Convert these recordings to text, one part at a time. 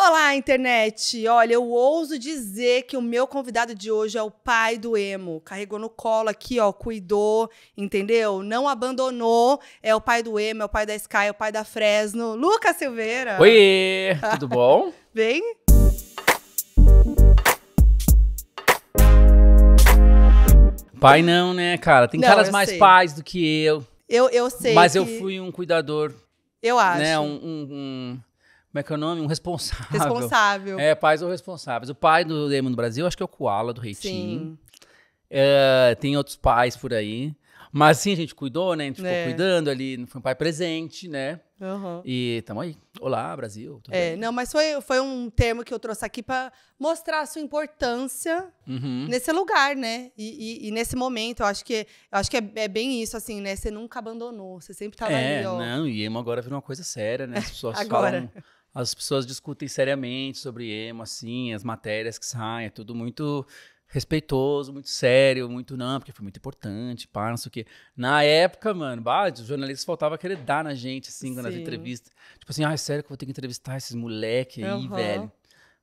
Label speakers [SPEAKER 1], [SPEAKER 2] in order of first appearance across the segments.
[SPEAKER 1] Olá, internet! Olha, eu ouso dizer que o meu convidado de hoje é o pai do emo. Carregou no colo aqui, ó, cuidou, entendeu? Não abandonou. É o pai do emo, é o pai da Sky, é o pai da Fresno. Lucas Silveira! Oi! Tudo bom? Vem?
[SPEAKER 2] Pai não, né, cara? Tem não, caras mais sei. pais do que eu. Eu, eu sei. Mas que... eu fui um cuidador. Eu né, acho. Né, um... um, um como é que é o nome? Um responsável. Responsável. É, pais ou responsáveis. O pai do Demo no Brasil, acho que é o Koala, do Reitinho. Sim. É, tem outros pais por aí. Mas sim, a gente cuidou, né? A gente ficou é. cuidando ali, foi um pai presente, né? Uhum. E tamo aí. Olá, Brasil.
[SPEAKER 1] É, bem? não, mas foi, foi um termo que eu trouxe aqui para mostrar a sua importância
[SPEAKER 2] uhum. nesse
[SPEAKER 1] lugar, né? E, e, e, nesse momento, eu acho que, eu acho que é, é, bem isso, assim, né? Você nunca abandonou, você sempre tava é, ali, ó. Não,
[SPEAKER 2] e emo agora virou uma coisa séria, né? As pessoas agora. falam as pessoas discutem seriamente sobre emo, assim, as matérias que saem, é tudo muito respeitoso, muito sério, muito não, porque foi muito importante, pá, não sei o quê. Na época, mano, bah, os jornalistas faltava querer dar na gente, assim, nas entrevistas. Tipo assim, ah, é sério que eu vou ter que entrevistar esses moleque aí, uhum. velho.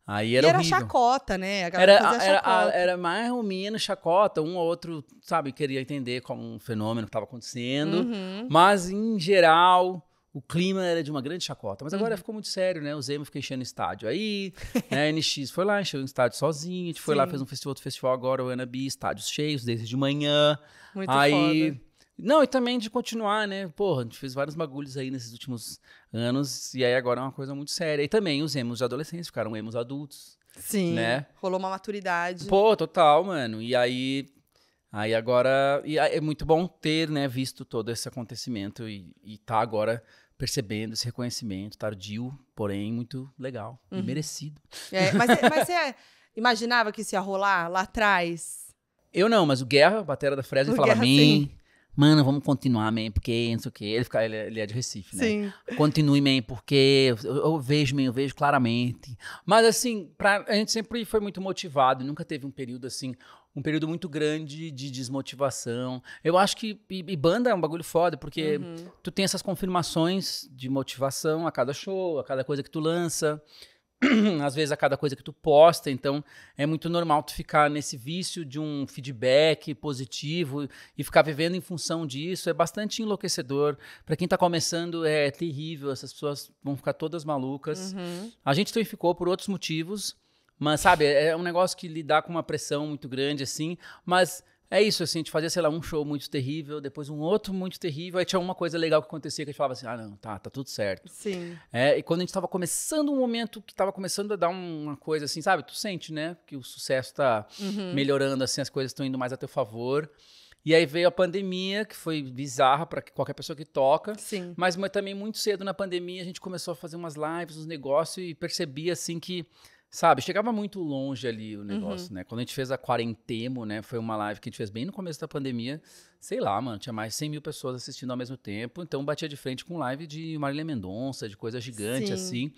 [SPEAKER 2] Aí era, e era chacota, né? Era, era, chacota. era, mais ou menos chacota. Um ou outro, sabe, queria entender como um fenômeno que estava acontecendo. Uhum. Mas, em geral, o clima era de uma grande chacota. Mas agora uhum. ficou muito sério, né? O Zema fica enchendo estádio aí, né? A NX foi lá, encheu o estádio sozinho, a gente foi Sim. lá, fez um festival, outro festival agora, o Anabi, estádios cheios desde de manhã. Muito aí, foda. Não, e também de continuar, né? Porra, a gente fez vários bagulhos aí nesses últimos anos, e aí agora é uma coisa muito séria. E também os emos de adolescência ficaram emos adultos. Sim. Né? Rolou uma maturidade. Pô, total, mano. E aí, Aí agora, é muito bom ter, né, visto todo esse acontecimento e, e tá agora percebendo esse reconhecimento tardio, porém muito legal uhum. e merecido. É, mas, é, mas
[SPEAKER 1] você imaginava que isso ia rolar lá atrás?
[SPEAKER 2] Eu não, mas o Guerra, a batera da Fresno, ele falava, mim, mano, vamos continuar, man, porque não sei o quê. Ele, fica, ele, ele é de Recife, né? Sim. né? Continue, man, porque eu, eu, vejo, man, eu vejo claramente. Mas assim, pra, a gente sempre foi muito motivado, nunca teve um período assim, um período muito grande de desmotivação. Eu acho que e, e banda é um bagulho foda, porque uhum. tu tem essas confirmações de motivação a cada show, a cada coisa que tu lança, às vezes a cada coisa que tu posta, então é muito normal tu ficar nesse vício de um feedback positivo e ficar vivendo em função disso, é bastante enlouquecedor. Para quem tá começando é terrível, essas pessoas vão ficar todas malucas. Uhum. A gente também ficou por outros motivos. Mas, sabe, é, é um negócio que lidar com uma pressão muito grande, assim. Mas é isso, assim, a gente fazia, sei lá, um show muito terrível, depois um outro muito terrível, aí tinha uma coisa legal que acontecia que a gente falava assim, ah, não, tá, tá tudo certo. Sim. É, e quando a gente tava começando um momento que tava começando a dar uma coisa assim, sabe, tu sente, né, que o sucesso tá uhum. melhorando, assim, as coisas estão indo mais a teu favor. E aí veio a pandemia, que foi bizarra para qualquer pessoa que toca. Sim. Mas, mas também muito cedo na pandemia a gente começou a fazer umas lives, uns negócios e percebia, assim, que Sabe, chegava muito longe ali o negócio, uhum. né? Quando a gente fez a Quarentemo, né? Foi uma live que a gente fez bem no começo da pandemia. Sei lá, mano, tinha mais de 100 mil pessoas assistindo ao mesmo tempo. Então, batia de frente com live de Marília Mendonça, de coisa gigante, Sim. assim.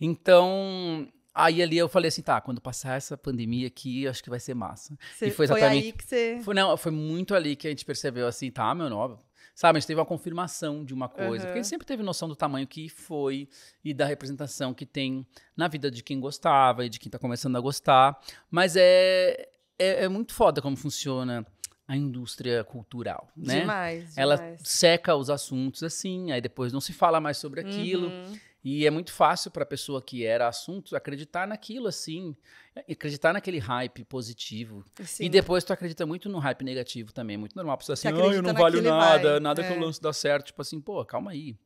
[SPEAKER 2] Então, Aí ali eu falei assim, tá, quando passar essa pandemia aqui, acho que vai ser massa. Cê, e foi exatamente. Foi aí que você. Foi, não, foi muito ali que a gente percebeu assim, tá, meu nobre, Sabe, a gente teve uma confirmação de uma coisa. Uhum. Porque a gente sempre teve noção do tamanho que foi e da representação que tem na vida de quem gostava e de quem tá começando a gostar. Mas é, é, é muito foda como funciona a indústria cultural, né? Demais, demais. Ela seca os assuntos assim, aí depois não se fala mais sobre aquilo. Uhum. E é muito fácil para a pessoa que era assunto acreditar naquilo, assim, acreditar naquele hype positivo. Sim. E depois tu acredita muito no hype negativo também, é muito normal. Pessoa assim, não, eu não valho nada, vai. nada é. que eu é. lanço dá certo. Tipo assim, pô, calma aí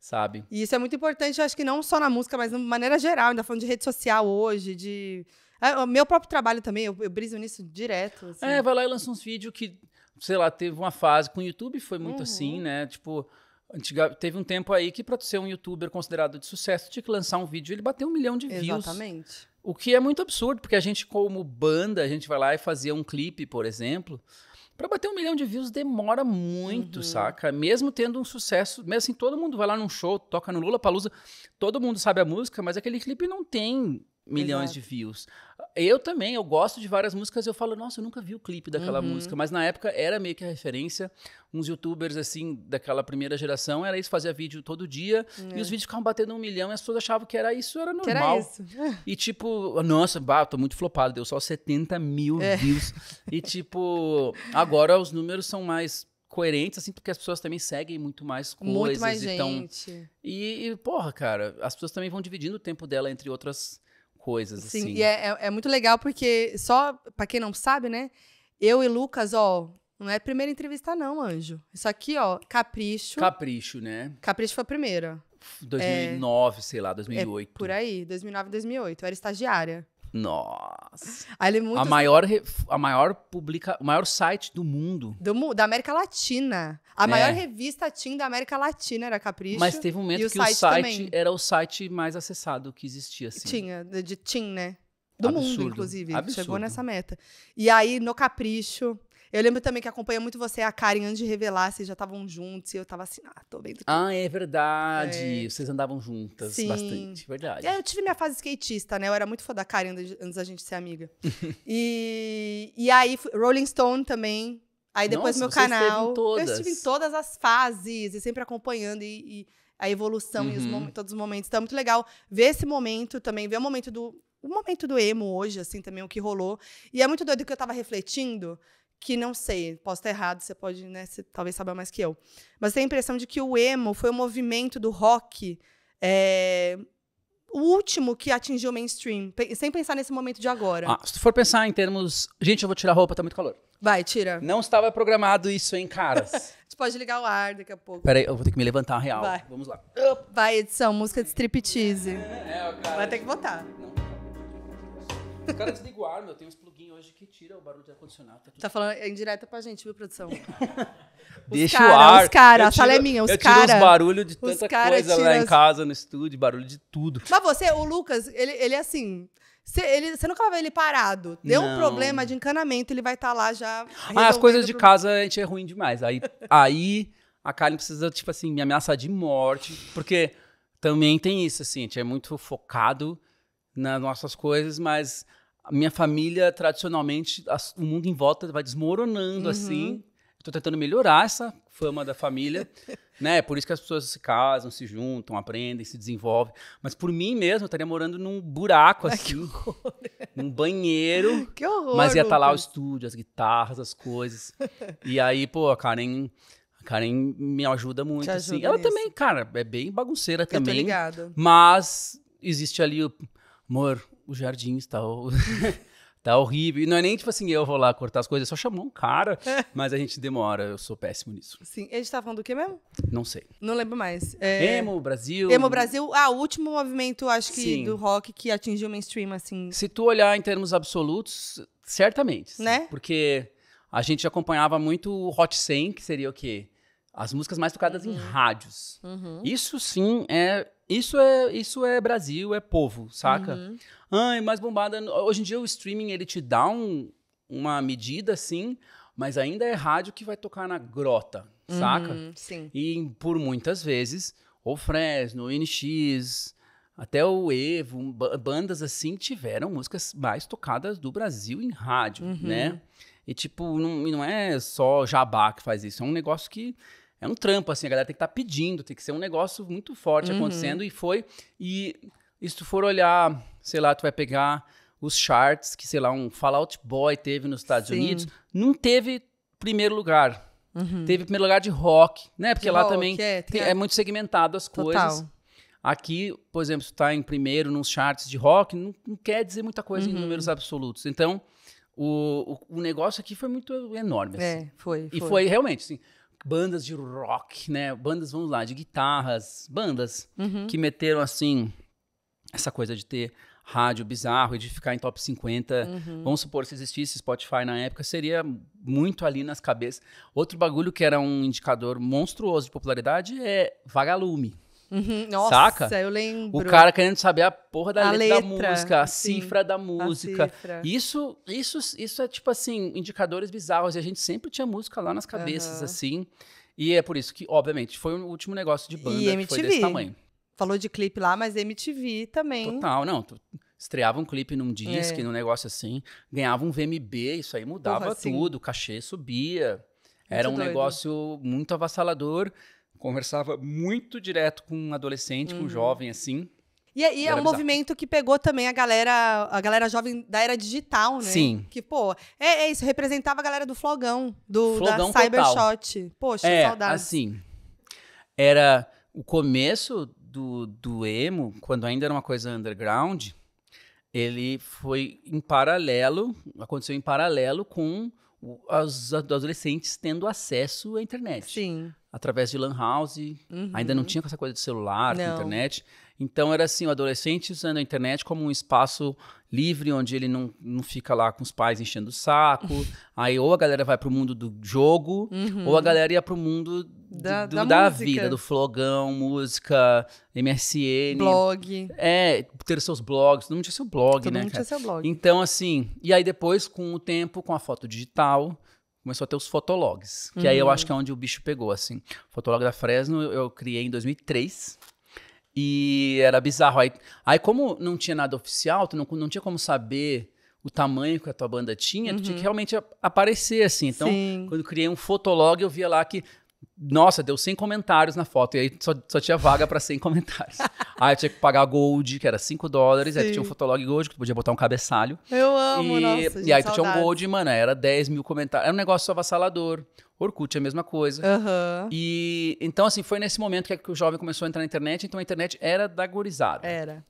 [SPEAKER 2] sabe?
[SPEAKER 1] E isso é muito importante, eu acho que não só na música, mas de maneira geral, ainda falando de rede social hoje, de. É, o meu próprio trabalho também, eu, eu briso nisso direto. Assim. É,
[SPEAKER 2] vai lá e lança uns vídeos que, sei lá, teve uma fase com o YouTube, foi muito assim, uhum. assim, né? Tipo, Antiga, teve um tempo aí que para ser um youtuber considerado de sucesso, tinha que lançar um vídeo e ele bateu um milhão de views. Exatamente. O que é muito absurdo, porque a gente, como banda, a gente vai lá e fazia um clipe, por exemplo. Pra bater um milhão de views demora muito, uhum. saca? Mesmo tendo um sucesso, mesmo assim, todo mundo vai lá num show, toca no Lula Palusa, todo mundo sabe a música, mas aquele clipe não tem milhões Exato. de views. Eu também, eu gosto de várias músicas, eu falo, nossa, eu nunca vi o clipe daquela uhum. música, mas na época era meio que a referência, uns youtubers assim, daquela primeira geração, era isso, fazia vídeo todo dia, é. e os é. vídeos ficavam batendo um milhão, e as pessoas achavam que era isso, era normal. Que era isso. E tipo, nossa, bah, tô muito flopado, deu só 70 mil é. views, e tipo, agora os números são mais coerentes, assim, porque as pessoas também seguem muito mais coisas. Muito mais então, gente. E, e, porra, cara, as pessoas também vão dividindo o tempo dela entre outras coisas, Sim, assim. E
[SPEAKER 1] é, é, é muito legal porque, só para quem não sabe, né? Eu e Lucas, ó, não é a primeira entrevista, não, anjo. Isso aqui, ó, Capricho.
[SPEAKER 2] Capricho, né?
[SPEAKER 1] Capricho foi a primeira. 2009,
[SPEAKER 2] é, sei lá, 2008. É por
[SPEAKER 1] aí, 2009, 2008. Eu era estagiária.
[SPEAKER 2] Nossa. É a maior, a maior publica, o maior site do mundo.
[SPEAKER 1] Do, da América Latina. A é. maior revista teen da América Latina era Capricho. Mas teve um momento o que site o site também.
[SPEAKER 2] era o site mais acessado que existia, assim. Tinha,
[SPEAKER 1] de Tim né? Do Absurdo. mundo, inclusive. Absurdo. Chegou nessa meta. E aí, no Capricho, eu lembro também que acompanha muito você a Karen antes de revelar, vocês já estavam juntos e eu tava assim, ah, tô bem. tudo.
[SPEAKER 2] que... Ah, é verdade. É. Vocês andavam juntas Sim. bastante, verdade. É,
[SPEAKER 1] eu tive minha fase skatista, né? Eu era muito fã da Karen antes da gente ser amiga. e, e aí, Rolling Stone também. Aí depois Nossa, meu canal. Eu estive em todas as fases e sempre acompanhando e, e a evolução uhum. e os uhum. momentos, todos os momentos. Então é muito legal ver esse momento também, ver o momento do, o momento do emo hoje, assim, também, o que rolou. E é muito doido que eu tava refletindo que não sei, posso estar errado, você pode, né, você talvez saber mais que eu. Mas tem a impressão de que o emo foi o movimento do rock é, o último que atingiu o mainstream, sem pensar nesse momento de agora. Ah,
[SPEAKER 2] se tu for pensar em termos, gente, eu vou tirar a roupa, tá muito calor. Vai, tira. Não estava programado isso, hein, caras.
[SPEAKER 1] Você pode ligar o ar daqui a pouco.
[SPEAKER 2] Peraí, eu vou ter que me levantar real. Vai. Vamos lá.
[SPEAKER 1] Vai, edição, música de striptease.
[SPEAKER 2] É, é, Vai ter que botar. Não cara caras desligam o ar, meu. Tem uns plugins hoje que tira o barulho do ar-condicionado. Tá, tá falando em é direto pra gente, viu, produção? Deixa cara, o ar. Os caras, a sala é minha, os caras. Eu os barulhos de tanta coisa lá em casa, no estúdio, barulho de tudo.
[SPEAKER 1] Mas você, o Lucas, ele, ele é assim... ele, você nunca vai ver ele parado. Deu não. um problema de encanamento, ele vai estar tá lá já. Ah, as coisas de pro...
[SPEAKER 2] casa a gente é ruim demais. Aí, aí a Karen precisa, tipo assim, me ameaçar de morte, porque também tem isso, assim, a gente é muito focado nas nossas coisas, mas minha família, tradicionalmente, o mundo em volta vai desmoronando, uhum. assim. Estou tentando melhorar essa fama da família, né? É por isso que as pessoas se casam, se juntam, aprendem, se desenvolvem. Mas por mim mesmo, eu estaria morando num buraco, assim. Ai, num banheiro. Que horror! Mas ia estar tá lá o estúdio, as guitarras, as coisas. E aí, pô, a Karen... Karen me ajuda muito, assim. ajuda assim. Ela nisso. também, cara, é bem bagunceira eu também. Tô ligado. Mas existe ali o amor, Tá o jardim está, tá horrível. E não é nem tipo assim, eu vou lá cortar as coisas, é só chamou um cara, é. mas a gente demora, eu sou péssimo nisso.
[SPEAKER 1] Sim, eles tá estavam do que mesmo? Não sei. Não lembro mais. É... Emo
[SPEAKER 2] Brasil. Emo Brasil,
[SPEAKER 1] ah, o último movimento, acho que, Sim. do rock que atingiu o mainstream, assim.
[SPEAKER 2] Se tu olhar em termos absolutos, certamente. Né? Porque a gente acompanhava muito o Hot 100, que seria o quê? As músicas mais tocadas uhum. em rádios. Uhum. Isso sim é. Isso é, isso é Brasil, é povo, saca? Uhum. Ai, mais bombada. Hoje em dia o streaming ele te dá um, uma medida, assim, mas ainda é rádio que vai tocar na grota, saca? Uhum, sim. E por muitas vezes, o Fresno, o NX, até o Evo, bandas assim tiveram músicas mais tocadas do Brasil em rádio, né? uhum. né? E tipo, não, não é só Jabá que faz isso, é um negócio que é um trampo, assim, a galera tem que estar tá pedindo, tem que ser um negócio muito forte uhum. acontecendo. E foi. E, se tu for olhar, sei lá, tu vai pegar os charts que, sei lá, um Fallout Boy teve nos Estados Sim. Unidos, não teve primeiro lugar. Uhum. Teve primeiro lugar de rock, né? Porque de lá rock, também é, tem, é, muito segmentado as Total. coisas. Aqui, por exemplo, se está em primeiro nos charts de rock, não, não quer dizer muita coisa uhum. em números absolutos. Então, o, o, o, negócio aqui foi muito enorme. É, assim. É, foi, foi. E foi realmente, assim, bandas de rock, né? Bandas, vamos lá, de guitarras, bandas uhum. que meteram assim essa coisa de ter rádio bizarro e de ficar em top 50. Uhum. Vamos supor, se existisse Spotify na época, seria muito ali nas cabeças. Outro bagulho que era um indicador monstruoso de popularidade é vagalume. Uhum. Nossa, Saca? eu lembro. O cara querendo saber a porra da a letra, letra, da música, a sim, cifra da música. Cifra. Isso, isso, isso é tipo assim, indicadores bizarros. E a gente sempre tinha música lá nas cabeças, uhum. assim. E é por isso que, obviamente, foi o último negócio de banda que foi desse tamanho.
[SPEAKER 1] Falou de clipe lá, mas MTV também. Total,
[SPEAKER 2] não. Tu estreava um clipe num disco, é. num negócio assim, ganhava um VMB, isso aí mudava Porra, tudo, assim. o cachê subia. Muito era um doido. negócio muito avassalador Conversava muito direto com um adolescente, uhum. com um uhum. jovem, assim. E, é, e é um bizarro. movimento
[SPEAKER 1] que pegou também a galera, a galera jovem da era digital, né? Sim. Que, pô, é, é isso, representava a galera do Flogão, do Flogão da Cybershot. Poxa, é, Assim,
[SPEAKER 2] era o começo do, do emo, quando ainda era uma coisa underground, ele foi em paralelo, aconteceu em paralelo com os adolescentes tendo acesso à internet. Sim através de lan house. Uhum. Ainda não tinha essa coisa de celular, de internet. Então era assim, o adolescente usando a internet como um espaço livre, onde ele não, não fica lá com os pais enchendo o saco. Aí ou a galera vai pro mundo do jogo, uhum. ou a galera ia pro mundo da, do, da, da vida, do flogão, música, MSN. Blog. É, ter seus blogs. não tinha seu blog, Todo né? Não tinha seu blog. Então, assim, e aí depois, com o tempo, com a foto digital, começou a ter os fotologs, que uhum. aí eu acho que é uhum. onde o bicho pegou, assim. O fotolog da Fresno eu, eu criei em 2003. E era bizarro. Aí, aí, como não tinha nada oficial, tu não, não tinha como saber o tamanho que a tua banda tinha, uhum. tu tinha que uhum. realmente aparecer, assim. Então, Sim. quando eu criei um fotolog, eu via lá que nossa, deu 100 comentários na foto. E aí só, só tinha vaga para 100 comentários. aí eu tinha que pagar gold, que era 5 dólares. Sim. Aí tinha um fotolog gold, que tu podia botar um cabeçalho. Eu amo, e, nossa, E aí tu tinha um gold, mano, era 10 mil comentários. Era um negócio avassalador. Orkut é a mesma coisa. Uhum. E então, assim, foi nesse momento que, é que o jovem começou a entrar na internet. Então a internet era da gorizada. Era.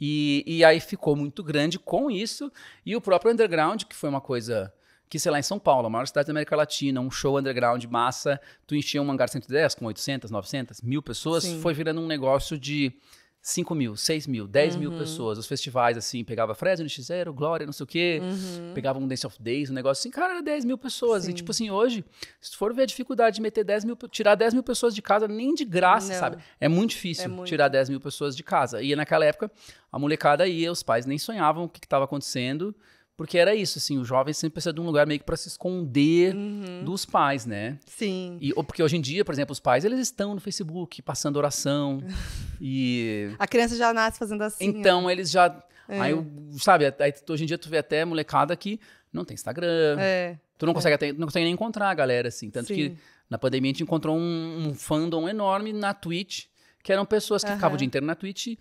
[SPEAKER 2] E, e aí ficou muito grande com isso. E o próprio underground, que foi uma coisa que, sei lá, em São Paulo, a maior cidade da América Latina, um show underground massa, tu enchia um hangar 110 com 800, 900, mil pessoas, Sim. foi virando um negócio de 5 mil, 6 mil, 10 uhum. mil pessoas. Os festivais, assim, pegava Fresno, X0, Glória, não sei o quê. Uhum. Pegava um Dance of Days, um negócio assim. Cara, era 10 mil pessoas. Sim. E, tipo assim, hoje, se tu for ver a dificuldade de meter 10 mil, tirar 10 mil pessoas de casa, nem de graça, não. sabe? É muito difícil é muito. tirar 10 mil pessoas de casa. E naquela época, a molecada ia, os pais nem sonhavam o que estava acontecendo. Porque era isso, assim, o jovem sempre precisa de um lugar meio que para se esconder uhum. dos pais, né? Sim. E, porque hoje em dia, por exemplo, os pais, eles estão no Facebook, passando oração e... A
[SPEAKER 1] criança já nasce fazendo assim. Né? Então,
[SPEAKER 2] eles já... É. Aí, sabe, aí, hoje em dia tu vê até molecada que não tem Instagram. É. Tu não é. consegue, é. até, não consegue nem encontrar a galera, assim. Tanto Sim. que na pandemia a gente encontrou um, um fandom enorme na Twitch, que eram pessoas que uhum. ficavam o dia inteiro na Twitch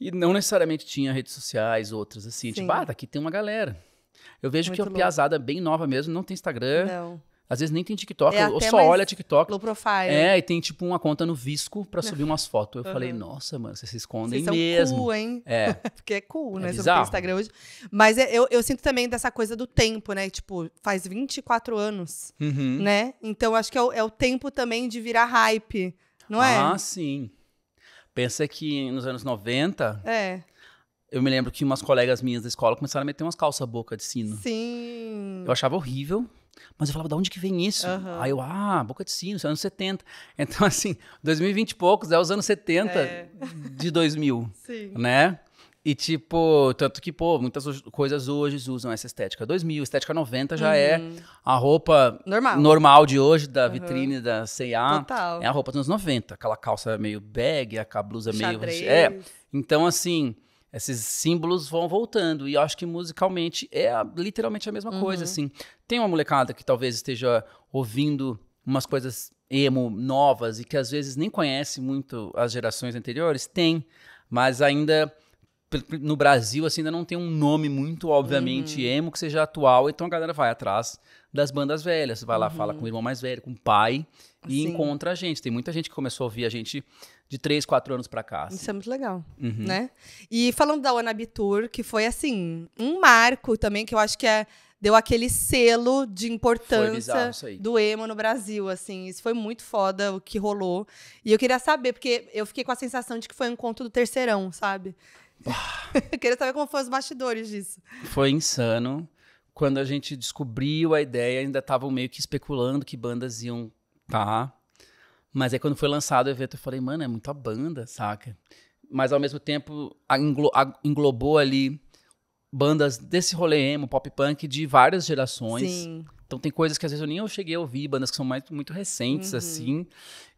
[SPEAKER 2] e não necessariamente tinha redes sociais, outras assim. Tipo, sim. Tipo, ah, daqui tá tem uma galera. Eu vejo é Muito que a louco. piazada bem nova mesmo, não tem Instagram. Não. Às vezes nem tem TikTok, é ou só olha TikTok. Low profile. É, e tem tipo uma conta no Visco pra subir umas fotos. Eu uhum. falei, nossa, mano, vocês se escondem vocês mesmo. São cool, hein? É.
[SPEAKER 1] Porque é cool, é né? Bizarro. Você Instagram hoje. Mas é, eu, eu sinto também dessa coisa do tempo, né? Tipo, faz 24
[SPEAKER 2] anos, uhum. né?
[SPEAKER 1] Então acho que é o, é o tempo também de virar hype, não é? Ah,
[SPEAKER 2] sim. Pensa que nos anos 90. É. Eu me lembro que umas colegas minhas da escola começaram a meter umas calça boca de sino.
[SPEAKER 1] Sim.
[SPEAKER 2] Eu achava horrível. Mas eu falava, de onde que vem isso? Uhum. Aí eu, ah, boca de sino, é anos 70. Então, assim, 2020 e poucos é os anos 70 é. de 2000, Sim. né? E tipo, tanto que, pô, muitas coisas hoje usam essa estética 2000, estética 90 já é uhum. é a roupa normal. normal de hoje, da uhum. vitrine da C&A. É a roupa dos anos 90, aquela calça meio bag, a blusa Xadrez. meio... É, então assim, esses símbolos vão voltando. E eu acho que musicalmente é literalmente a mesma uhum. coisa, assim. Tem uma molecada que talvez esteja ouvindo umas coisas emo novas e que às vezes nem conhece muito as gerações anteriores, tem, mas ainda no Brasil assim ainda não tem um nome muito obviamente uhum. emo que seja atual, então a galera vai atrás das bandas velhas, vai lá uhum. fala com o irmão mais velho, com o pai e Sim. encontra a gente. Tem muita gente que começou a ouvir a gente de 3, 4 anos para cá. Assim. Isso
[SPEAKER 1] é muito legal, uhum. né? E falando da Wannabe Tour, que foi assim, um marco também que eu acho que é deu aquele selo de importância do emo no Brasil, assim. Isso foi muito foda o que rolou. E eu queria saber, porque eu fiquei com a sensação de que foi um conto do terceirão, sabe? Eu queria saber como foram os bastidores disso.
[SPEAKER 2] Foi insano. Quando a gente descobriu a ideia, ainda estavam meio que especulando que bandas iam tá. Mas aí quando foi lançado o evento, eu falei, mano, é muita banda, saca? Mas ao mesmo tempo, englo englobou ali bandas desse rolê emo, pop punk de várias gerações. Sim. Então tem coisas que às vezes eu nem eu cheguei a ouvir, bandas que são mais, muito recentes, uhum. assim,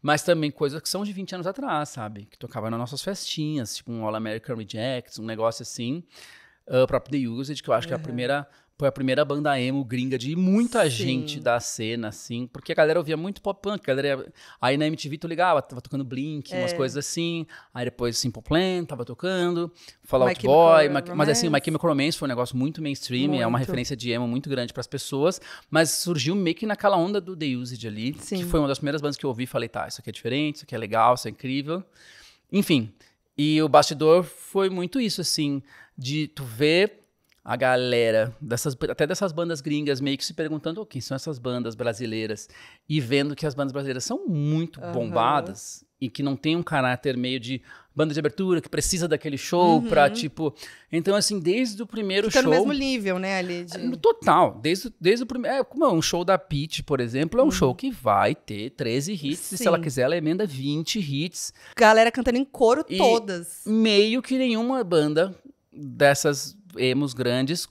[SPEAKER 2] mas também coisas que são de 20 anos atrás, sabe? Que tocava nas nossas festinhas, tipo um All American Rejects, um negócio assim. Uh, o próprio The Usage, que eu acho uhum. que é a primeira foi a primeira banda emo gringa de muita Sim. gente da cena, assim, porque a galera ouvia muito pop punk. galera... Aí na MTV tu ligava, tava tocando Blink, é. umas coisas assim. Aí depois Simple Plan tava tocando, Fallout My Boy. Mas assim, My Chemical Romance foi um negócio muito mainstream, muito. é uma referência de emo muito grande para as pessoas. Mas surgiu meio que naquela onda do The Used ali, Sim. que foi uma das primeiras bandas que eu ouvi e falei, tá, isso aqui é diferente, isso aqui é legal, isso é incrível. Enfim, e o bastidor foi muito isso, assim, de tu ver a galera, dessas, até dessas bandas gringas, meio que se perguntando oh, quem são essas bandas brasileiras e vendo que as bandas brasileiras são muito uhum. bombadas e que não tem um caráter meio de banda de abertura que precisa daquele show uhum. pra, tipo... Então, assim, desde o primeiro Fica show... no mesmo
[SPEAKER 1] nível, né, ali? De... É, no
[SPEAKER 2] total. Desde, desde o primeiro... É, como é, um show da Peach, por exemplo, é um uhum. show que vai ter 13 hits. Sim. Se ela quiser, ela emenda 20 hits.
[SPEAKER 1] Galera cantando em coro e todas.
[SPEAKER 2] meio que nenhuma banda dessas emos grandes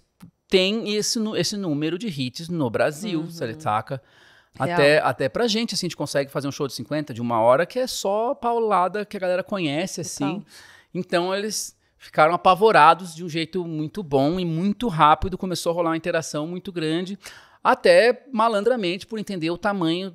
[SPEAKER 2] têm esse, esse número de hits no Brasil, uhum. você saca? Até, até pra gente, assim, a gente consegue fazer um show de 50, de uma hora, que é só paulada que a galera conhece, assim. Então, então eles ficaram apavorados de um jeito muito bom e muito rápido. Começou a rolar uma interação muito grande, até malandramente, por entender o tamanho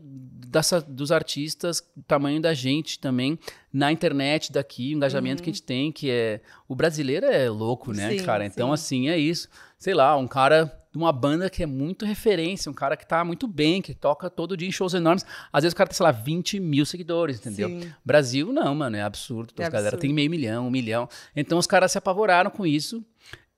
[SPEAKER 2] dessa, dos artistas, do tamanho da gente também, na internet daqui, o engajamento uhum. que a gente uhum. tem, que é. O brasileiro é louco, né, sim, cara? Então, sim. assim, é isso. Sei lá, um cara de uma banda que é muito referência, um cara que tá muito bem, que toca todo dia em shows enormes. Às vezes o cara tem, sei lá, 20 mil seguidores, entendeu? Sim. Brasil, não, mano, é absurdo. Então, é as absurdo. galera tem meio milhão, um milhão. Então os caras se apavoraram com isso.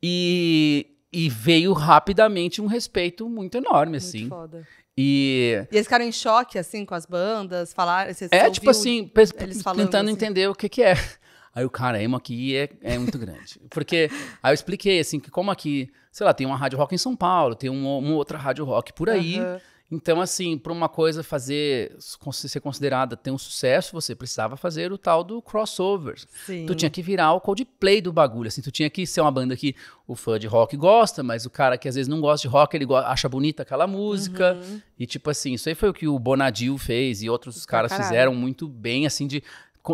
[SPEAKER 2] E, e veio rapidamente um respeito muito enorme, muito assim. Foda. E... e
[SPEAKER 1] eles ficaram em choque, assim, com as bandas, falaram... é, tipo assim, assim? tentando assim.
[SPEAKER 2] entender o que que é. Aí o cara, emo aqui é, é muito grande. Porque aí eu expliquei, assim, que como aqui, sei lá, tem uma rádio rock em São Paulo, tem uma, uma outra rádio rock por aí... Uhum então, assim, para uma coisa fazer ser considerada ter um sucesso, você precisava fazer o tal do crossover. Sim. Tu tinha que virar o Coldplay do bagulho, assim, tu tinha que ser uma banda que o fã de rock gosta, mas o cara que às vezes não gosta de rock, ele acha bonita aquela música. Uhum. E tipo assim, isso aí foi o que o Bonadil fez e outros caras fizeram muito bem, assim, de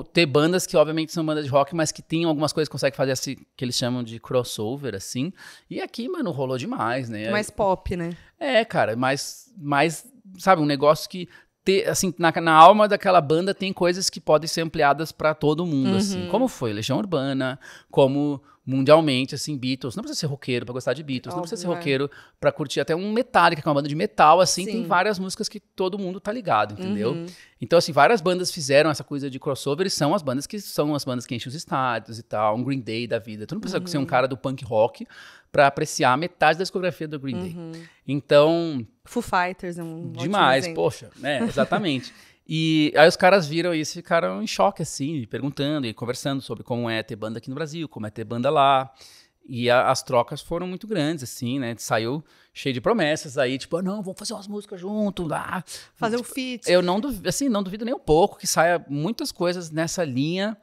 [SPEAKER 2] ter bandas que, obviamente, são bandas de rock, mas que tem algumas coisas que conseguem fazer assim, que eles chamam de crossover, assim. E aqui, mano, rolou demais, né? Mais pop, né? É, cara, mais, mais sabe, um negócio que. Ter, assim, na, na alma daquela banda tem coisas que podem ser ampliadas para todo mundo, assim. uhum. assim. Como foi Legião Urbana, como mundialmente, assim, Beatles. Não precisa ser roqueiro para gostar de Beatles, Óbvio, não precisa ser é. roqueiro é. para curtir até um Metallica, que é uma banda de metal, assim, Sim. tem várias músicas que todo mundo tá ligado, entendeu? Uhum. Então, assim, várias bandas fizeram essa coisa de crossover e são as bandas que são as bandas que enchem os estádios e tal, um Green Day da vida. Tu não precisa uhum. ser um uhum. cara do punk rock para apreciar metade da discografia do Green uhum. Day. Então,
[SPEAKER 1] Foo Fighters é um demais, poxa, né? Exatamente.
[SPEAKER 2] E aí os caras viram isso e ficaram em choque, assim, perguntando e conversando sobre como é ter banda aqui no Brasil, como é ter banda lá. E a, as trocas foram muito grandes, assim, né? Saiu cheio de promessas aí, tipo, não, vamos fazer umas músicas junto, lá. Fazer tipo, um feat. Eu não duvido, assim, não duvido nem um pouco que saia muitas coisas nessa linha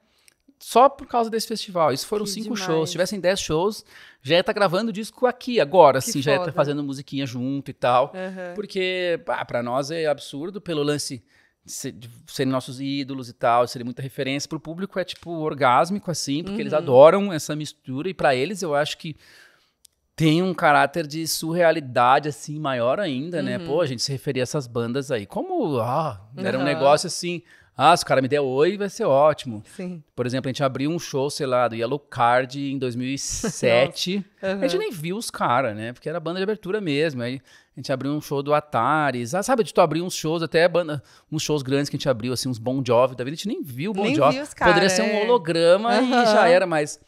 [SPEAKER 2] só por causa desse festival. Isso foram que cinco demais. shows. Se tivessem dez shows, já ia estar tá gravando disco aqui, agora, que assim, foda. já ia estar tá fazendo musiquinha junto e tal. Uhum. Porque, pá, pra nós é absurdo pelo lance serem ser nossos ídolos e tal, serem muita referência. Para o público é tipo orgásmico, assim, porque uhum. eles adoram essa mistura. E para eles eu acho que tem um caráter de surrealidade, assim, maior ainda, uhum. né? Pô, uhum. a gente se referia a essas bandas aí. Como, ah, era uhum. um negócio assim. Ah, se o cara me der oi, vai ser ótimo. Sim. Por exemplo, a gente abriu um show, sei lá, do Yellow Card em 2007. uhum. A gente nem viu os caras, né? Porque era banda de abertura mesmo. Aí a gente abriu um show do Atari, Ah, sabe, de tipo, tu abrir uns shows, até banda, uns shows grandes que a gente abriu, assim, uns Bon Jovi da vida. A gente nem viu Bon nem Jovi. Vi os cara, Poderia é. ser um é. holograma uhum. e já era, mas.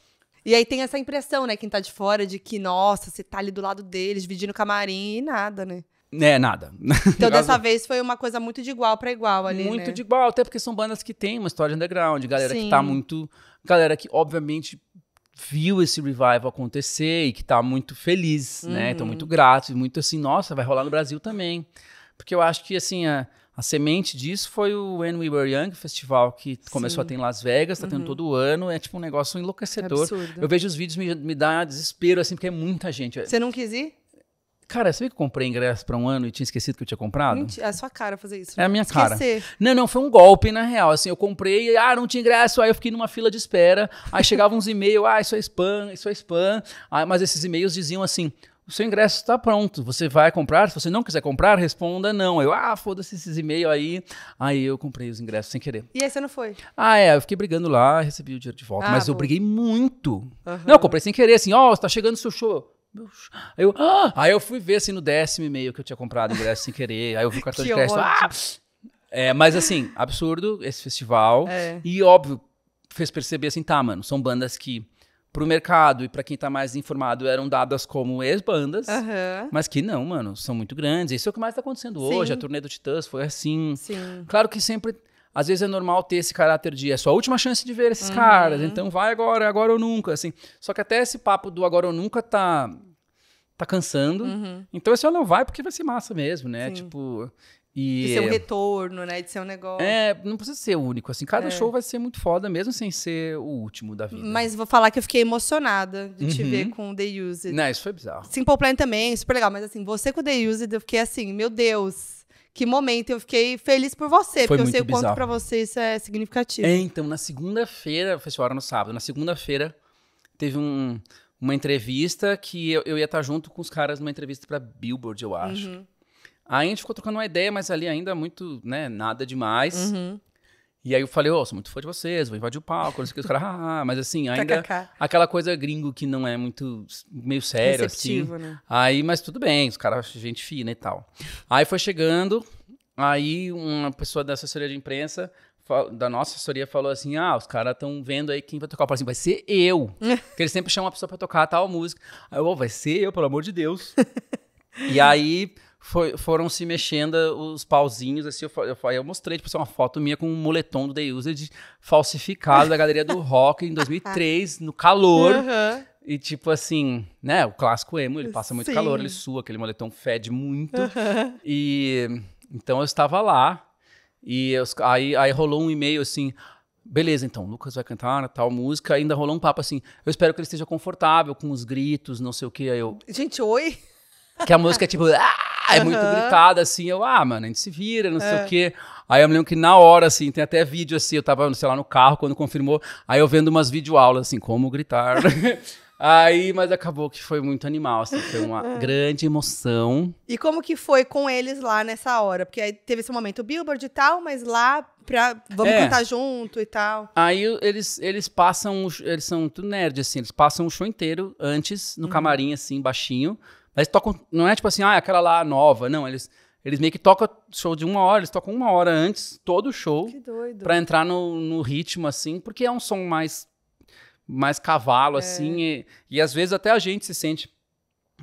[SPEAKER 1] E aí tem essa impressão, né, quem tá de fora, de que, nossa, você tá ali do lado deles, dividindo camarim e nada, né?
[SPEAKER 2] É, nada. Então,
[SPEAKER 1] dessa vez foi uma coisa muito de igual para igual ali. Muito né? de
[SPEAKER 2] igual, até porque são bandas que têm uma história underground, galera Sim. que tá muito. Galera que, obviamente, viu esse revival acontecer e que tá muito feliz, né? Então, uhum. né? Tô muito grato e muito assim, nossa, vai rolar no Brasil também. Porque eu acho que assim, a, a semente disso foi o When We Were Young, festival que Sim. começou a ter em Las Vegas, tá uhum. tendo todo ano, é tipo um negócio enlouquecedor. É eu vejo os vídeos, me, me dá desespero, assim, porque é muita gente. Você não quis ir? Cara, você viu que eu comprei ingresso pra um ano e tinha esquecido que eu tinha comprado? Mentira,
[SPEAKER 1] é a sua cara fazer isso. É a né? minha cara. Esquecer.
[SPEAKER 2] Não, não, foi um golpe, na real. Assim, eu comprei, ah, não tinha ingresso, aí eu fiquei numa fila de espera. Aí chegavam uns e-mails, ah, isso é spam, isso é spam. Aí, ah, mas esses e-mails diziam assim: o seu ingresso está pronto, você vai comprar, se você não quiser comprar, responda não. Eu, ah, foda-se esses e-mail aí. Aí eu comprei os ingressos sem querer. E aí você não foi? Ah, é, eu fiquei brigando lá, recebi o dinheiro de volta, ah, mas bom. eu briguei muito. Uhum. Não, eu comprei sem querer, assim, ó, oh, está chegando o seu show. Aí, eu, ah! aí eu fui ver assim no décimo e meio que eu tinha comprado ingresso sem querer. Aí eu vi o cartão de crédito. Ah! É, mas assim, absurdo esse festival. É. E óbvio, fez perceber assim, tá, mano, são bandas que pro mercado e para quem tá mais informado eram dadas como ex-bandas, uhum. mas que não, mano, são muito grandes. Isso é o que mais tá acontecendo Sim. hoje. A turnê do Titãs foi assim. Sim. Claro que sempre às vezes é normal ter esse caráter de é sua última chance de ver esses uhum. caras, então vai agora, agora ou nunca, assim. Só que até esse papo do agora ou nunca tá tá cansando. Uhum. Então esse assim, não vai porque vai ser massa mesmo, né? Sim. Tipo, e, de ser um
[SPEAKER 1] retorno, né? De ser um negócio.
[SPEAKER 2] É, não precisa ser único, assim. Cada é. show vai ser muito foda, mesmo sem ser o último da vida.
[SPEAKER 1] Mas vou falar que eu fiquei emocionada de uhum. te ver uhum. com The Used. Não, isso foi bizarro. Simple Plan também, super legal. Mas assim, você com The Used, eu fiquei assim, meu Deus que momento. Eu fiquei feliz por você, Foi porque eu sei o bizarro. quanto pra você isso é significativo. É, então,
[SPEAKER 2] na segunda-feira, foi hora no sábado, na segunda-feira teve um, uma entrevista que eu, eu, ia estar tá junto com os caras numa entrevista pra Billboard, eu acho. Uhum. Aí a gente ficou trocando uma ideia, mas ali ainda muito, né, nada demais. Uhum. E aí eu falei, ô, oh, sou muito fã de vocês, vou invadir o palco, não sei o que, os caras, ah, mas assim, ainda aquela coisa gringo que não é muito, meio sério, assim. Receptivo, assim. Né? Aí, mas tudo bem, os caras, gente fina e tal. Aí foi chegando, aí uma pessoa da assessoria de imprensa, da nossa assessoria, falou assim, ah, os caras estão vendo aí quem vai tocar. Eu falei assim, vai ser eu, porque eles sempre chamam a pessoa pra tocar tal música. Aí eu, oh, vai ser eu, pelo amor de Deus. e aí foi, foram se mexendo eh, os pauzinhos, assim, eu, eu, eu mostrei, tipo, assim, uma foto minha com um moletom do The Used falsificado da galeria do rock em 2003, no calor. Uhum. E tipo assim, né, o clássico emo, ele passa muito Sim. calor, ele sua, aquele moletom fede muito. Uhum. E então eu estava lá e eu, aí, aí rolou um e-mail assim, Beleza, então, Lucas vai cantar tal música. Ainda rolou um papo assim. Eu espero que ele esteja confortável com os gritos, não sei o que. Aí eu.
[SPEAKER 1] Gente, oi?
[SPEAKER 2] que a música é tipo, ah, é muito uhum. gritada, assim. Eu, ah, mano, a gente se vira, não é. sei o é. quê. Aí eu me lembro que na hora, assim, tem até vídeo, assim, eu tava, sei lá, no carro, quando confirmou, aí eu vendo umas videoaulas, assim, como gritar. Aí, mas acabou que foi muito animal, assim, foi uma é. grande emoção.
[SPEAKER 1] E como que foi com eles lá nessa hora? Porque aí teve esse momento Billboard e tal, mas lá pra vamos é. cantar junto e tal.
[SPEAKER 2] Aí eles eles passam, eles são tudo nerd assim, eles passam o show inteiro antes no uhum. camarim assim, baixinho. Mas tocam, não é tipo assim, ah, é aquela lá nova. Não, eles, eles meio que tocam show de uma hora, eles tocam uma hora antes, todo o show. Que doido. Pra entrar no, no ritmo, assim, porque é um som mais, mais cavalo, é. assim. E, e às vezes até a gente se sente.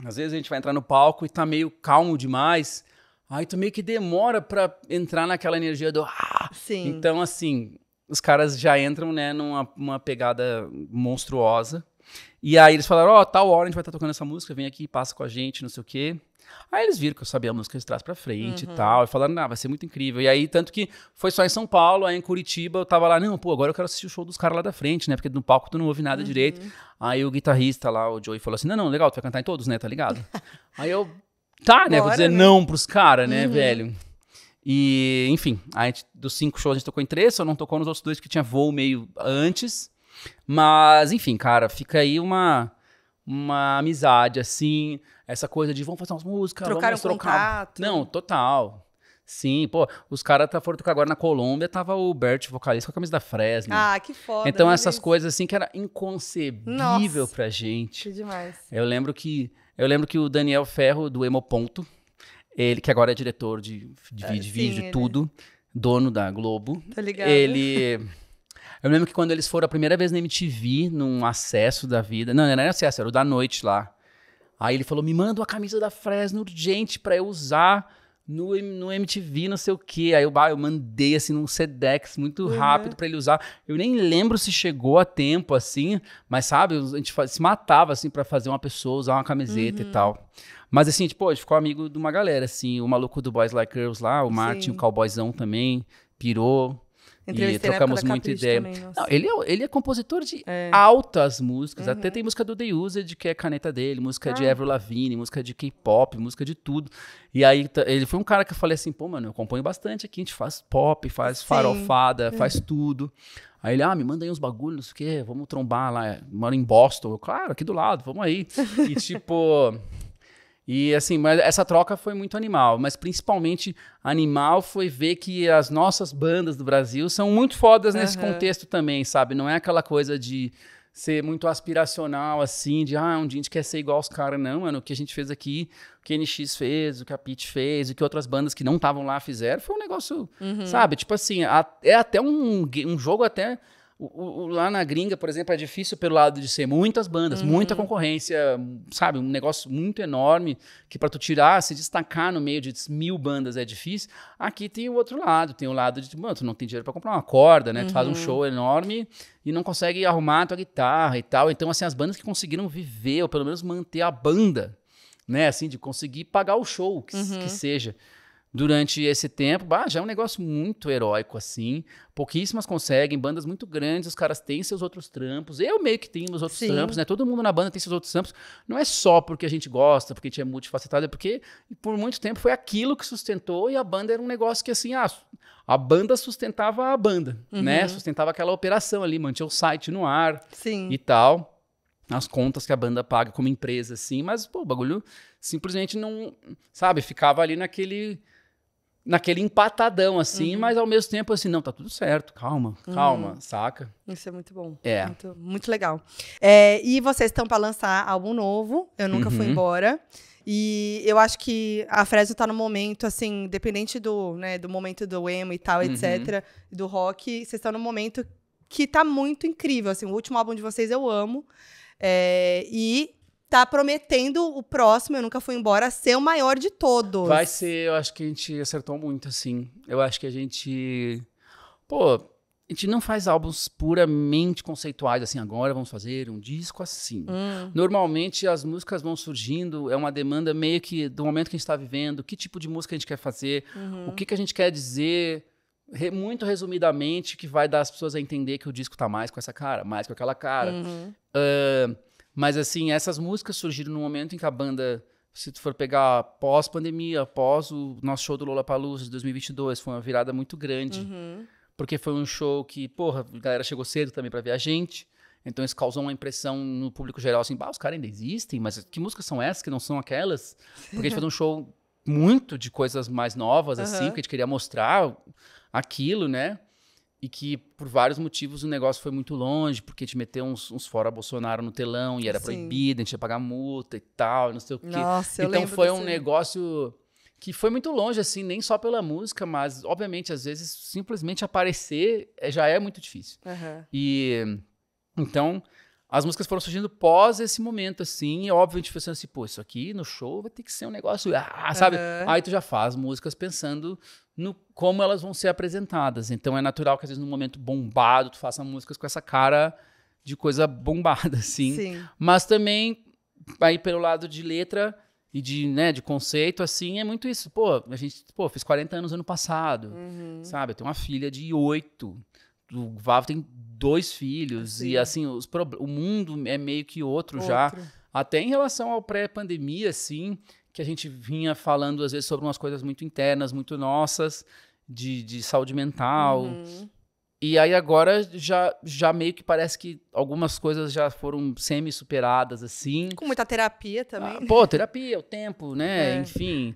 [SPEAKER 2] Às vezes a gente vai entrar no palco e tá meio calmo demais. Aí tu meio que demora pra entrar naquela energia do. Ah! Sim. Então, assim, os caras já entram, né, numa pegada monstruosa. E aí eles falaram, ó, oh, tal hora a gente vai estar tá tocando essa música, vem aqui, passa com a gente, não sei o quê. Aí eles viram que eu sabia a música de trás para frente uhum. e tal, e falaram, ah, vai ser muito incrível. E aí, tanto que foi só em São Paulo, aí em Curitiba eu tava lá, não, pô, agora eu quero assistir o show dos caras lá da frente, né, porque no palco tu não ouve nada uhum. direito. Aí o guitarrista lá, o Joey, falou assim, não, não, legal, tu vai cantar em todos, né, tá ligado? aí eu, tá, né, Bora, vou dizer né? não pros caras, né, uhum. velho. E, enfim, aí dos cinco shows a gente tocou em três, só não tocou nos outros dois que tinha voo meio antes. Mas, enfim, cara, fica aí uma uma amizade, assim, essa coisa de vamos fazer umas músicas, Trocaram vamos trocar. Contato. Não, total. Sim, pô, os caras tá foram tocar agora na Colômbia, tava o Bert, vocalista, com a camisa da Fresno. Ah, que
[SPEAKER 1] foda. Então, né, essas
[SPEAKER 2] coisas assim que era inconcebível Nossa, pra gente. Que demais. Eu lembro que eu lembro que o Daniel Ferro, do ponto ele que agora é diretor de, de é, vídeo, tudo, dono da Globo. Tá ligado. Ele. Eu lembro que quando eles foram a primeira vez na MTV, num acesso da vida. Não, não era acesso, era o da noite lá. Aí ele falou: me manda uma camisa da Fresno urgente para eu usar no, no MTV, não sei o quê. Aí eu, eu mandei assim num Sedex muito uhum. rápido para ele usar. Eu nem lembro se chegou a tempo assim, mas sabe, a gente se matava assim para fazer uma pessoa usar uma camiseta uhum. e tal. Mas assim, tipo, a gente ficou amigo de uma galera, assim, o maluco do Boys Like Girls lá, o Martin, Sim. o cowboyzão também, pirou. E trocamos muita ideia. Também, não, ele, é, ele é compositor de é. altas músicas. Uhum. Até tem música do The Used, que é caneta dele, música ah. de Avril Lavigne, música de K-pop, música de tudo. E aí ele foi um cara que eu falei assim, pô, mano, eu componho bastante aqui, a gente faz pop, faz Sim. farofada, uhum. faz tudo. Aí ele, ah, me manda aí uns bagulhos, não sei o quê, vamos trombar lá. mora em Boston. Eu, claro, aqui do lado, vamos aí. E tipo. E assim, mas essa troca foi muito animal, mas principalmente animal foi ver que as nossas bandas do Brasil são muito fodas uhum. nesse contexto também, sabe? Não é aquela coisa de ser muito aspiracional, assim, de ah, um dia a gente quer ser igual aos caras, não, mano. O que a gente fez aqui, o que a NX fez, o que a Pete fez, o que outras bandas que não estavam lá fizeram, foi um negócio, uhum. sabe? Tipo assim, a, é até um, um jogo até o, o, lá na gringa, por exemplo, é difícil pelo lado de ser muitas bandas, uhum. muita concorrência, sabe? Um negócio muito enorme que para tu tirar, se destacar no meio de mil bandas é difícil. Aqui tem o outro lado, tem o lado de, mano, tu não tem dinheiro para comprar uma corda, né? Uhum. Tu faz um uhum. show enorme e não consegue arrumar a tua guitarra e tal. Então, assim, as bandas que conseguiram viver ou pelo menos manter a banda, né? Assim, de conseguir pagar o show, que, uhum. que seja durante esse tempo. Bah, já é um negócio muito heróico, assim. Pouquíssimas conseguem, bandas muito grandes, os caras têm seus outros trampos. Eu meio que tenho meus outros Sim. trampos, né? Todo mundo na banda tem seus outros trampos. Não é só porque a gente gosta, porque a gente é multifacetado, é porque por muito tempo foi aquilo que sustentou e a banda era um negócio que, assim, a ah, a banda sustentava a banda, né? uhum. né? Sustentava aquela operação ali, mantinha o site no ar Sim. e tal as contas que a banda paga como empresa, assim, mas pô, o bagulho simplesmente não, sabe, ficava ali naquele naquele empatadão, assim, uhum. mas ao mesmo tempo, assim, não, tá tudo certo, calma, uhum. calma, uhum. saca?
[SPEAKER 1] Isso é muito bom. É. Muito, muito legal. É, e vocês estão para lançar álbum novo, Eu Nunca uhum. Fui Embora. E eu acho que a Fresno tá no momento, assim, independente do, né, do momento do emo e tal, uhum. etc., do rock, vocês estão no momento que tá muito incrível, assim, o último álbum de vocês eu amo. É, e tá prometendo o próximo, eu nunca fui embora, ser o maior de todos. Vai
[SPEAKER 2] ser, eu acho que a gente acertou muito, assim. Eu acho que a gente. Pô, a gente não faz álbuns puramente conceituais, assim, agora vamos fazer um disco assim. Hum. Normalmente as músicas vão surgindo, é uma demanda meio que do momento que a gente está vivendo, que tipo de música a gente quer fazer, uhum. o que, que a gente quer dizer muito resumidamente, que vai dar as pessoas a entender que o disco tá mais com essa cara, mais com aquela cara. Uhum. Uh, mas assim, essas músicas surgiram no momento em que a banda, se tu for pegar pós-pandemia, pós o nosso show do Palouse de 2022, foi uma virada muito grande. Uhum. Porque foi um show que, porra, a galera chegou cedo também para ver a gente. Então isso causou uma impressão no público geral assim, bah, os caras ainda existem, mas que músicas são essas que não são aquelas? Porque a gente fez um show muito de coisas mais novas, uhum. assim, que a gente queria mostrar aquilo, né? e que por vários motivos o negócio foi muito longe, porque te meteu uns, uns fora Bolsonaro no telão e era Sim. proibido, a gente ia pagar multa e tal, não sei o quê. Nossa, então foi um negócio que foi muito longe, assim, nem só pela música, mas obviamente às vezes simplesmente aparecer eh, já é muito difícil. Uhum. E então as músicas foram surgindo pós esse momento, assim, e óbvio, a gente pensando assim, pô, isso aqui no show vai ter que ser um negócio, ah, sabe? Uhum. Aí tu já faz músicas pensando no como elas vão ser apresentadas. Então é natural que às vezes num momento bombado tu faça músicas com essa cara de coisa bombada, assim. Sim. Mas também, aí pelo lado de letra e de, né, de conceito, assim, é muito isso. Pô, a gente, pô, fiz 40 anos ano passado, uhum. sabe? Eu tenho uma filha de oito o Vavo tem dois filhos Sim. e assim os o mundo é meio que outro, outro. já até em relação ao pré-pandemia assim que a gente vinha falando às vezes sobre umas coisas muito internas muito nossas de, de saúde mental uhum. e aí agora já já meio que parece que algumas coisas já foram semi superadas assim
[SPEAKER 1] com muita terapia também ah, pô
[SPEAKER 2] terapia o tempo né é. enfim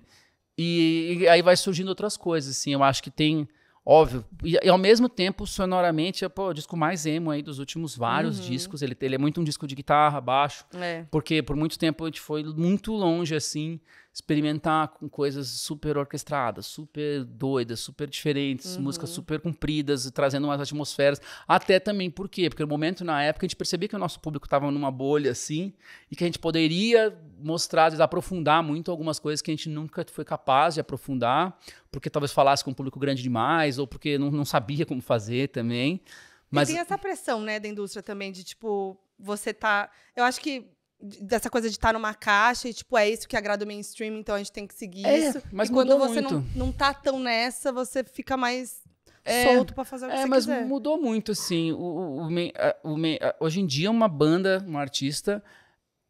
[SPEAKER 2] e, e aí vai surgindo outras coisas assim eu acho que tem Óbvio. E, e, ao mesmo tempo, sonoramente, é pô, o disco mais emo aí dos últimos vários uhum. discos. Ele, ele é muito um disco de guitarra, baixo. É. Porque por muito tempo a gente foi muito longe, assim experimentar com coisas super orquestradas, super doidas, super diferentes, uhum. músicas super compridas, trazendo umas atmosferas. Até também, por quê? Porque no momento, na época, a gente percebia que o nosso público estava numa bolha assim e que a gente poderia mostrar, aprofundar muito algumas coisas que a gente nunca foi capaz de aprofundar, porque talvez falasse com um público grande demais ou porque não, não sabia como fazer também. Mas... E tem essa
[SPEAKER 1] pressão, né, da indústria também, de tipo, você tá. Eu acho que dessa coisa de estar tá numa caixa e, tipo, é isso que agrada o mainstream, então a gente tem que seguir é, isso. Mas e quando você Não, não tá tão nessa, você fica mais é, solto para fazer o que é, você mas mudou
[SPEAKER 2] muito, assim. O, o, o, o, hoje em dia, uma banda, um artista.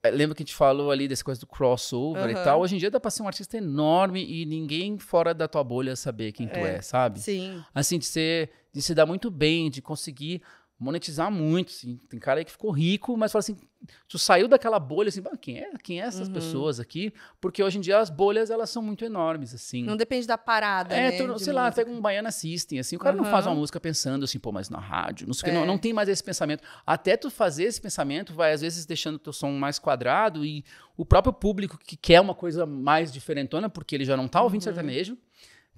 [SPEAKER 2] É, lembra que a gente falou ali dessa coisa do crossover uhum. e tal? Hoje em dia dá pra ser um artista enorme e ninguém fora da tua bolha saber quem é, tu é, sabe? Sim. Assim, de, ser, de se dar muito bem, de conseguir monetizar muito, assim. Tem cara aí que ficou rico, mas fala assim, tu saiu daquela bolha, assim, ah, quem é, quem é essas uhum. pessoas aqui? Porque hoje em dia as bolhas, elas são muito enormes, assim. Não
[SPEAKER 1] depende da parada, É, né, tu, sei música. lá,
[SPEAKER 2] pega um baiano assistem, assim, o cara uhum. não faz uma uhum. música pensando assim, pô, mas na rádio, não sei é. que, não, não tem mais esse pensamento. Até tu fazer esse pensamento vai, às vezes, deixando o teu som mais quadrado e o próprio público que quer uma coisa mais diferentona, porque ele já não tá ouvindo uhum. sertanejo,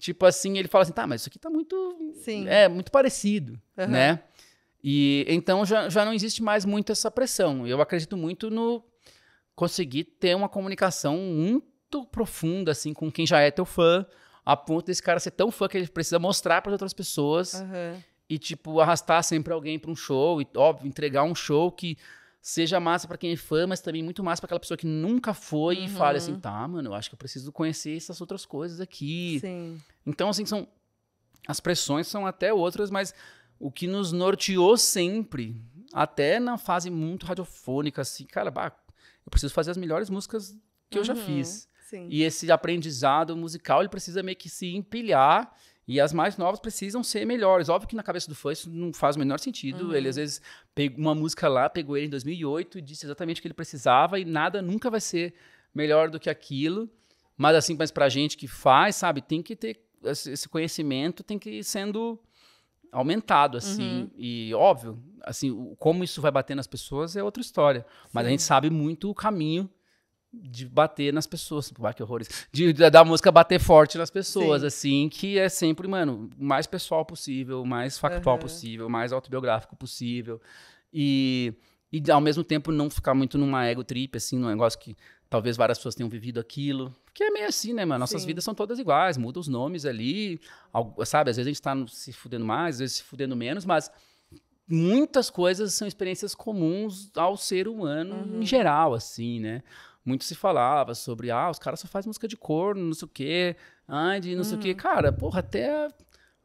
[SPEAKER 2] tipo assim, ele fala assim, tá, mas isso aqui tá muito, Sim. é, muito parecido, né? E então já, já não existe mais muito essa pressão. Eu acredito muito no conseguir ter uma comunicação muito profunda assim com quem já é teu fã, a ponto desse cara ser tão fã que ele precisa mostrar para outras pessoas. Uhum. E, tipo, arrastar sempre alguém para um show, e, óbvio, entregar um show que seja massa para quem é fã, mas também muito massa para aquela pessoa que nunca foi uhum. e fala assim, uhum. tá, mano, eu acho que eu preciso conhecer essas outras coisas aqui. Sim. Então, assim, são as pressões são até outras, mas o que nos norteou sempre, até na fase muito radiofônica, assim, cara, bah, eu preciso fazer as melhores músicas que uhum, eu já uhum, fiz. Sim. E esse aprendizado musical, ele precisa meio que se empilhar e as mais novas precisam ser melhores. Óbvio que na cabeça do fã isso não faz o menor sentido. Uhum. Ele às vezes pegou uma música lá, pegou ele em 2008 e disse exatamente o que ele precisava e nada nunca vai ser melhor do que aquilo. Mas assim, mas pra gente que faz, sabe, tem que ter esse conhecimento, tem que ir sendo aumentado, assim. Uhum. E óbvio, assim, como isso vai bater nas pessoas é outra história. Sim. Mas a gente sabe muito o caminho de bater nas pessoas, que horrores, de, de, da música bater forte nas pessoas, Sim. assim, que é sempre, mano, mais pessoal possível, mais factual uhum. possível, mais autobiográfico possível, e, e ao mesmo tempo não ficar muito numa ego trip, assim, num negócio que talvez várias pessoas tenham vivido aquilo, que é meio assim, né, mano? Nossas Sim. vidas são todas iguais, muda os nomes ali, sabe? Às vezes a gente tá se fudendo mais, às vezes se fudendo menos, mas muitas coisas são experiências comuns ao ser humano uhum. em geral, assim, né? Muito se falava sobre, ah, os caras só fazem música de corno, não sei o quê, Andy, não uhum. sei o quê. Uhum. Cara, porra, até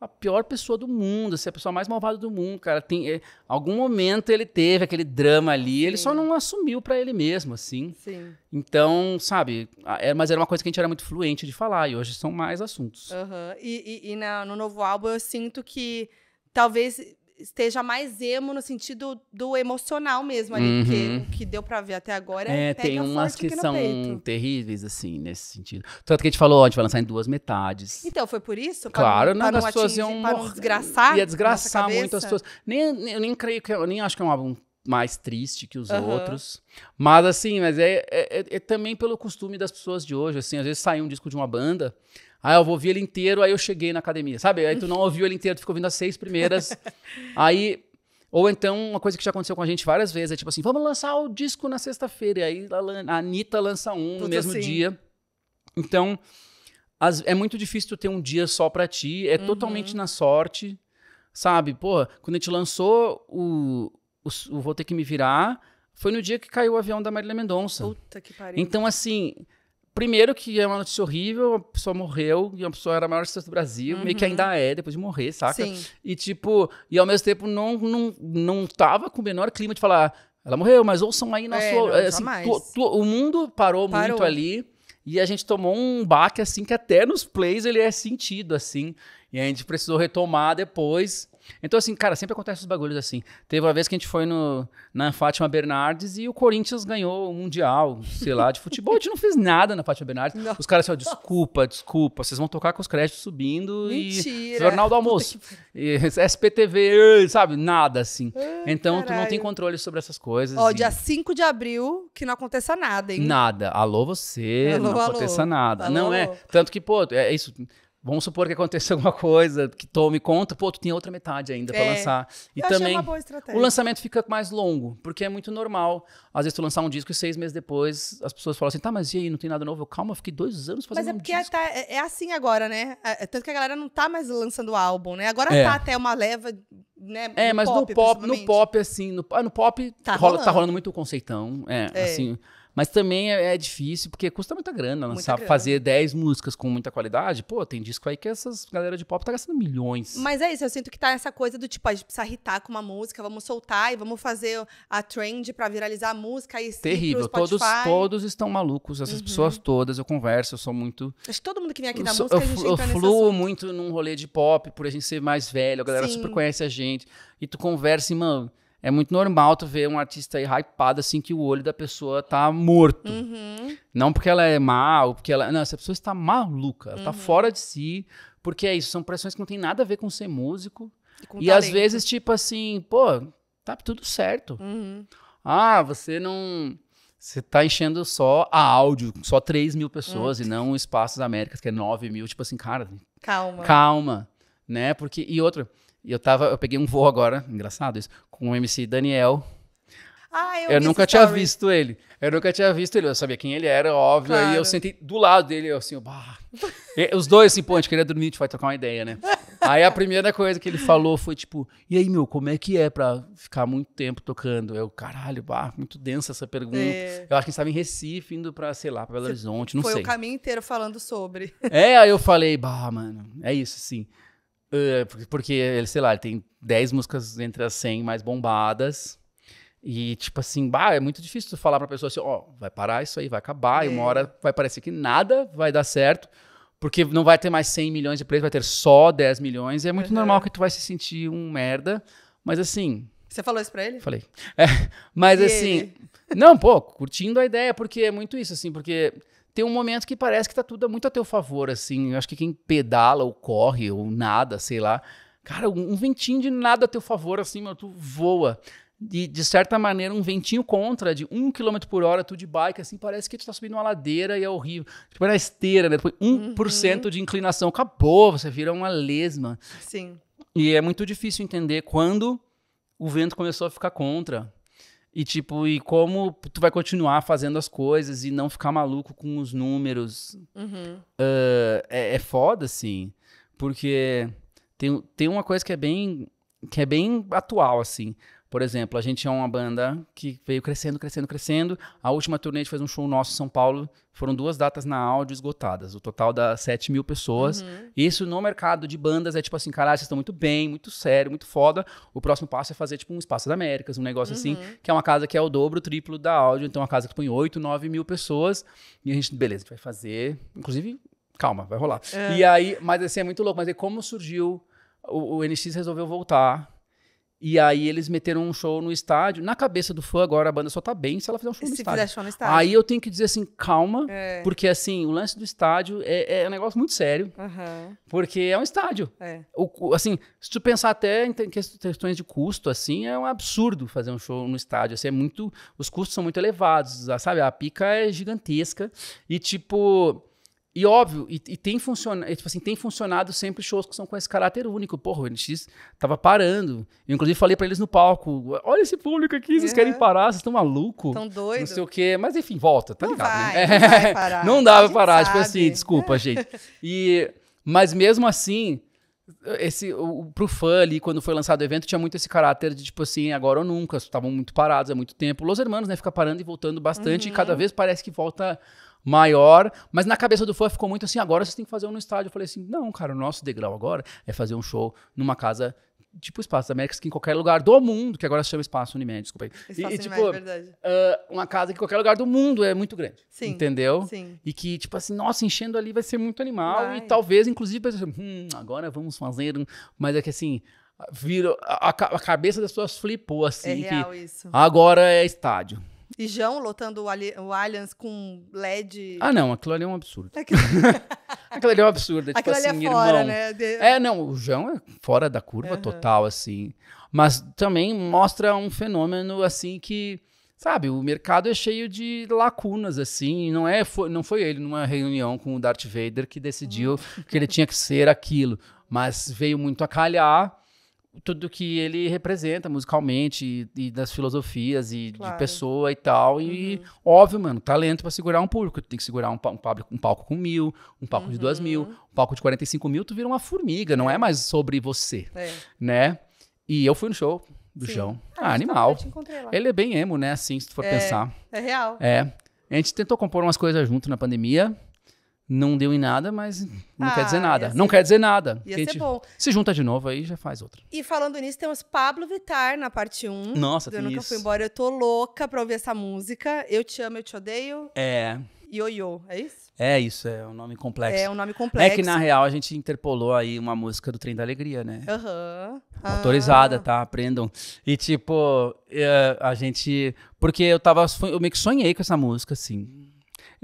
[SPEAKER 2] a pior pessoa do mundo, ser assim, a pessoa mais malvada do mundo, cara. Tem, é, algum momento ele teve aquele drama ali, Sim. ele só não assumiu para ele mesmo, assim. Sim. Então, sabe, é, mas era uma coisa que a gente era muito fluente de falar, e hoje são mais assuntos.
[SPEAKER 1] Uhum. E, e, e na, no novo álbum eu sinto que talvez esteja mais emo no sentido do emocional mesmo ali, uhum. porque o que deu para ver até agora é, é tem umas que são peito.
[SPEAKER 2] terríveis assim nesse sentido. Tanto que a gente falou, a gente vai lançar em duas metades. Então foi por isso, claro, para não, as pessoas iam para desgraçar, ia desgraçar muito as pessoas. Nem eu nem creio que eu nem acho que é um álbum mais triste que os uhum. outros. Mas assim, mas é é, é, é, também pelo costume das pessoas de hoje, assim, às vezes sai um disco de uma banda, Aí ah, eu ouvi ele inteiro, aí eu cheguei na academia, sabe? Aí tu não ouviu ele inteiro, tu ficou ouvindo as seis primeiras. aí. Ou então, uma coisa que já aconteceu com a gente várias vezes, é tipo assim, vamos lançar o disco na sexta-feira. E aí a Anitta lança um Tudo no mesmo assim. dia. Então, as, é muito difícil tu ter um dia só pra ti, é uhum. totalmente na sorte, sabe? Pô, quando a gente lançou o, o, o Vou Ter Que Me Virar, foi no dia que caiu o avião da Marília Mendonça. Puta que pariu. Então, assim, Primeiro que é uma notícia horrível, uma pessoa morreu, e uma pessoa era a maior sucesso do Brasil, uhum. meio que uhum. ainda é, depois de morrer, saca? Sim. E tipo, e ao mesmo tempo não, não, não tava com o menor clima de falar, ela morreu, mas ouçam aí nosso. É, não, é, assim, tu, tu, o mundo parou, parou, muito ali. E a gente tomou um baque, assim, que até nos plays ele é sentido, assim. E a gente precisou retomar depois. Então, assim, cara, sempre acontece os bagulhos assim. Teve uma vez que a gente foi no, na Fátima Bernardes e o Corinthians ganhou o Mundial, sei lá, de futebol. A gente não fez nada na Fátima Bernardes. Não. Os caras só desculpa, desculpa, vocês vão tocar com os créditos subindo Mentira. e Jornal do Almoço. E, SPTV, sabe? Nada, assim. Ai, então, caralho. tu não tem controle sobre essas coisas. Ó, e... dia
[SPEAKER 1] 5 de abril, que não aconteça nada, hein?
[SPEAKER 2] Nada. Alô, você, alô, não alô. aconteça nada. Alô, não é. Tanto que, pô, é isso. Vamos supor que aconteça alguma coisa que tome conta, pô, tu tem outra metade ainda para é, lançar. E é também o lançamento fica mais longo, porque é muito normal. Às vezes tu lançar um disco e seis meses depois as pessoas falam assim, tá, mas e aí, não tem nada novo? Eu, Calma, eu fiquei dois anos fazendo mas é
[SPEAKER 1] porque um disco. Tá, é, é assim agora, né? É, é, tanto que a galera não tá mais lançando álbum, né? Agora é. tá até uma leva, né? É, mas pop, no pop, no
[SPEAKER 2] pop, assim, no, ah, no pop tá rola, tá rolando. tá rolando muito o conceitão. É, é. assim, mas também é, é difícil, porque custa muita grana muita lançar, grana. fazer 10 músicas com muita qualidade. Pô, tem disco aí que essas galera de pop tá gastando milhões.
[SPEAKER 1] Mas é isso, eu sinto que tá essa coisa do tipo, a gente precisa irritar com uma música, vamos soltar e vamos fazer a trend para viralizar a música e Terrível, todos, todos
[SPEAKER 2] estão malucos, essas uhum. pessoas todas, eu converso, eu sou muito... Acho que todo mundo que vem aqui da música, eu, a gente Eu, eu fluo muito num rolê de pop, por a gente ser mais velho, a galera Sim. super conhece a gente. E tu conversa e, mano é muito normal tu ver um artista aí hypado assim que o olho da pessoa tá morto. Uhum. Não porque ela é má, ou porque ela. Não, essa pessoa está maluca, ela tá uhum. tá fora de si, porque é isso, são pressões que não tem nada a ver com ser músico. E, e às vezes, tipo assim, pô, tá tudo certo. Uhum. Ah, você não. Você tá enchendo só a áudio, só 3 mil pessoas e não o Espaço das Américas, que é 9 mil. Tipo assim, cara. Calma. Calma. Né? Porque. E outra e eu tava, eu peguei um voo agora, engraçado isso, com o MC Daniel. Ah, eu, eu nunca tinha story. visto ele. Eu nunca tinha visto ele. Eu sabia quem ele era, óbvio. Claro. Aí eu sentei do lado dele, eu assim, bah. E, os dois, assim, pô, a gente queria dormir, a gente vai trocar uma ideia, né? Aí a primeira coisa que ele falou foi tipo, e aí, meu, como é que é pra ficar muito tempo tocando? Eu, caralho, bah, muito densa essa pergunta. É. Eu acho que a gente tava em Recife, indo pra, sei lá, pra Belo Horizonte, não foi sei. Foi o
[SPEAKER 1] caminho inteiro falando sobre.
[SPEAKER 2] É, aí eu falei, bah, mano, é isso, sim. Eh, porque ele, sei lá, ele tem 10 músicas entre as 100 mais bombadas. E, tipo assim, bah, é muito difícil tu falar pra pessoa assim, ó, oh, vai parar isso aí, vai acabar, é. e uma é. hora vai parecer que nada vai dar certo, porque não vai ter mais 100 milhões de preços, vai ter só 10 milhões, e é muito uhum. normal que tu vai se sentir um merda, mas assim... Você falou isso pra ele? Falei. É, mas e assim... Ele? Não, pô, curtindo a ideia, porque é muito isso, assim, porque tem um momento que parece que tá tudo muito a teu favor, assim. Eu acho que quem pedala ou corre ou nada, sei lá. Cara, um ventinho de nada a teu favor, assim, tu voa. De, de certa maneira, um ventinho contra, de um quilômetro por hora, tu de bike, assim, parece que tu tá subindo uma ladeira e é horrível. Tipo, na esteira, né? Depois 1% uhum. de inclinação, acabou, você vira uma lesma. Sim. E é muito difícil entender quando o vento começou a ficar contra e tipo, e como tu vai continuar fazendo as coisas e não ficar maluco com os números. Uhum. Uh, é, é foda, assim. Porque tem, tem uma coisa que é bem que é bem atual, assim. Por exemplo, a gente é uma banda que veio crescendo, crescendo, crescendo. A última turnê a gente fez um show nosso em São Paulo. Foram duas datas na áudio esgotadas. O total dá 7 mil pessoas. Uhum. Isso no mercado de bandas é tipo assim, caralho, vocês estão muito bem, muito sério, muito foda. O próximo passo é fazer tipo um Espaço das Américas, um negócio assim, uhum. assim, que é uma casa que é o dobro, o triplo da áudio. Então, é uma casa que põe 8, 9 mil pessoas. E a gente, beleza, a gente vai fazer. Inclusive, calma, vai rolar. É. E aí, mas assim, é muito louco. Mas aí como surgiu... O, o NX resolveu voltar e aí eles meteram um show no estádio. Na cabeça do fã, agora a banda só tá bem se ela fizer um show, se no, estádio. Show no estádio. Aí eu tenho que dizer assim, calma, é. porque assim, o lance do estádio é, é um negócio muito sério.
[SPEAKER 1] Uhum.
[SPEAKER 2] Porque é um estádio. É. O, assim, se tu pensar até em questões de custo, assim, é um absurdo fazer um show no estádio. Assim, é muito. Os custos são muito elevados, sabe? A pica é gigantesca. E tipo e óbvio, e, e tem, funcionado é, tipo assim, tem funcionado sempre shows que são com esse caráter único. Porra, o NX tava parando. Eu, inclusive, falei para eles no palco: olha esse público aqui, vocês é. querem parar, vocês estão malucos. Estão doidos. Não sei o quê. Mas enfim, volta, tá não ligado? Né? Vai, né? Não, vai parar. não dá pra parar, tipo sabe. tipo assim, desculpa, gente. E, mas mesmo assim, esse o, pro fã ali, quando foi lançado o evento, tinha muito esse caráter de tipo assim, agora ou nunca, estavam muito parados há muito tempo. Los Hermanos, né, fica parando e voltando bastante, uhum. e cada uhum. vez parece que volta maior, mas na cabeça do fã ficou muito assim, agora vocês têm que fazer um no estádio. Eu falei assim, não, cara, o nosso degrau agora é fazer um show numa casa tipo Espaço da América, que em qualquer lugar do mundo, que agora se chama Espaço Unimed, desculpa aí. Espaço e, Unimed, tipo, verdade. Uh, uma casa que em qualquer lugar do mundo é muito grande. Sim. Entendeu? Sim. E que, tipo assim, nossa, enchendo ali vai ser muito animal. Vai. E talvez, inclusive, hum, agora vamos fazer Mas é que assim, virou, a, a, cabeça das pessoas flipou, assim. É real que isso. Agora é estádio.
[SPEAKER 1] E João lotando o, Ali o Allianz com LED.
[SPEAKER 2] Ah, não, aquilo ali é um absurdo. Aquilo, é aquilo ali é um absurdo. É, tipo é assim, é fora, irmão. né? De... É, não, o João é fora da curva uhum. total, assim. Mas também mostra um fenômeno, assim, que. Sabe, o mercado é cheio de lacunas, assim. Não, é, foi, não foi ele numa reunião com o Darth Vader que decidiu hum. que ele tinha que ser aquilo. Mas veio muito a calhar tudo que ele representa musicalmente e, e das filosofias e claro. de pessoa e tal. E uhum. óbvio, mano, talento para segurar um público. Tu tem que segurar um, um, um palco com mil, um palco uhum. de duas mil, uhum. um palco de 45 mil, tu vira uma formiga, não é, é, mais sobre você, é. né? E eu fui no show do Sim. João. Ah, animal. Ele é bem emo, né? Assim, se tu for é, pensar. É real. É. A gente tentou compor umas coisas junto na pandemia. Não deu em nada, mas não ah, quer dizer ah, nada. Não quer dizer nada. Ia ser bom. Se junta de novo aí, já faz outra.
[SPEAKER 1] E falando nisso, temos Pablo Vittar na parte 1. Nossa, tem Eu nunca isso. fui embora. Eu tô louca pra ouvir essa música. Eu te amo, eu te odeio. É. Ioiô, é
[SPEAKER 2] isso? É isso, é um nome complexo. É um nome complexo. É que, na real, a gente interpolou aí uma música do Trem da Alegria, né? Aham. Uhum. Ah. Autorizada, tá? Aprendam. E, tipo, é, a gente... Porque eu tava... Eu meio que sonhei com essa música, assim.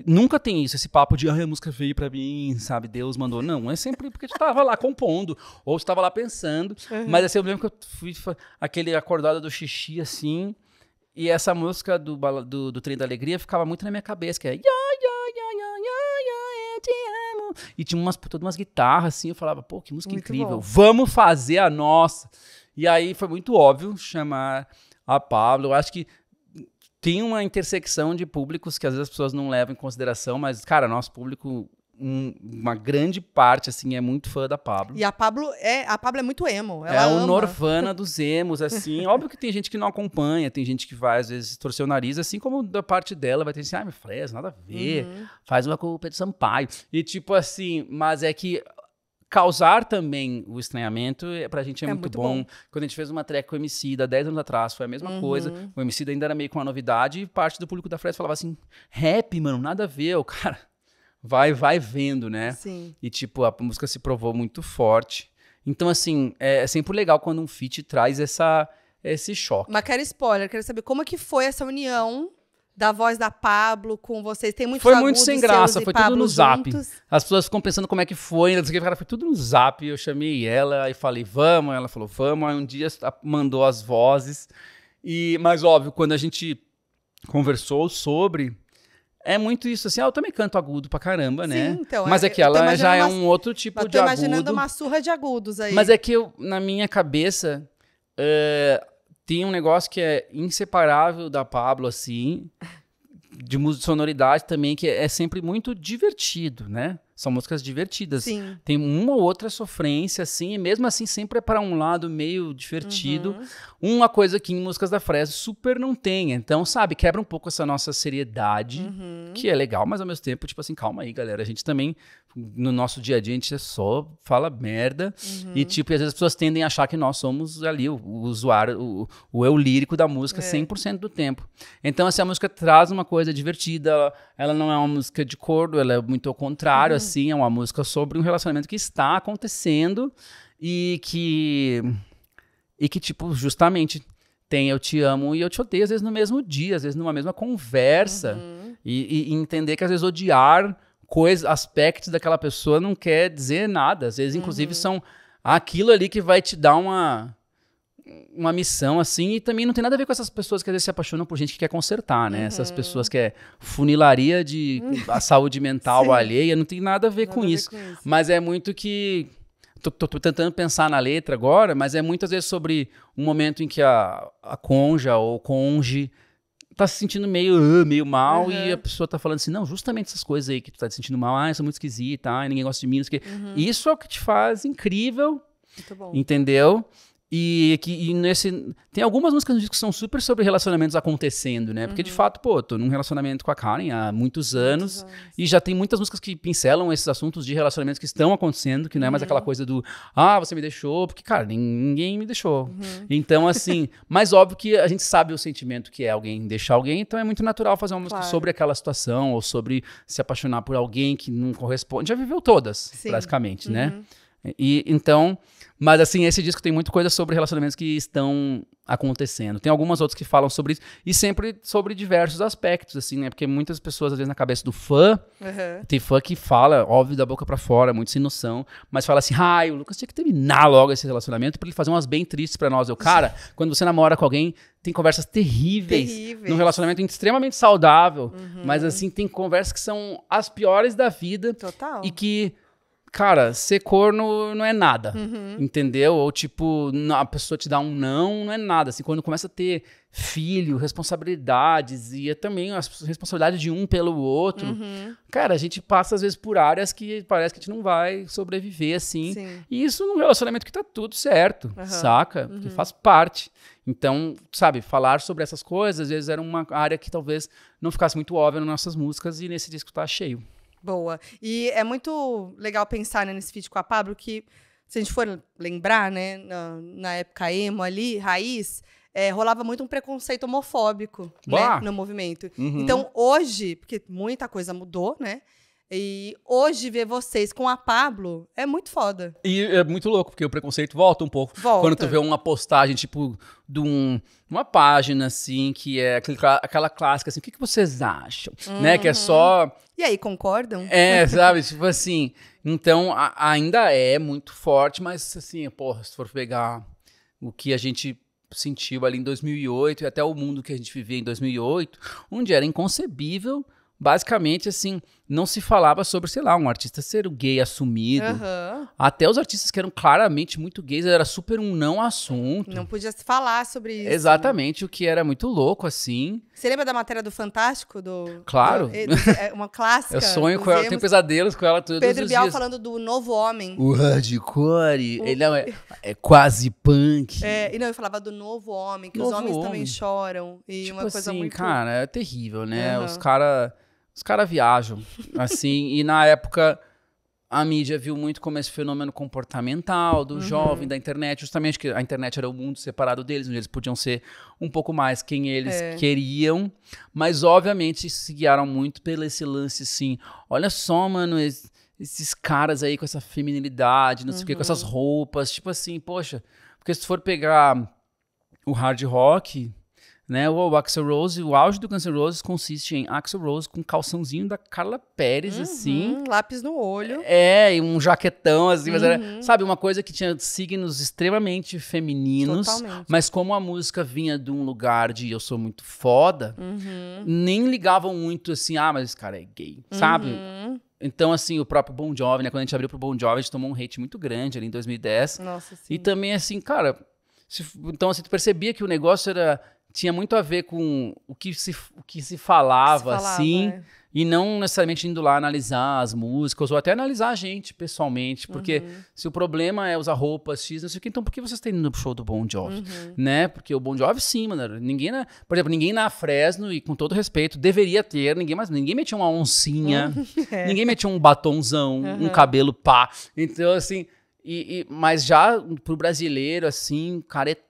[SPEAKER 2] Nunca tem isso, esse papo de ah, a música veio para mim, sabe? Deus mandou. Não, é sempre porque tu tava lá compondo, ou tu lá pensando. Uhum. Mas assim, eu lembro que eu fui aquele acordado do xixi assim. E essa música do, do, do Trem da Alegria ficava muito na minha cabeça, que é. Yo, yo, yo, yo, yo, eu te amo. E tinha umas, todas umas guitarras assim, eu falava, pô, que música muito incrível. Bom. Vamos fazer a nossa. E aí foi muito óbvio chamar a Pablo. Eu acho que tem uma intersecção de públicos que às vezes as pessoas não levam em consideração, mas, cara, nosso público um, uma grande parte, assim, é muito fã da Pablo. E
[SPEAKER 1] a Pablo é, a Pablo é muito emo. Ela é o
[SPEAKER 2] Norvana dos emos, assim. Óbvio que tem gente que não acompanha, tem gente que vai, às vezes, torcer o nariz, assim como da parte dela vai ter assim, ah, me fresca, nada a ver, uhum. faz uma culpa de Sampaio. E tipo assim, mas é que causar também o estranhamento é, pra gente é, é muito, muito bom. bom. Quando a gente fez uma track com o MC da 10 anos atrás, foi a mesma uhum. coisa. O MC ainda era meio com uma novidade e parte do público da Fresno falava assim: rap, mano, nada a ver, o cara vai vai vendo, né? Sim. E tipo, a música se provou muito forte. Então assim, é, é sempre legal quando um feat traz essa esse choque.
[SPEAKER 1] Mas quero spoiler, quero saber como é que foi essa união da voz da Pablo com vocês. Tem muito Foi muito sem graça, foi tudo no zap. Juntos.
[SPEAKER 2] As pessoas ficam pensando como é que foi, ainda né? que, cara, foi tudo no zap. Eu chamei ela e falei, vamos, ela falou, vamos. Aí um dia mandou as vozes. E, mas óbvio, quando a gente conversou sobre é muito isso, assim, ah, eu também canto agudo pra caramba, né? Sim, então, mas é, que ela já é um outro tipo de agudo. Eu tô imaginando uma
[SPEAKER 1] surra de agudos aí. Mas é que
[SPEAKER 2] eu, na minha cabeça, uh, tem um negócio que é inseparável da Pablo, assim, de sonoridade também, que é sempre muito divertido, né? São músicas divertidas. Sim. Tem uma ou outra sofrência, assim, e mesmo assim sempre é para um lado meio divertido. Uhum. Uma coisa que em músicas da Fresno super não tem. Então, sabe, quebra um pouco essa nossa seriedade, uhum. que é legal, mas ao mesmo tempo, tipo assim, calma aí, galera. A gente também, no nosso dia a dia, a gente é só fala merda. Uhum. E, tipo, às vezes as pessoas tendem a achar que nós somos ali o, o usuário, o, o eu lírico da música é. 100% do tempo. Então, assim, a música traz uma coisa divertida, ela, ela, não é uma música de cordo, ela é muito ao contrário, assim sim é uma música sobre um relacionamento que está acontecendo e que. E que, tipo, justamente tem eu te amo e eu te odeio, às vezes no mesmo dia, às vezes numa mesma conversa. Uhum. E, e, entender que às vezes odiar coisas, aspectos daquela pessoa não quer dizer nada. Às vezes, inclusive, uhum. são aquilo ali que vai te dar uma uma missão assim, e também não tem nada a ver com essas pessoas que às vezes se apaixonam por gente que quer consertar, né? Uhum. Essas pessoas que é funilaria de a saúde mental alheia, não tem nada a ver, com, a ver isso. com isso. Mas é muito que Tô, tô, tô, tentando pensar na letra agora, mas é muitas vezes sobre um momento em que a, a conja ou conge tá se sentindo meio, ah", meio mal uhum. e a pessoa tá falando assim, não, justamente essas coisas aí que tu tá te sentindo mal, ah, eu muito esquisita, ah, ninguém gosta de mim, isso que uhum. Isso é o que te faz incrível, entendeu? E, que, e nesse. Tem algumas músicas no disco que são super sobre relacionamentos acontecendo, né? Porque uhum. de fato, pô, tô num relacionamento com a Karen há muitos anos, muitos anos, E já tem muitas músicas que pincelam esses assuntos de relacionamentos que estão acontecendo, que não é mais uhum. aquela coisa do ah, você me deixou, porque, cara, ninguém me deixou. Uhum. Então, assim, mas óbvio que a gente sabe o sentimento que é alguém deixar alguém, então é muito natural fazer uma música claro. sobre aquela situação, ou sobre se apaixonar por alguém que não corresponde. Já viveu todas, Sim. basicamente, né? Uhum. E então, mas assim, esse disco tem muita coisa sobre relacionamentos que estão acontecendo. Tem algumas outras que falam sobre isso e sempre sobre diversos aspectos, assim, né? Porque muitas pessoas às vezes na cabeça do fã, uhum. tem fã que fala, óbvio, da boca para fora, muito sem noção, mas fala assim: "Ai, ah, o Lucas tinha que terminar logo esse relacionamento para ele fazer umas bem tristes para nós". Eu, cara, quando você namora com alguém, tem conversas terríveis, terríveis. num relacionamento extremamente saudável, uhum. mas assim, tem conversas que são as piores da vida Total. e que cara, ser corno não é nada, uhum. entendeu? Ou tipo, a pessoa te dá um não, não é nada. Assim, quando começa a ter filho, responsabilidades e é também a responsabilidade de um pelo outro, uhum. cara, a gente passa às vezes por áreas que parece que a gente não vai sobreviver assim. Sim. E isso num relacionamento que tá tudo certo, uhum. saca? Porque faz parte. Então, sabe, falar sobre essas coisas às vezes era uma área que talvez não ficasse muito óbvia nas nossas músicas e nesse disco tá cheio.
[SPEAKER 1] Boa. E é muito legal pensar né, nesse feed com a Pablo que, se a gente for lembrar, né, na, na época emo ali, raiz, é, rolava muito um preconceito homofóbico né, no movimento. Uhum. Então, hoje, porque muita coisa mudou, né? E hoje ver vocês com a Pablo é muito foda.
[SPEAKER 2] E é muito louco, porque o preconceito volta um pouco. Volta. Quando tu vê uma postagem, tipo, de um, uma página, assim, que é aquele, aquela clássica, assim, o que, que vocês acham? Uhum. Né? Que é uhum. só...
[SPEAKER 1] E aí, concordam? É, sabe?
[SPEAKER 2] tipo assim, então a, ainda é muito forte, mas assim, porra, se for pegar o que a gente sentiu ali em 2008 e até o mundo que a gente vivia em 2008, onde era inconcebível, basicamente, assim não se falava sobre, sei lá, um artista ser gay assumido. Uhum. Até os artistas que eram claramente muito gays, era super um não assunto. Não
[SPEAKER 1] podia se falar sobre isso. Né?
[SPEAKER 2] Exatamente, né? o que era muito louco, assim.
[SPEAKER 1] Você lembra da matéria do Fantástico? Do, claro. É, do, do, é uma clássica. Eu sonho com ela, tenho pesadelos com ela todos Pedro os Bial dias. falando do novo homem. O
[SPEAKER 2] hardcore, o... ele não, é, é, quase punk.
[SPEAKER 1] É, e não, eu falava do novo homem, que novo os homens homem. também choram. E tipo uma coisa assim, muito... cara,
[SPEAKER 2] é terrível, né? Uhum. Os caras os caras viajam, assim, e na época a mídia viu muito como esse fenômeno comportamental do uhum. jovem, da internet, justamente que a internet era o um mundo separado deles, onde eles podiam ser um pouco mais quem eles é. queriam, mas obviamente se guiaram muito pelo esse lance assim, olha só, mano, esses, esses caras aí com essa feminilidade, não sei o quê que, com essas uhum. roupas, tipo assim, poxa, porque se for pegar o hard rock, né? O Axel Rose, o auge do Guns Rose consiste em Axel Rose com calçãozinho da Carla Pérez, uhum, assim.
[SPEAKER 1] Lápis no olho.
[SPEAKER 2] É, e um jaquetão, assim. Uhum. Mas era, uhum. sabe, uma coisa que tinha signos extremamente femininos. Totalmente. Mas como a música vinha de um lugar de eu sou muito foda, uhum. nem ligavam muito assim, ah, mas esse cara é gay, sabe? Uhum. Então, assim, o próprio Bon Jovi, né? Quando a gente abriu pro Bon Jovi, a gente tomou um hate muito grande ali em 2010. Nossa, sim. E também, assim, cara... Se, então, assim, tu percebia que o negócio era tinha muito a ver com o que se, o que se falava, se falava assim, é. e não necessariamente indo lá analisar as músicas, ou até analisar a gente pessoalmente, porque uhum. se o problema é usar roupas X, não sei o que, então por que vocês estão indo no show do Bon Jovi, uhum. né? Porque o Bon Jovi, sim, mano, ninguém, na, por exemplo, ninguém na Fresno, e com todo respeito, deveria ter, ninguém mais, ninguém metia uma oncinha, uhum. é. ninguém metia um batonzão, uhum. um cabelo pá, então assim... E, e, mas já pro brasileiro, assim, caretão é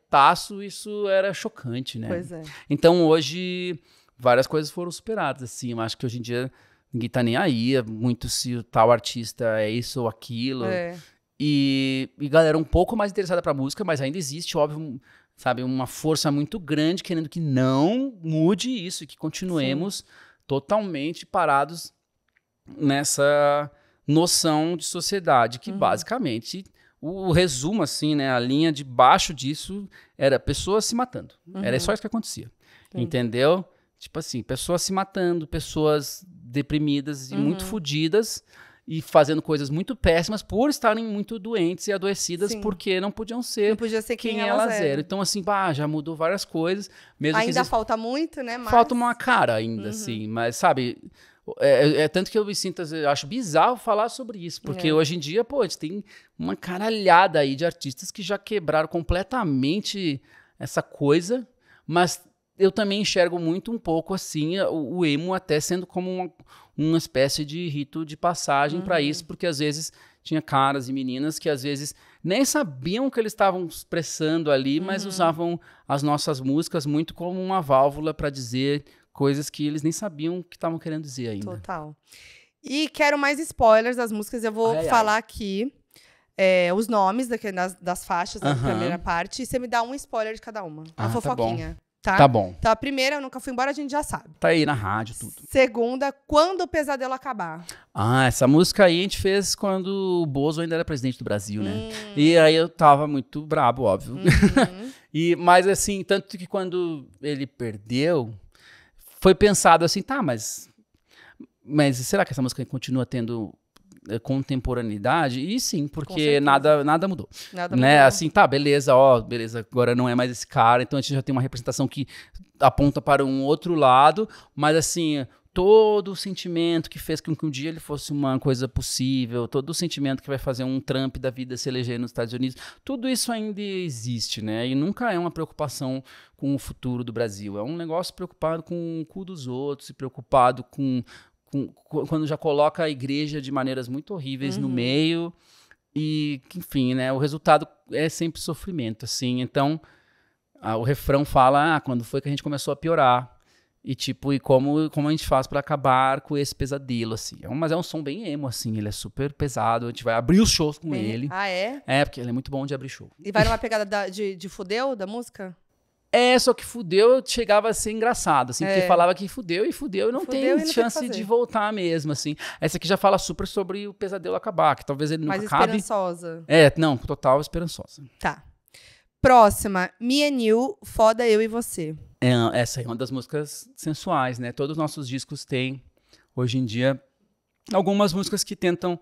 [SPEAKER 2] isso era chocante, né? Pois é. Então hoje várias coisas foram superadas, assim. Eu acho que hoje em dia ninguém tá nem aí, é muito se o tal artista é isso ou aquilo. É. E, e galera um pouco mais interessada pra música, mas ainda existe, óbvio, sabe, uma força muito grande querendo que não mude isso e que continuemos Sim. totalmente parados nessa noção de sociedade que uhum. basicamente o, resumo, assim, né? A linha de baixo disso era pessoas se matando. Uhum. Era só isso que acontecia. Entendeu? Tipo assim, pessoas se matando, pessoas deprimidas e uhum. muito fodidas e fazendo coisas muito péssimas por estarem muito doentes e adoecidas Sim. porque não podiam ser, não podia ser quem, quem elas, eram. eram. Então, assim, bah, já mudou várias coisas. Mesmo ainda falta muito, né? Mas... Falta uma cara ainda, uhum. assim. Mas, sabe, é, é, é, tanto que eu me sinto, eu acho bizarro falar sobre isso, porque é. hoje em dia, pô, a gente tem uma caralhada aí de artistas que já quebraram completamente essa coisa, mas eu também enxergo muito um pouco assim o, o emo até sendo como uma, uma espécie de rito de passagem uhum. para isso, porque às vezes tinha caras e meninas que às vezes nem sabiam que eles estavam expressando ali, uhum. mas usavam as nossas músicas muito como uma válvula para dizer coisas que eles nem sabiam que estavam querendo dizer ainda. Total.
[SPEAKER 1] E quero mais spoilers das músicas, eu vou ai, falar ai. aqui é, os nomes da, das, das, faixas da primeira parte e você me dá um spoiler de cada uma. Ah, a tá fofoquinha. Tá Tá? tá? bom. Então a primeira, eu nunca fui embora, a gente já sabe.
[SPEAKER 2] Tá aí na rádio, tudo.
[SPEAKER 1] Segunda, quando o pesadelo acabar.
[SPEAKER 2] Ah, essa música aí a gente fez quando o Bozo ainda era presidente do Brasil, né? Hum. E aí eu tava muito brabo, óbvio. Uhum. e, mas assim, tanto que quando ele perdeu, foi pensado assim, tá, mas, mas será que essa música continua tendo eh, contemporaneidade e sim porque nada nada mudou nada né mudou. assim tá beleza ó beleza agora não é mais esse cara então a gente já tem uma representação que aponta para um outro lado mas assim todo o sentimento que fez com que um dia ele fosse uma coisa possível, todo o sentimento que vai fazer um Trump da vida se eleger nos Estados Unidos, tudo isso ainda existe, né? E nunca é uma preocupação com o futuro do Brasil. É um negócio preocupado com o cu dos outros, preocupado com, com quando já coloca a igreja de maneiras muito horríveis uhum. no meio e, enfim, né? O resultado é sempre sofrimento, assim. Então, a, o refrão fala, ah, quando foi que a gente começou a piorar? E tipo, e como, como a gente faz para acabar com esse pesadelo, assim. É um, mas é um som bem emo, assim, ele é super pesado, a gente vai abrir os shows com ele. Ah, é? É, porque ele é muito bom de abrir show.
[SPEAKER 1] E vai numa pegada da, de, de fudeu da música?
[SPEAKER 2] É, só que fudeu chegava a ser engraçado, assim, é. porque falava que fudeu e fudeu e não fudeu tem chance tem de voltar mesmo, assim. Essa aqui já fala super sobre o pesadelo acabar, que talvez ele não acabe. Mais esperançosa. É, não, total esperançosa.
[SPEAKER 1] Tá. Próxima, Mia New, Foda Eu e Você.
[SPEAKER 2] É, essa é uma das músicas sensuais, né? Todos os nossos discos têm, hoje em dia, algumas músicas que tentam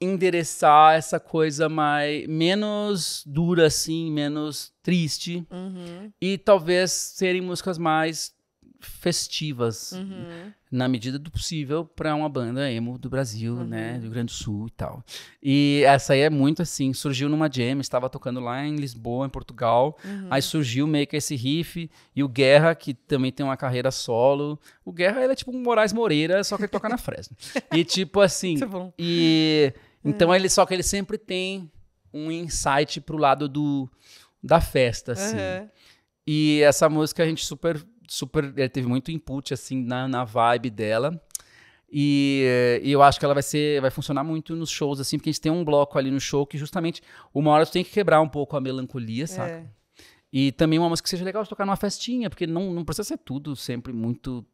[SPEAKER 2] endereçar essa coisa mais menos dura assim, menos triste uhum. e talvez serem músicas mais festivas uhum. na medida do possível para uma banda emo do Brasil, uhum. né, do Rio Grande do Sul e tal. E essa aí é muito assim, surgiu numa jam, estava tocando lá em Lisboa, em Portugal, uhum. aí surgiu meio que esse riff e o Guerra que também tem uma carreira solo. O Guerra ele é tipo um Moraes Moreira, só que ele toca na Fresno. E tipo assim, e então é. ele só que ele sempre tem um insight pro lado do da festa assim. E essa música a gente super super. ela eh, teve muito input, assim, na, na vibe dela. E, eh, e, eu acho que ela vai ser, vai funcionar muito nos shows, assim, porque a gente tem um bloco ali no show que justamente uma hora tu tem que quebrar um pouco a melancolia, é. saca? E também uma música que seja legal de tocar numa festinha, porque não, não precisa ser tudo sempre muito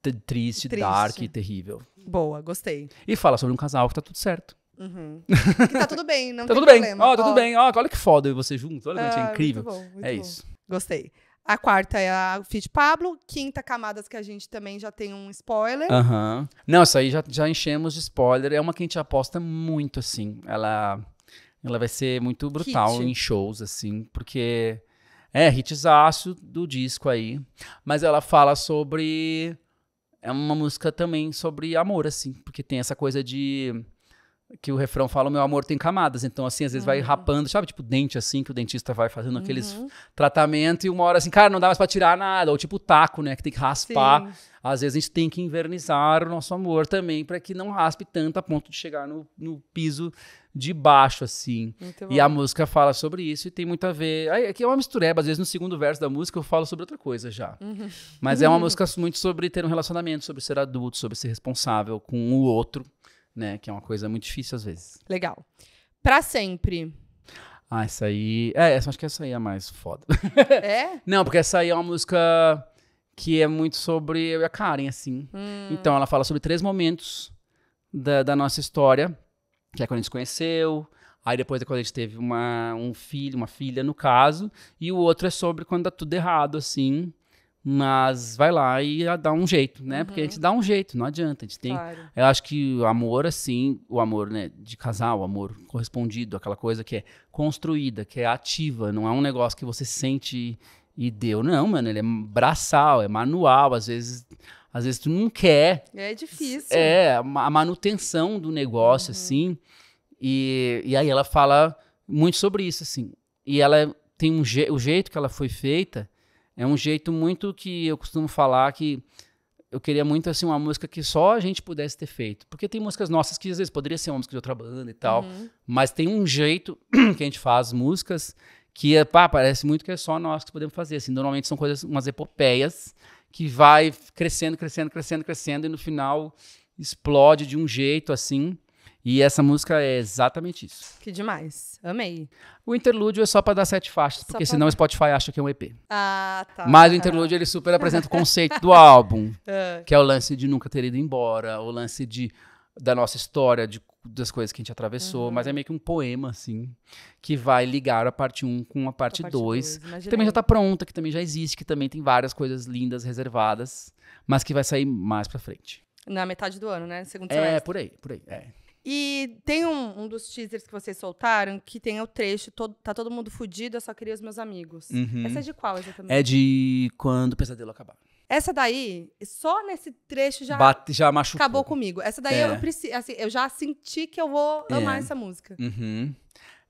[SPEAKER 2] triste, triste, dark e terrível. Boa, gostei. E fala sobre um casal que tá tudo certo. Uhum. Que tá tudo bem, não tá tem tudo problema. Bem. Oh, tá tudo bem, ó, olha que foda eu e você juntos, olha é ah, que é incrível. Muito bom, muito é bom. isso. Gostei.
[SPEAKER 1] A quarta é a Fit Pablo. Quinta camadas que a gente também já tem um spoiler. Uhum.
[SPEAKER 2] Não, isso aí já, já enchemos de spoiler. É uma que a gente aposta muito, assim. Ela, ela vai ser muito brutal Hit. em shows, assim, porque é hitzaço do disco aí. Mas ela fala sobre. É uma música também sobre amor, assim, porque tem essa coisa de que o refrão fala, meu amor tem camadas. Então, assim, às vezes uhum. vai rapando, sabe? Tipo, dente assim, que o dentista vai fazendo aqueles uhum. tratamentos e uma hora assim, cara, não dá mais pra tirar nada. Ou tipo, taco, né? Que tem que raspar. Sim. Às vezes a gente tem que invernizar o nosso amor também para que não raspe tanto a ponto de chegar no, no piso de baixo, assim. E a música fala sobre isso e tem muito a ver. Aqui é, é uma mistureba, às vezes no segundo verso da música eu falo sobre outra coisa já. Uhum. Mas é uma música muito sobre ter um relacionamento, sobre ser adulto, sobre ser responsável com o outro né? Que é uma coisa muito difícil às vezes.
[SPEAKER 1] Legal. Para sempre.
[SPEAKER 2] Ah, essa aí. É, acho que essa aí é a mais foda. É? Não, porque essa aí é uma música que é muito sobre eu e a Karen, assim. Hum. Então, ela fala sobre três momentos da, da nossa história, que é quando a gente se conheceu, Aí depois é quando a gente teve uma, um filho, uma filha, no caso, e o outro é sobre quando dá tá tudo errado, assim. Mas vai lá e dá um jeito, né? Uhum. Porque a uhum. gente dá um jeito, não adianta. A gente tem. Claro. Eu acho que o amor, assim, o amor, né, de casal, o amor correspondido, aquela coisa que é construída, que é ativa, não é um negócio que você sente e deu. Não, mano, ele é braçal, é manual, às vezes. Às vezes tu não quer.
[SPEAKER 1] É difícil. É, a
[SPEAKER 2] manutenção do negócio, uhum. assim. E, e aí ela fala muito sobre isso, assim. E ela tem um je o jeito que ela foi feita é um jeito muito que eu costumo falar que eu queria muito assim uma música que só a gente pudesse ter feito. Porque tem músicas nossas que às vezes poderia ser uma música de outra banda e tal, uhum. mas tem um jeito que a gente faz músicas que pá, parece muito que é só nós que podemos fazer. Assim, normalmente são coisas, umas epopeias que vai crescendo, crescendo, crescendo, crescendo e no final explode de um jeito assim e essa música é exatamente isso. Que demais. Amei. O interlúdio é só para dar sete faixas, só porque pra... senão o Spotify acha que é um EP. Ah, tá. Mas o interlúdio ele super apresenta o conceito do álbum, é. que é o lance de nunca ter ido embora, o lance de da nossa história, de, das coisas que a gente atravessou, uhum. mas é meio que um poema assim, que vai ligar a parte 1 um com a parte 2, que também já está pronta, que também já existe, que também tem várias coisas lindas reservadas, mas que vai sair mais para frente.
[SPEAKER 1] Na metade do ano, né? Segundo é, semestre. É,
[SPEAKER 2] por aí, por aí. É.
[SPEAKER 1] E tem um, um, dos teasers que vocês soltaram que tem o trecho, todo, tá todo mundo fudido, eu só queria os meus amigos. Uhum. Essa é de qual exatamente? É
[SPEAKER 2] de quando o pesadelo acabar.
[SPEAKER 1] Essa daí, só nesse trecho já, Bate,
[SPEAKER 2] já machucou. acabou
[SPEAKER 1] comigo. Essa daí é. eu preciso, assim, eu já senti que eu vou é. amar essa música.
[SPEAKER 2] Uhum.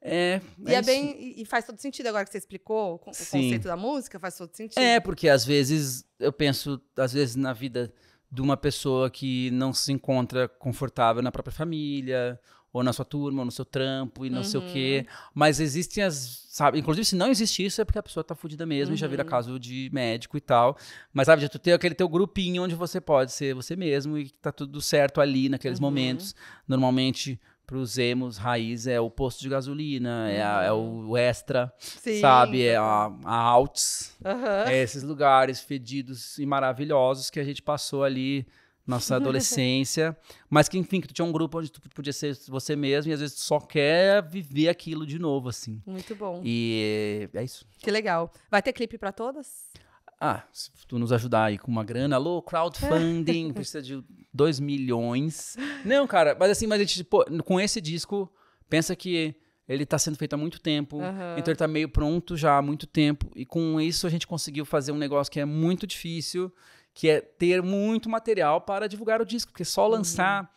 [SPEAKER 2] É, e é, é
[SPEAKER 1] bem. E, faz todo sentido agora que você explicou o, o conceito da música, faz todo sentido.
[SPEAKER 2] É, porque às vezes eu penso, às vezes na vida de uma pessoa que não se encontra confortável na própria família, ou na sua turma, ou no seu trampo, e não uhum. sei o uhum. quê. Mas existem as. Sabe? Inclusive, se não existe isso, é porque a pessoa tá fudida mesmo uhum. e já vira uhum. caso de médico e tal. Mas sabe, já tu tem aquele teu grupinho onde você pode ser você mesmo e tá tudo certo ali naqueles uhum. momentos. Normalmente para os emos, raiz é o posto de gasolina, é, a, é o hum. extra, Sim. sabe? É a, a Alts. Uhum. É esses lugares fedidos e maravilhosos que a gente passou ali nossa adolescência. mas que, enfim, que tu tinha um grupo onde tu podia ser você mesmo e às vezes tu só quer viver aquilo de novo, assim. Muito bom. E é isso.
[SPEAKER 1] Que legal. Vai ter clipe para todas?
[SPEAKER 2] Ah, se tu nos ajudar aí com uma grana, alô, crowdfunding, precisa de 2 milhões. Não, cara, mas assim, mas a gente, pô, com esse disco, pensa que ele está sendo feito há muito tempo, uhum. então ele está meio pronto já há muito tempo, e com isso a gente conseguiu fazer um negócio que é muito difícil, que é ter muito material para divulgar o disco, porque só uhum. lançar uhum.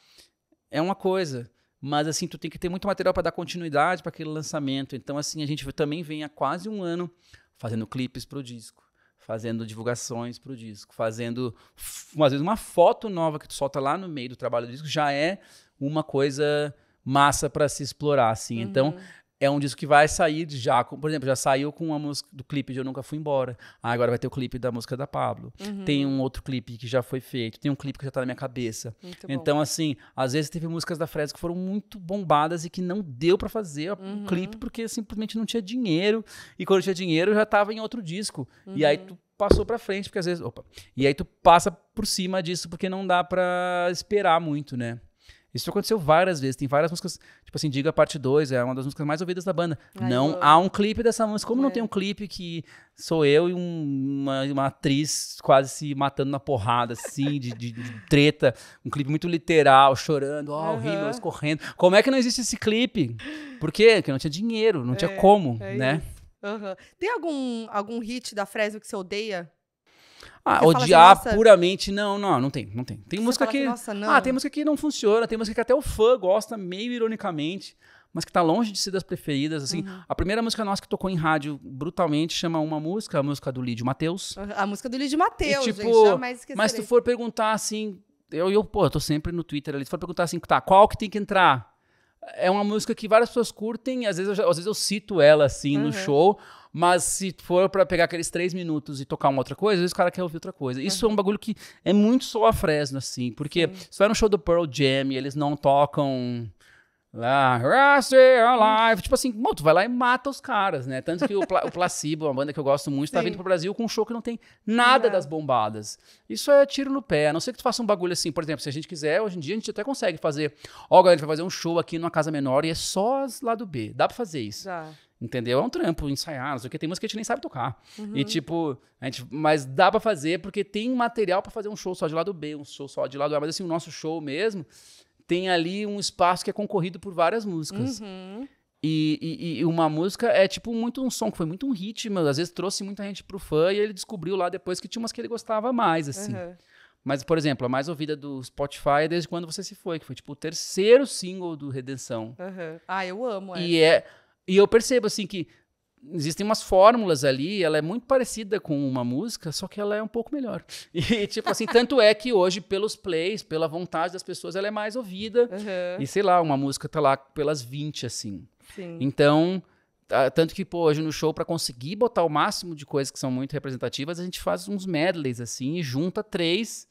[SPEAKER 2] é uma coisa, mas assim, tu tem que ter muito material para dar continuidade para aquele lançamento. Então assim, a gente também vem há quase um ano fazendo clipes para o disco fazendo divulgações para o disco, fazendo às vezes uma foto nova que tu solta lá no meio do trabalho do disco já é uma coisa massa para se explorar assim. Então, uhum. Então, é um disco que vai sair já, por exemplo, já saiu com a música do clipe de Eu Nunca Fui Embora. Ah, agora vai ter o clipe da música da Pablo. Uhum. Tem um outro clipe que já foi feito, tem um clipe que já tá na minha cabeça. Muito então, bom. assim, às vezes teve músicas da Fresno que foram muito bombadas e que não deu para fazer uhum. o clipe porque simplesmente não tinha dinheiro. E quando tinha dinheiro, já tava em outro disco. Uhum. E aí uhum. tu passou para frente, porque às vezes, opa. E aí tu passa por cima disso porque não dá para esperar muito, né? Isso aconteceu várias vezes. Tem várias músicas, tipo assim, Diga Parte 2 é uma das músicas mais ouvidas da banda. Ai, não eu... há um clipe dessa música. Como é. não tem um clipe que sou eu e um, uma, uma, atriz quase se matando na porrada, assim, de, de, de treta. Um clipe muito literal, chorando, ó, oh, uhum. o escorrendo. Como é que não existe esse clipe? Por quê? Porque não tinha dinheiro, não é, tinha como, é né?
[SPEAKER 1] Uhum. Tem algum, algum hit da Fresno que você odeia?
[SPEAKER 2] Ah, assim, odiar assim, puramente, não, não, não tem, não tem. Tem música que, que assim, nossa, Ah, tem música que não funciona, tem música que até o fã gosta meio ironicamente, mas que tá longe de ser das preferidas, assim. Uhum. A primeira música nossa que tocou em rádio brutalmente chama uma música, a música do Lídio Matheus.
[SPEAKER 1] A música do Lídio Matheus, tipo, gente, Mas se tu
[SPEAKER 2] for perguntar assim, eu, eu, pô, eu tô sempre no Twitter ali, se for perguntar assim, tá, qual que tem que entrar? é uma música que várias pessoas curtem, às vezes eu, às vezes eu cito ela assim uhum. no show, mas se for para pegar aqueles três minutos e tocar uma outra coisa, às vezes o cara quer ouvir outra coisa. Isso uhum. é um bagulho que é muito só a Fresno, assim, porque Sim. se for no show do Pearl Jam e eles não tocam Lá, Rust Alive. Tipo assim, mano, tu vai lá e mata os caras, né? Tanto que o, Pla o Placebo, é uma banda que eu gosto muito, tá vindo pro Brasil com um show que não tem nada é. das bombadas. Isso é tiro no pé. A não ser que tu faça um bagulho assim, por exemplo, se a gente quiser, hoje em dia a gente até consegue fazer. Ó, galera, a gente vai fazer um show aqui numa casa menor e é só as lado B. Dá pra fazer isso. Dá. Entendeu? É um trampo, ensaiar, não sei o que. Tem música que a gente nem sabe tocar. Uhum. E tipo, a gente, mas dá pra fazer porque tem material para fazer um show só de lado B, um show só de lado A. Mas assim, o nosso show mesmo tem ali um espaço que é concorrido por várias músicas. Uhum. E, e, e, uma música é tipo muito um som que foi muito um hit, mas às vezes trouxe muita gente pro fã e ele descobriu lá depois que tinha umas que ele gostava mais, assim. Uhum. Mas, por exemplo, a mais ouvida do Spotify é Desde Quando Você Se Foi, que foi tipo o terceiro single do Redenção.
[SPEAKER 1] Uhum. Ah, eu amo essa. E, é,
[SPEAKER 2] e eu percebo, assim, que existem umas fórmulas ali, ela é muito parecida com uma música, só que ela é um pouco melhor. E, tipo assim, tanto é que hoje, pelos plays, pela vontade das pessoas, ela é mais ouvida. Uhum. E sei lá, uma música tá lá pelas 20, assim. Sim. Então. Tá, tanto que, pô, hoje no show, para conseguir botar o máximo de coisas que são muito representativas, a gente faz uns medleys, assim, e junta três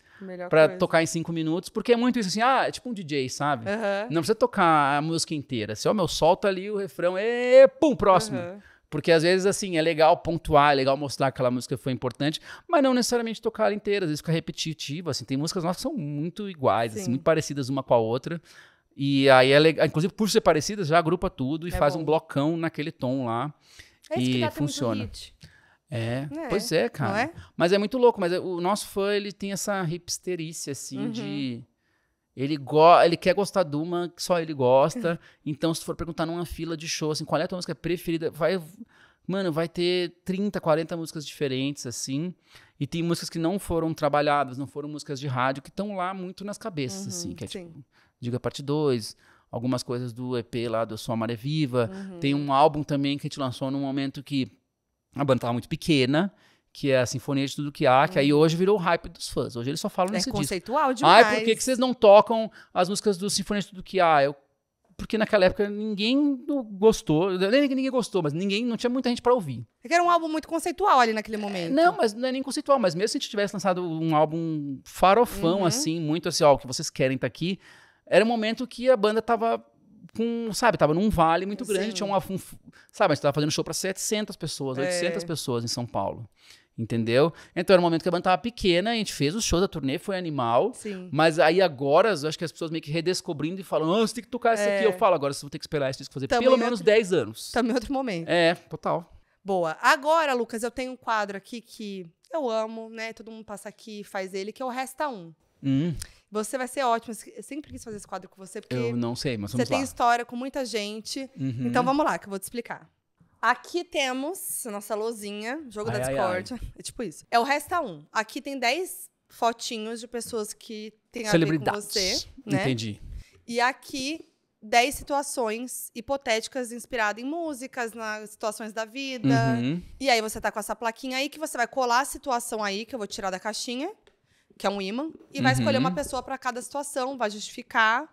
[SPEAKER 2] para tocar em cinco minutos, porque é muito isso assim, ah, é tipo um DJ, sabe? Uhum. Não precisa tocar a música inteira. Se assim, ó, meu, solta ali o refrão, é pum, próximo. Uhum. Porque às vezes, assim, é legal pontuar, é legal mostrar que aquela música foi importante, mas não necessariamente tocar ela inteira, às vezes fica repetitivo, assim, tem músicas nossas que são muito iguais, assim, muito parecidas uma com a outra. E aí é legal, inclusive por ser parecidas, já agrupa tudo e é faz bom. um blocão naquele tom lá. É isso e que dá funciona. É, é, pois é, cara. É? Mas é muito louco, mas é, o nosso fã, ele tem essa hipsterice assim, uhum. de ele, go ele quer gostar de uma que só ele gosta. Então, se tu for perguntar numa fila de show, assim, qual é a tua música preferida, vai. Mano, vai ter 30, 40 músicas diferentes, assim. E tem músicas que não foram trabalhadas, não foram músicas de rádio, que estão lá muito nas cabeças, assim, uhum, assim. Que é, tipo, Diga Parte 2, algumas coisas do EP lá do Sua Maré Viva. Uhum. Tem um álbum também que a gente lançou num momento que a banda estava muito pequena que é a Sinfonia de Tudo Que Há, que aí hum. hoje virou o hype dos fãs. Hoje eles só falam é conceitual disco. demais. Ai, por que, que vocês não tocam as músicas do Sinfonia de Tudo Que Há? Eu, porque naquela época ninguém gostou, nem ninguém gostou, mas ninguém, não tinha muita gente para ouvir.
[SPEAKER 1] É que era um álbum muito conceitual ali naquele momento. É,
[SPEAKER 2] não, mas não é nem conceitual, mas mesmo se a gente tivesse lançado um álbum farofão, uhum. assim, muito assim, ó, o que vocês querem tá aqui, era um momento que a banda tava com, sabe, tava num vale muito grande, Sim. tinha um, um, sabe, a gente tava fazendo show para 700 pessoas, 800 é. pessoas em São Paulo. Entendeu? Então era um momento que a banda tava pequena, a gente fez o show da turnê, foi animal. Sim. Mas aí agora, acho que as pessoas meio que redescobrindo e falam: ah, você tem que tocar isso é. aqui. Eu falo, agora vocês vão ter que esperar tem que fazer Tamo pelo menos outro... 10 anos. Também outro momento. É, total. Boa.
[SPEAKER 1] Agora, Lucas, eu tenho um quadro aqui que eu amo, né? Todo mundo passa aqui e faz ele, que é o Resta Um. Hum. Você vai ser ótimo. Eu sempre quis fazer esse quadro com você, porque. Eu
[SPEAKER 2] não sei, mas vamos Você lá. tem
[SPEAKER 1] história com muita gente. Uhum. Então vamos lá, que eu vou te explicar. Aqui temos nossa lozinha, jogo ai, da Discord. É tipo isso. É o Resta 1. Aqui tem 10 fotinhos de pessoas que têm a ver com você. Né? Entendi. E aqui 10 situações hipotéticas inspiradas em músicas, nas situações da vida. Uhum. E aí você tá com essa plaquinha aí que você vai colar a situação aí, que eu vou tirar da caixinha, que é um ímã, e vai uhum. escolher uma pessoa para cada situação, vai justificar.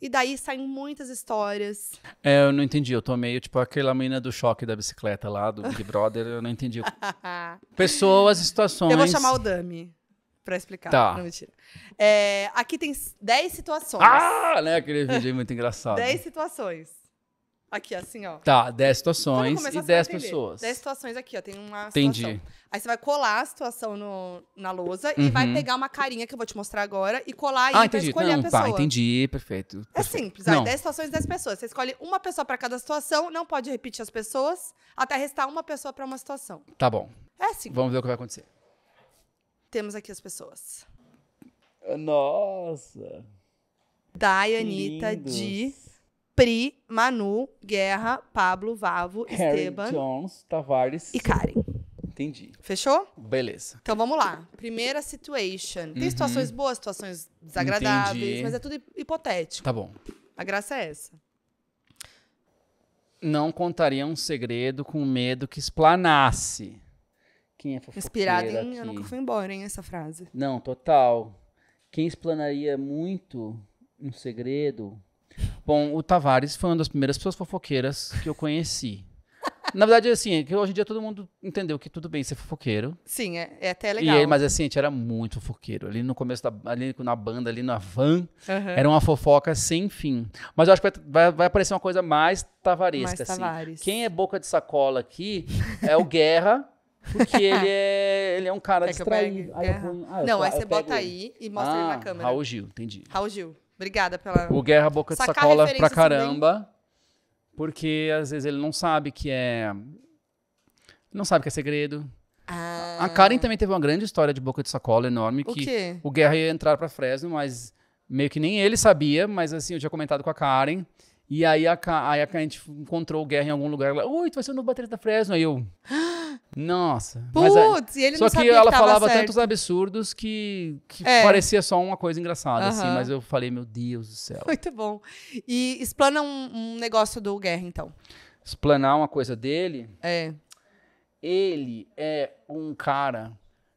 [SPEAKER 1] E daí saem muitas histórias.
[SPEAKER 2] É, eu não entendi. Eu tô meio tipo aquela menina do choque da bicicleta lá, do Big Brother. Eu não entendi. Pessoas, situações. Eu vou chamar o
[SPEAKER 1] Dami pra explicar. Tá. Não, mentira. É, aqui tem 10 situações. Ah, né? Aquele vídeo é muito engraçado. 10 situações. Aqui, assim, ó. Tá,
[SPEAKER 2] 10 situações e 10 pessoas. 10
[SPEAKER 1] situações aqui, ó. Tem uma Entendi. Situação. Aí você vai colar a situação no, na lousa uhum. e vai uhum. pegar uma carinha que eu vou te mostrar agora e colar ah, entendi. escolher não, a pessoa. Ah,
[SPEAKER 2] entendi. Perfeito. É perfeito. É simples. Não. Aí 10
[SPEAKER 1] situações, 10 pessoas. Você escolhe uma pessoa para cada situação, não pode repetir as pessoas, até restar uma pessoa para uma situação.
[SPEAKER 2] Tá bom. É assim. Vamos ver o que vai acontecer.
[SPEAKER 1] Temos aqui as pessoas.
[SPEAKER 2] Nossa. Daianita de...
[SPEAKER 1] Pri, Manu, Guerra, Pablo, Vavo, Harry, Esteban.
[SPEAKER 2] Jones, Tavares. E Karen. Entendi. Fechou? Beleza.
[SPEAKER 1] Então vamos lá. Primeira situation. Tem uhum. situações boas, situações desagradáveis, Entendi. mas é tudo hipotético. Tá bom. A graça é essa.
[SPEAKER 2] Não contaria um segredo com medo que explanasse. Quem é fofoqueira Inspirada em aqui? Eu Nunca Fui
[SPEAKER 1] Embora, hein, essa frase.
[SPEAKER 2] Não, total. Quem explanaria muito um segredo Bom, o Tavares foi uma das primeiras pessoas fofoqueiras que eu conheci. Na verdade, assim, é que hoje em dia todo mundo entendeu que tudo bem ser fofoqueiro. Sim, é, é até legal. E ele, mas assim, a gente era muito fofoqueiro. Ali no começo, da, ali na banda, ali na van, uhum. era uma fofoca sem fim. Mas eu acho que vai, vai, aparecer uma coisa mais tavaresca, mais assim. tavares. assim. Quem é boca de sacola aqui é o Guerra, porque ele é, ele é um cara Quer distraído. Eu ah,
[SPEAKER 1] eu, ah, Não, eu, aí você bota ele. aí e mostra ah, ele na ah, câmera. Raul Gil, entendi. Raul Gil. Obrigada pela. O Guerra Boca de Sacola pra caramba.
[SPEAKER 2] Também. Porque às vezes ele não sabe que é. Não sabe que é segredo. Ah. A Karen também teve uma grande história de boca de sacola enorme. O que quê? o Guerra ia entrar pra Fresno, mas meio que nem ele sabia, mas assim, eu tinha comentado com a Karen. E aí a, aí a, gente encontrou o Guerra em algum lugar. Ela, oi, tu vai ser o novo baterista da Fresno. Aí eu... Nossa. É, Putz, mas, ele Só que, que ela falava certo. tantos absurdos que, que é. parecia só uma coisa engraçada, assim. Mas eu falei, meu Deus do céu.
[SPEAKER 1] Muito bom. E explana um, um negócio do Guerra, então.
[SPEAKER 2] Explanar uma coisa dele? É. Ele é um cara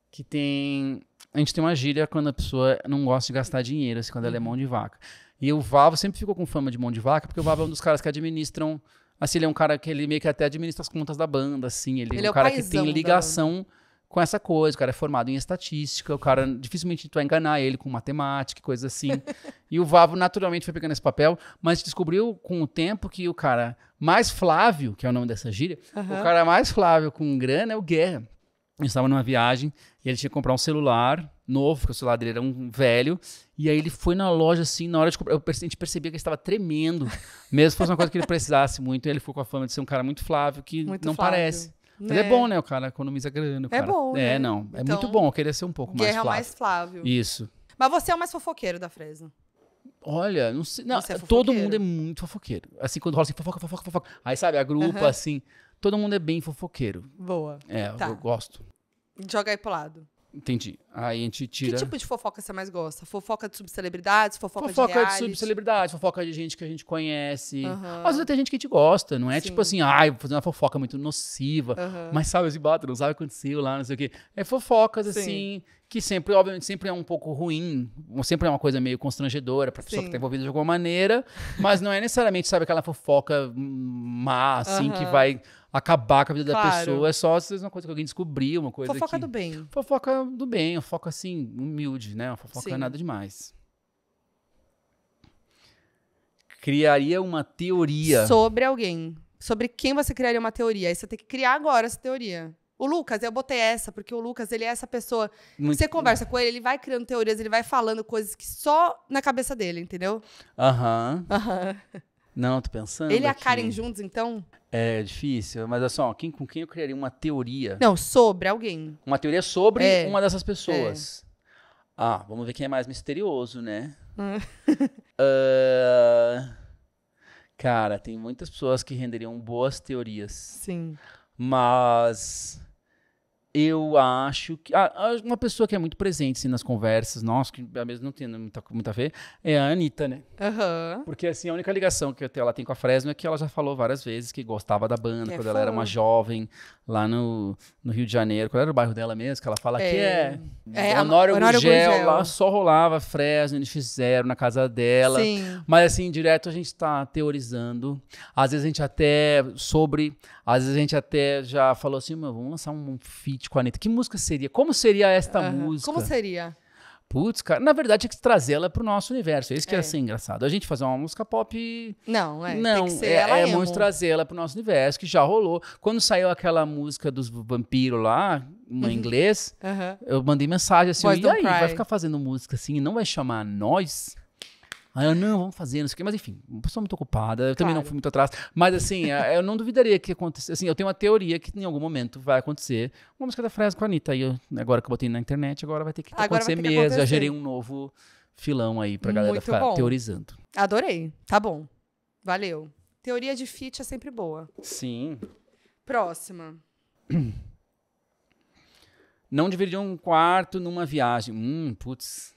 [SPEAKER 2] que tem... A gente tem uma gíria quando a pessoa não gosta de gastar dinheiro, assim, quando ela é mão de vaca. E o Vavo sempre ficou com fama de mão de vaca, porque o Vavo é um dos caras que administram. Assim, ele é um cara que ele meio que até administra as contas da banda, assim. Ele, é ele é um cara que tem ligação com essa coisa. O cara é formado em estatística, o cara dificilmente tu vai enganar ele com matemática, coisa assim. e o Vavo naturalmente foi pegando esse papel, mas descobriu com o tempo que o cara mais Flávio, que é o nome dessa gíria, uhum. o cara mais Flávio com grana é o Guerra estava numa viagem e ele tinha que comprar um celular novo, porque o celular dele era um velho. E aí ele foi na loja assim, na hora de comprar, eu percebi, a gente percebia que ele estava tremendo, mesmo se fosse uma coisa que ele precisasse muito. ele ficou com a fama de ser um cara muito flávio, que muito não flávio. parece. Mas é. é. bom, né? O cara economiza grana. É cara... É bom. É, né? não. É muito então, bom. Eu queria ser um pouco mais flávio. mais flávio. Isso.
[SPEAKER 1] Mas você é o mais fofoqueiro da Fresno.
[SPEAKER 2] Olha, não sei. Não, é todo mundo é muito fofoqueiro. Assim, quando rola assim, fofoca, fofoca, fofoca. Aí, sabe, agrupa, uhum. assim. Todo mundo é bem fofoqueiro. Boa. É, tá. eu gosto.
[SPEAKER 1] Joga aí pro lado.
[SPEAKER 2] Entendi. Aí a gente tira. Que tipo
[SPEAKER 1] de fofoca você mais gosta? Fofoca de subcelebridades, fofoca, fofoca de de subcelebridades,
[SPEAKER 2] fofoca de gente que a gente conhece. Uhum. Às vezes tem gente que a gente gosta, não é tipo Sim. tipo assim, ai, vou fazer uma fofoca muito nociva, uhum. mas sabe, assim, bato não sabe o que aconteceu lá, não sei o quê. É fofocas Sim. assim, que sempre, obviamente, sempre é um pouco ruim, sempre é uma coisa meio constrangedora pra pessoa Sim. que tá envolvida de alguma maneira, mas não é necessariamente, sabe, aquela fofoca má, assim, uhum. que vai acabar com a vida claro. da pessoa. É só se é uma coisa que alguém descobriu, uma coisa. Fofoca que... do bem. Fofoca do bem, fofoca assim, humilde, né? Uma fofoca nada demais. Criaria uma teoria.
[SPEAKER 1] Sobre alguém. Sobre quem você criaria uma teoria. Aí você tem que criar agora essa teoria. O Lucas, eu botei essa, porque o Lucas, ele é essa pessoa. Muito... Você conversa com ele, ele vai criando teorias, ele vai falando coisas que só na cabeça dele, entendeu?
[SPEAKER 2] Aham. Uhum. Aham. Não, tô pensando. Ele e a Karen
[SPEAKER 1] juntos, então?
[SPEAKER 2] É difícil, mas assim, quem, com quem eu criaria uma teoria? Não, sobre alguém. Uma teoria sobre é. uma dessas pessoas. É. Ah, vamos ver quem é mais misterioso, né? uh, cara, tem muitas pessoas que renderiam boas teorias. Sim. Mas eu acho que. Ah, ah, uma pessoa que é muito presente assim, nas conversas, nossa, que a mesma não tem né, muita, muita a ver, é a Anitta, né? Uhum. Porque assim, a única ligação que ela tem com a Fresno é que ela já falou várias vezes que gostava da banda é quando fã. ela era uma jovem lá no, no Rio de Janeiro. Qual era o bairro dela mesmo? Que ela fala é. que é. é Honório, Honório Gugel, lá só rolava Fresno, eles fizeram na casa dela. Sim. Mas assim, direto a gente tá teorizando. Às vezes a gente até sobre, às vezes a gente até já falou assim, vamos lançar um feat feat com a Anitta, que música seria? Como seria esta uhum. música? Como seria? Putz, cara, na verdade é que trazê-la pro nosso universo. É Isso que é. assim, ser engraçado. A gente fazer uma música pop.
[SPEAKER 1] Não, é. Não, tem que ser é, ela é muito
[SPEAKER 2] trazê-la pro nosso universo, que já rolou. Quando saiu aquela música dos vampiros lá, em uhum. inglês, uhum. eu mandei mensagem assim: Boys e aí, cry. vai ficar fazendo música assim e não vai chamar nós? Aí eu, não, vamos fazer, não sei o quê. Mas enfim, uma pessoa muito ocupada, eu claro. também não fui muito atrás. Mas assim, eu não duvidaria que acontecesse. Assim, eu tenho uma teoria que em algum momento vai acontecer uma música da Fresno com a Anitta. E agora que eu botei na internet, agora vai ter que agora acontecer ter mesmo. Que acontecer. Já gerei um novo filão aí pra galera muito ficar bom. teorizando.
[SPEAKER 1] Adorei. Tá bom. Valeu. Teoria de fit é sempre boa. Sim. Próxima.
[SPEAKER 2] Não dividir um quarto numa viagem. Hum, putz.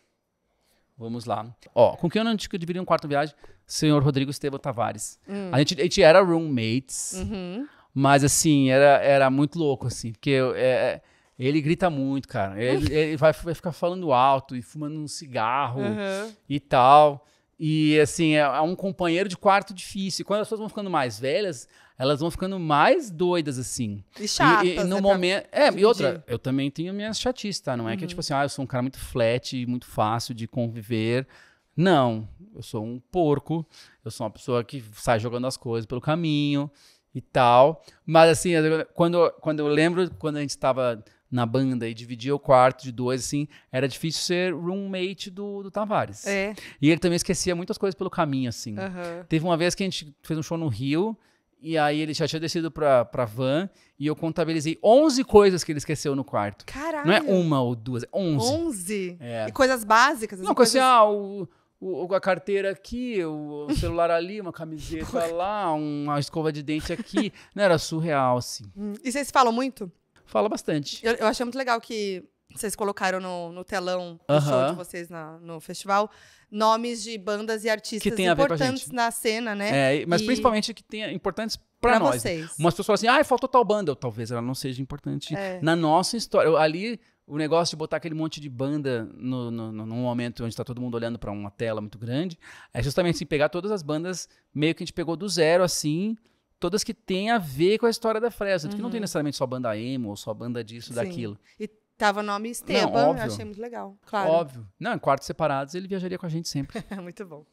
[SPEAKER 2] Vamos lá. Ó, com quem eu não dividir um quarto de viagem? Senhor Rodrigo Estevam Tavares. Hum. A, gente, a gente era roommates, uhum. mas assim, era, era muito louco, assim, porque eu, é, é ele grita muito, cara. Ele, ele vai, vai, ficar falando alto e fumando um cigarro uhum. e tal. E assim, é, é, um companheiro de quarto difícil. E quando as pessoas vão ficando mais velhas, elas vão ficando mais doidas, assim. E chatas. E, e no né, é momento. É, dividir. e outra, eu também tenho minhas chatices, tá? Não é uhum. que é tipo assim, ah, eu sou um cara muito flat, muito fácil de conviver. Não, eu sou um porco, eu sou uma pessoa que sai jogando as coisas pelo caminho e tal. Mas assim, quando, quando eu lembro quando a gente estava na banda e dividia o quarto de dois, assim, era difícil ser roommate do, do Tavares. É. E ele também esquecia muitas coisas pelo caminho, assim. Uhum. Teve uma vez que a gente fez um show no Rio, e aí ele já tinha descido pra, pra van e eu contabilizei 11 coisas que ele esqueceu no quarto. Caralho! Não é uma ou duas, é 11. 11? É. E coisas básicas? Não, assim, assim, coisas... assim, ah, o, o, a carteira aqui, o celular ali, uma camiseta lá, uma escova de dente aqui. Não, era surreal, assim. Hum, e vocês falam muito? fala bastante. Eu, eu achei muito legal que vocês colocaram
[SPEAKER 1] no, no telão do uh -huh. show de vocês na, no festival nomes de bandas e artistas importantes na cena, né? É, mas e... principalmente
[SPEAKER 2] que tenha importantes para nós. Vocês. Umas pessoas assim, ah, faltou tal banda. Eu, Talvez ela não seja importante é. na nossa história. Eu, ali, o negócio de botar aquele monte de banda no, no, no num momento onde está todo mundo olhando para uma tela muito grande, é justamente assim, pegar todas as bandas meio que a gente pegou do zero, assim, todas que têm a ver com a história da Fresno. Uhum. Que não tem uhum. necessariamente só banda emo ou só banda disso, Sim. daquilo.
[SPEAKER 1] E tava o nome Esteban, não, óbvio, achei muito legal. Claro. Óbvio.
[SPEAKER 2] Não, em quartos separados ele viajaria com a gente sempre. muito bom.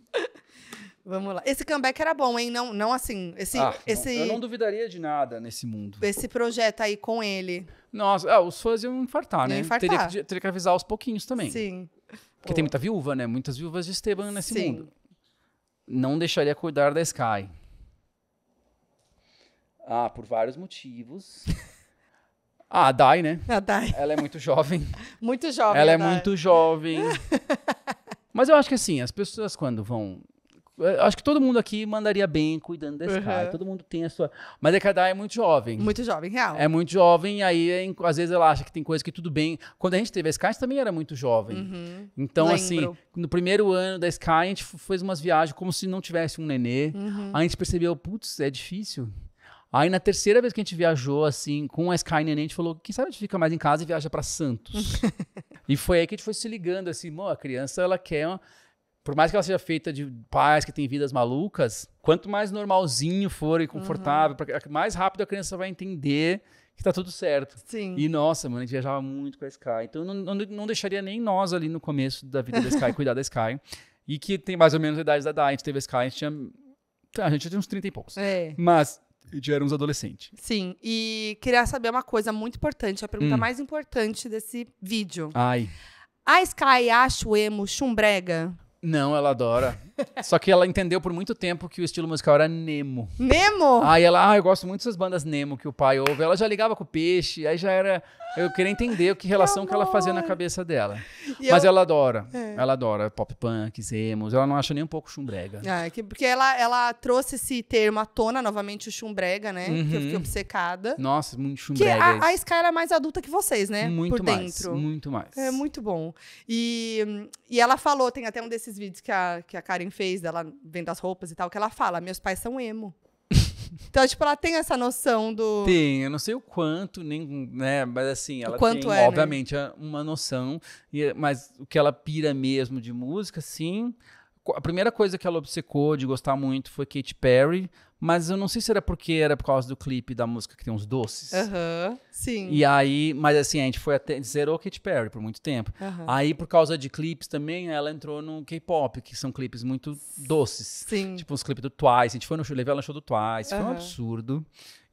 [SPEAKER 1] Vamos lá. Esse comeback era bom, hein? Não, não assim. Esse, ah, esse, eu não
[SPEAKER 2] duvidaria de nada nesse mundo. Esse projeto aí com ele. Nossa, ah, os fãs iam infartar, né? Iam infartar. Teria, que, teria que avisar aos pouquinhos também. Sim. Porque Pô. tem muita viúva, né? Muitas viúvas de Esteban nesse Sim. mundo. Não deixaria cuidar da Sky. Ah, por vários motivos. Ah, a Dai, né? A Dai. Ela é muito jovem. muito jovem. Ela é Dai. muito jovem. Mas eu acho que assim, as pessoas quando vão. Eu acho que todo mundo aqui mandaria bem cuidando desse uhum. cara. Todo mundo tem a sua. Mas é que a Dai é muito jovem. Muito jovem, real. É muito jovem, e aí é, às vezes ela acha que tem coisa que tudo bem. Quando a gente teve a Sky, a gente também era muito jovem. Uhum. Então, Lembro. assim, no primeiro ano da Sky, a gente fez umas viagens como se não tivesse um nenê. Uhum. Aí a gente percebeu, putz, é difícil. Aí na terceira vez que a gente viajou, assim, com a Sky Neném, a gente falou, quem sabe a gente fica mais em casa e viaja para Santos. e foi aí que a gente foi se ligando, assim, mano, a criança, ela quer... Uma... Por mais que ela seja feita de pais que têm vidas malucas, quanto mais normalzinho for e confortável, uhum. mais rápido a criança vai entender que tá tudo certo. Sim. E nossa, mano, a gente viajava muito com a Sky. Então não, não, não deixaria nem nós ali no começo da vida da Sky cuidar da Sky. E que tem mais ou menos a idade da Dai. A gente teve a Sky, a gente tinha. A gente tinha uns 30 e poucos. É. Mas e já uns adolescentes.
[SPEAKER 1] Sim, e queria saber uma coisa muito importante, a pergunta hum. mais importante desse vídeo. Ai. A Sky acha o emo chumbrega?
[SPEAKER 2] Não, ela adora. Só que ela entendeu por muito tempo que o estilo musical era Nemo. Nemo? Aí ela, ah, eu gosto muito dessas bandas Nemo que o pai ouve. Ela já ligava com o peixe, aí já era. Eu queria entender que relação que, que ela fazia na cabeça dela. E Mas eu... ela adora. É. Ela adora pop punk, zemos. Ela não acha nem um pouco chumbrega.
[SPEAKER 1] Ah, é que, porque ela, ela trouxe esse termo à tona, novamente, o chumbrega, né? Uhum. Que eu fiquei uhum. obcecada.
[SPEAKER 2] Nossa, muito chumbrega. Que é a, a
[SPEAKER 1] Sky era mais adulta que vocês, né? Muito por mais. Dentro. Muito mais. É muito bom. E, e ela falou, tem até um desses desses vídeos que a, que a Karen fez, dela vendo as roupas e tal, que ela fala: meus pais são emo. Então, tipo, ela tem essa noção do.
[SPEAKER 2] Tem, eu não sei o quanto, nem, né? Mas assim, ela tem, é, né? obviamente, né? uma noção. Mas o que ela pira mesmo de música, sim. A primeira coisa que ela obcecou de gostar muito foi Katy Perry, mas eu não sei se era porque era por causa do clipe da música que tem uns doces. Aham, uhum, sim. E aí, mas assim, a gente foi até. Zerou Katy Perry por muito tempo. Uhum. Aí, por causa de clipes também, ela entrou no K-pop, que são clipes muito doces. Sim. Tipo uns clipes do Twice. A gente foi no show, levei ela no show do Twice. Uhum. Foi um absurdo.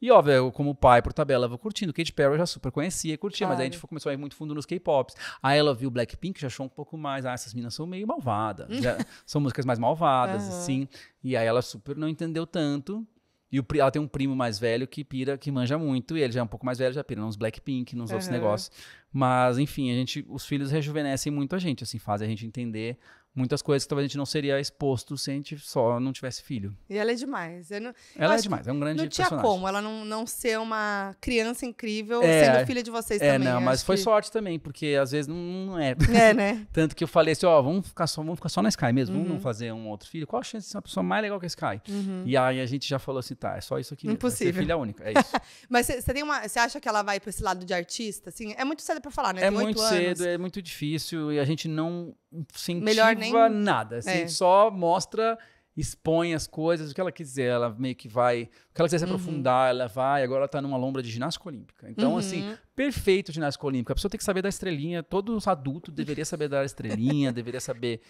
[SPEAKER 2] E óbvio, eu, como pai, por tabela, eu vou curtindo. Katy Perry eu já super conhecia e curtia, claro. mas aí a gente começou a ir muito fundo nos K-pops. Aí ela viu Blackpink, já achou um pouco mais. Ah, essas meninas são meio malvadas. são músicas mais malvadas, uhum. assim. E aí ela super não entendeu tanto. E o, ela tem um primo mais velho que pira, que manja muito, e ele já é um pouco mais velho, já pira nos Blackpink, nos uhum. outros negócios. Mas, enfim, a gente, os filhos rejuvenescem muito a gente, assim, fazem a gente entender muitas coisas que talvez a gente não seria exposto se a gente só não tivesse filho.
[SPEAKER 1] E ela é demais. Não, ela é demais, é um grande não personagem. Não tinha como ela não, não ser uma criança incrível é, sendo filha de vocês é, também. Não, mas foi que...
[SPEAKER 2] sorte também, porque às vezes não, não é. É, né? Tanto que eu falei assim, ó, vamos ficar só, vamos ficar só na Sky mesmo, uhum. vamos fazer um outro filho. Qual a chance de ser uma pessoa mais legal que a Sky? Uhum. E aí a gente já falou assim, tá, é só isso aqui. Impossível. Ser filha única, é isso.
[SPEAKER 1] mas você tem uma, você acha que ela vai para esse lado de artista? Assim, é muito cedo para falar, né? É tem é muito cedo, anos. é
[SPEAKER 2] muito difícil e a gente não incentiva nem... nada. Assim, é. Só mostra, expõe as coisas, o que ela quiser. Ela meio que vai. O que ela quiser se uhum. aprofundar, ela vai. Agora ela tá numa lombra de ginástica olímpica. Então, assim, uhum. assim, perfeito ginástica olímpica. A pessoa tem que saber da estrelinha. Todo adulto deveria saber da estrelinha, deveria saber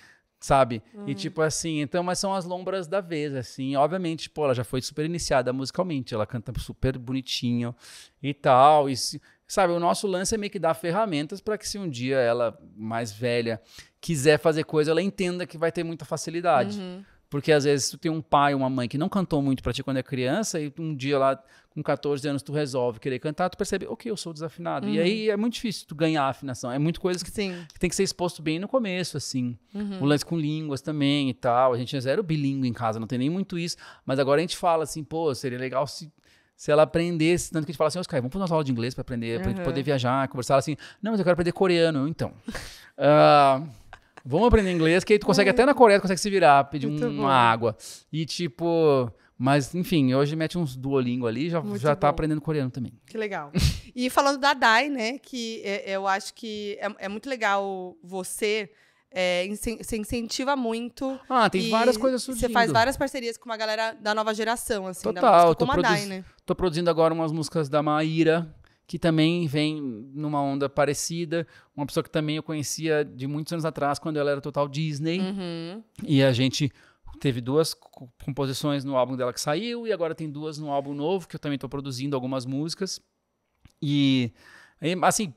[SPEAKER 2] sabe? E uhum. tipo assim, então, mas são as lombras da vez, assim. Obviamente, pô, tipo, ela já foi super iniciada musicalmente, ela canta super bonitinho e tal. E se, Sabe, o nosso lance é meio que dar ferramentas para que se um dia ela, mais velha, quiser fazer coisa, ela entenda que vai ter muita facilidade. Uhum. Porque às vezes tu tem um pai, uma mãe que não cantou muito para ti quando é criança e um dia lá com 14 anos tu resolve querer cantar, tu percebe, ok, eu sou desafinado. Uhum. E aí uhum. é muito difícil tu ganhar a afinação. É muito coisa que, que tem que ser exposto bem no começo, assim. Uhum. O lance com línguas também e tal. A gente é zero bilíngue em casa, não tem nem muito isso. Mas agora a gente fala assim, pô, seria legal se se ela aprendesse, tanto que a gente fala assim, Oscar, vamos fazer uma aula de inglês para aprender, uhum. a gente poder viajar, conversar assim. Não, mas eu quero aprender coreano, então. uh, vamos aprender inglês, que aí tu consegue uhum. até na Coreia, tu consegue se virar, pedir um, uma água. E tipo, mas, enfim, hoje mete uns Duolingo ali já Muito já está aprendendo coreano também.
[SPEAKER 1] Que legal. e falando da Dai, né, que é, eu acho que é, é muito legal você é, você incentiva muito. Ah, tem várias coisas surgindo. Você faz várias parcerias com uma galera da nova geração, assim, Total, da como a Dai, né?
[SPEAKER 2] Tô produzindo agora umas músicas da Maíra, que também vem numa onda parecida. Uma pessoa que também eu conhecia de muitos anos atrás, quando ela era total Disney. Uhum. E a gente teve duas composições no álbum dela que saiu, e agora tem duas no álbum novo, que eu também tô produzindo algumas músicas. E, assim,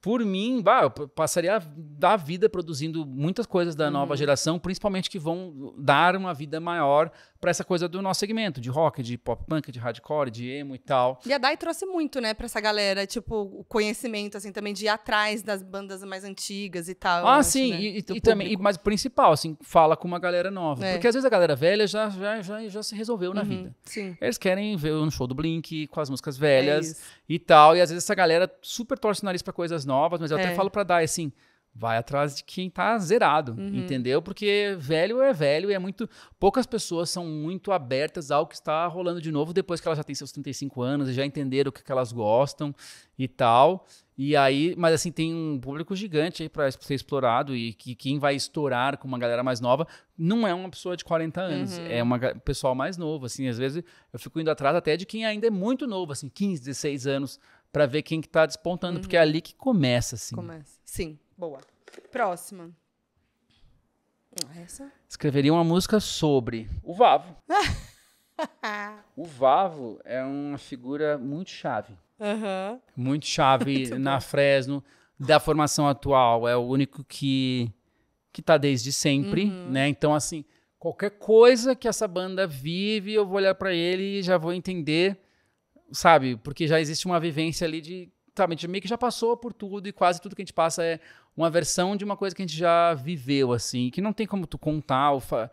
[SPEAKER 2] por mim, bah, eu passaria a vida produzindo muitas coisas da uhum. nova geração, principalmente que vão dar uma vida maior para essa coisa do nosso segmento, de rock, de pop punk, de hardcore, de emo e tal.
[SPEAKER 1] E a Dai trouxe muito, né, pra essa galera, tipo, o conhecimento, assim, também de ir atrás das bandas mais antigas e tal. Ah, sim, né? e,
[SPEAKER 2] e, e também, e, mas principal, assim, fala com uma galera nova. É. Porque às vezes a galera velha já, já, já, já se resolveu uhum, na vida. Sim. Eles querem ver um show do Blink com as músicas velhas é e tal, e às vezes essa galera super torce o nariz pra coisas novas, mas eu é. até falo pra Dai, assim, Vai atrás de quem tá zerado, uhum. entendeu? Porque velho é velho e é muito. Poucas pessoas são muito abertas ao que está rolando de novo depois que elas já têm seus 35 anos e já entenderam o que, que elas gostam e tal. E aí, mas assim, tem um público gigante aí para ser explorado e que quem vai estourar com uma galera mais nova não é uma pessoa de 40 anos, uhum. é um pessoal mais novo, assim, às vezes eu fico indo atrás até de quem ainda é muito novo, assim, 15, 16 anos, para ver quem que tá despontando, uhum. porque é uhum. ali que começa, assim.
[SPEAKER 1] Começa. Sim. Boa.
[SPEAKER 2] Próxima. Essa? Escreveria uma música sobre. O Vavo. o Vavo é uma figura muito chave. Uhum. Muito chave muito na bom. Fresno, da formação atual. É o único que, que tá desde sempre, uhum. né? Então, assim, qualquer coisa que essa banda vive, eu vou olhar para ele e já vou entender, sabe? Porque já existe uma vivência ali de. gente meio que já passou por tudo e quase tudo que a gente passa é uma versão de uma coisa que a gente já viveu, assim, que não tem como tu contar ou fa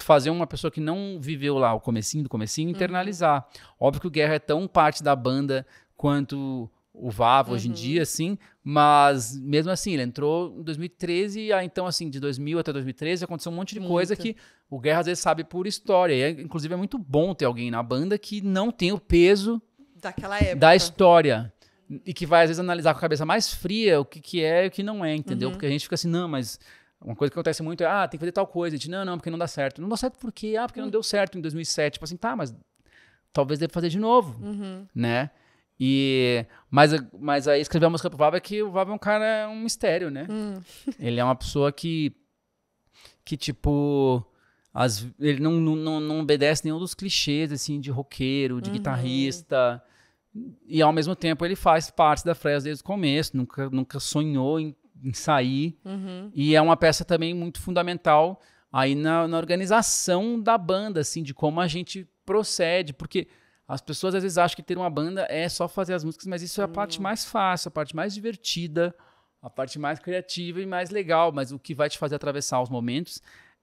[SPEAKER 2] fazer uma pessoa que não viveu lá o comecinho do comecinho internalizar. Uhum. Óbvio que o Guerra é tão parte da banda quanto o Vavo uhum. hoje em uhum. dia, assim, mas mesmo assim, ele entrou em 2013 e ah, então, assim, de 2000 até 2013 aconteceu um monte de coisa que o Guerra às vezes sabe por história. E, é, inclusive, é muito bom ter alguém na banda que não tem o peso Daquela época. da história e que vai às vezes analisar com a cabeça mais fria o que, que é e o que não é, entendeu? Uhum. Porque a gente fica assim, não, mas uma coisa que acontece muito é, ah, tem que fazer tal coisa. A gente, não, não, porque não dá certo. Não dá certo por quê? Ah, porque uhum. não deu certo em 2007. Tipo assim, tá, mas talvez deva fazer de novo, uhum. né? E, mas, mas aí escrever a música pro Vava é que o Vava é um cara, é um mistério, né? Hum. Ele é uma pessoa que, que tipo... As, ele não, não, não obedece nenhum dos clichês, assim, de roqueiro, de uhum. guitarrista, e ao mesmo tempo ele faz parte da Fresno desde o começo, nunca, nunca sonhou em, em sair. Uhum. E é uma peça também muito fundamental aí na, na, organização da banda, assim, de como a gente procede, porque as pessoas às vezes acham que ter uma banda é só fazer as músicas, mas isso é a uhum. parte mais fácil, a parte mais divertida, a parte mais criativa e mais legal, mas o que vai te fazer atravessar os momentos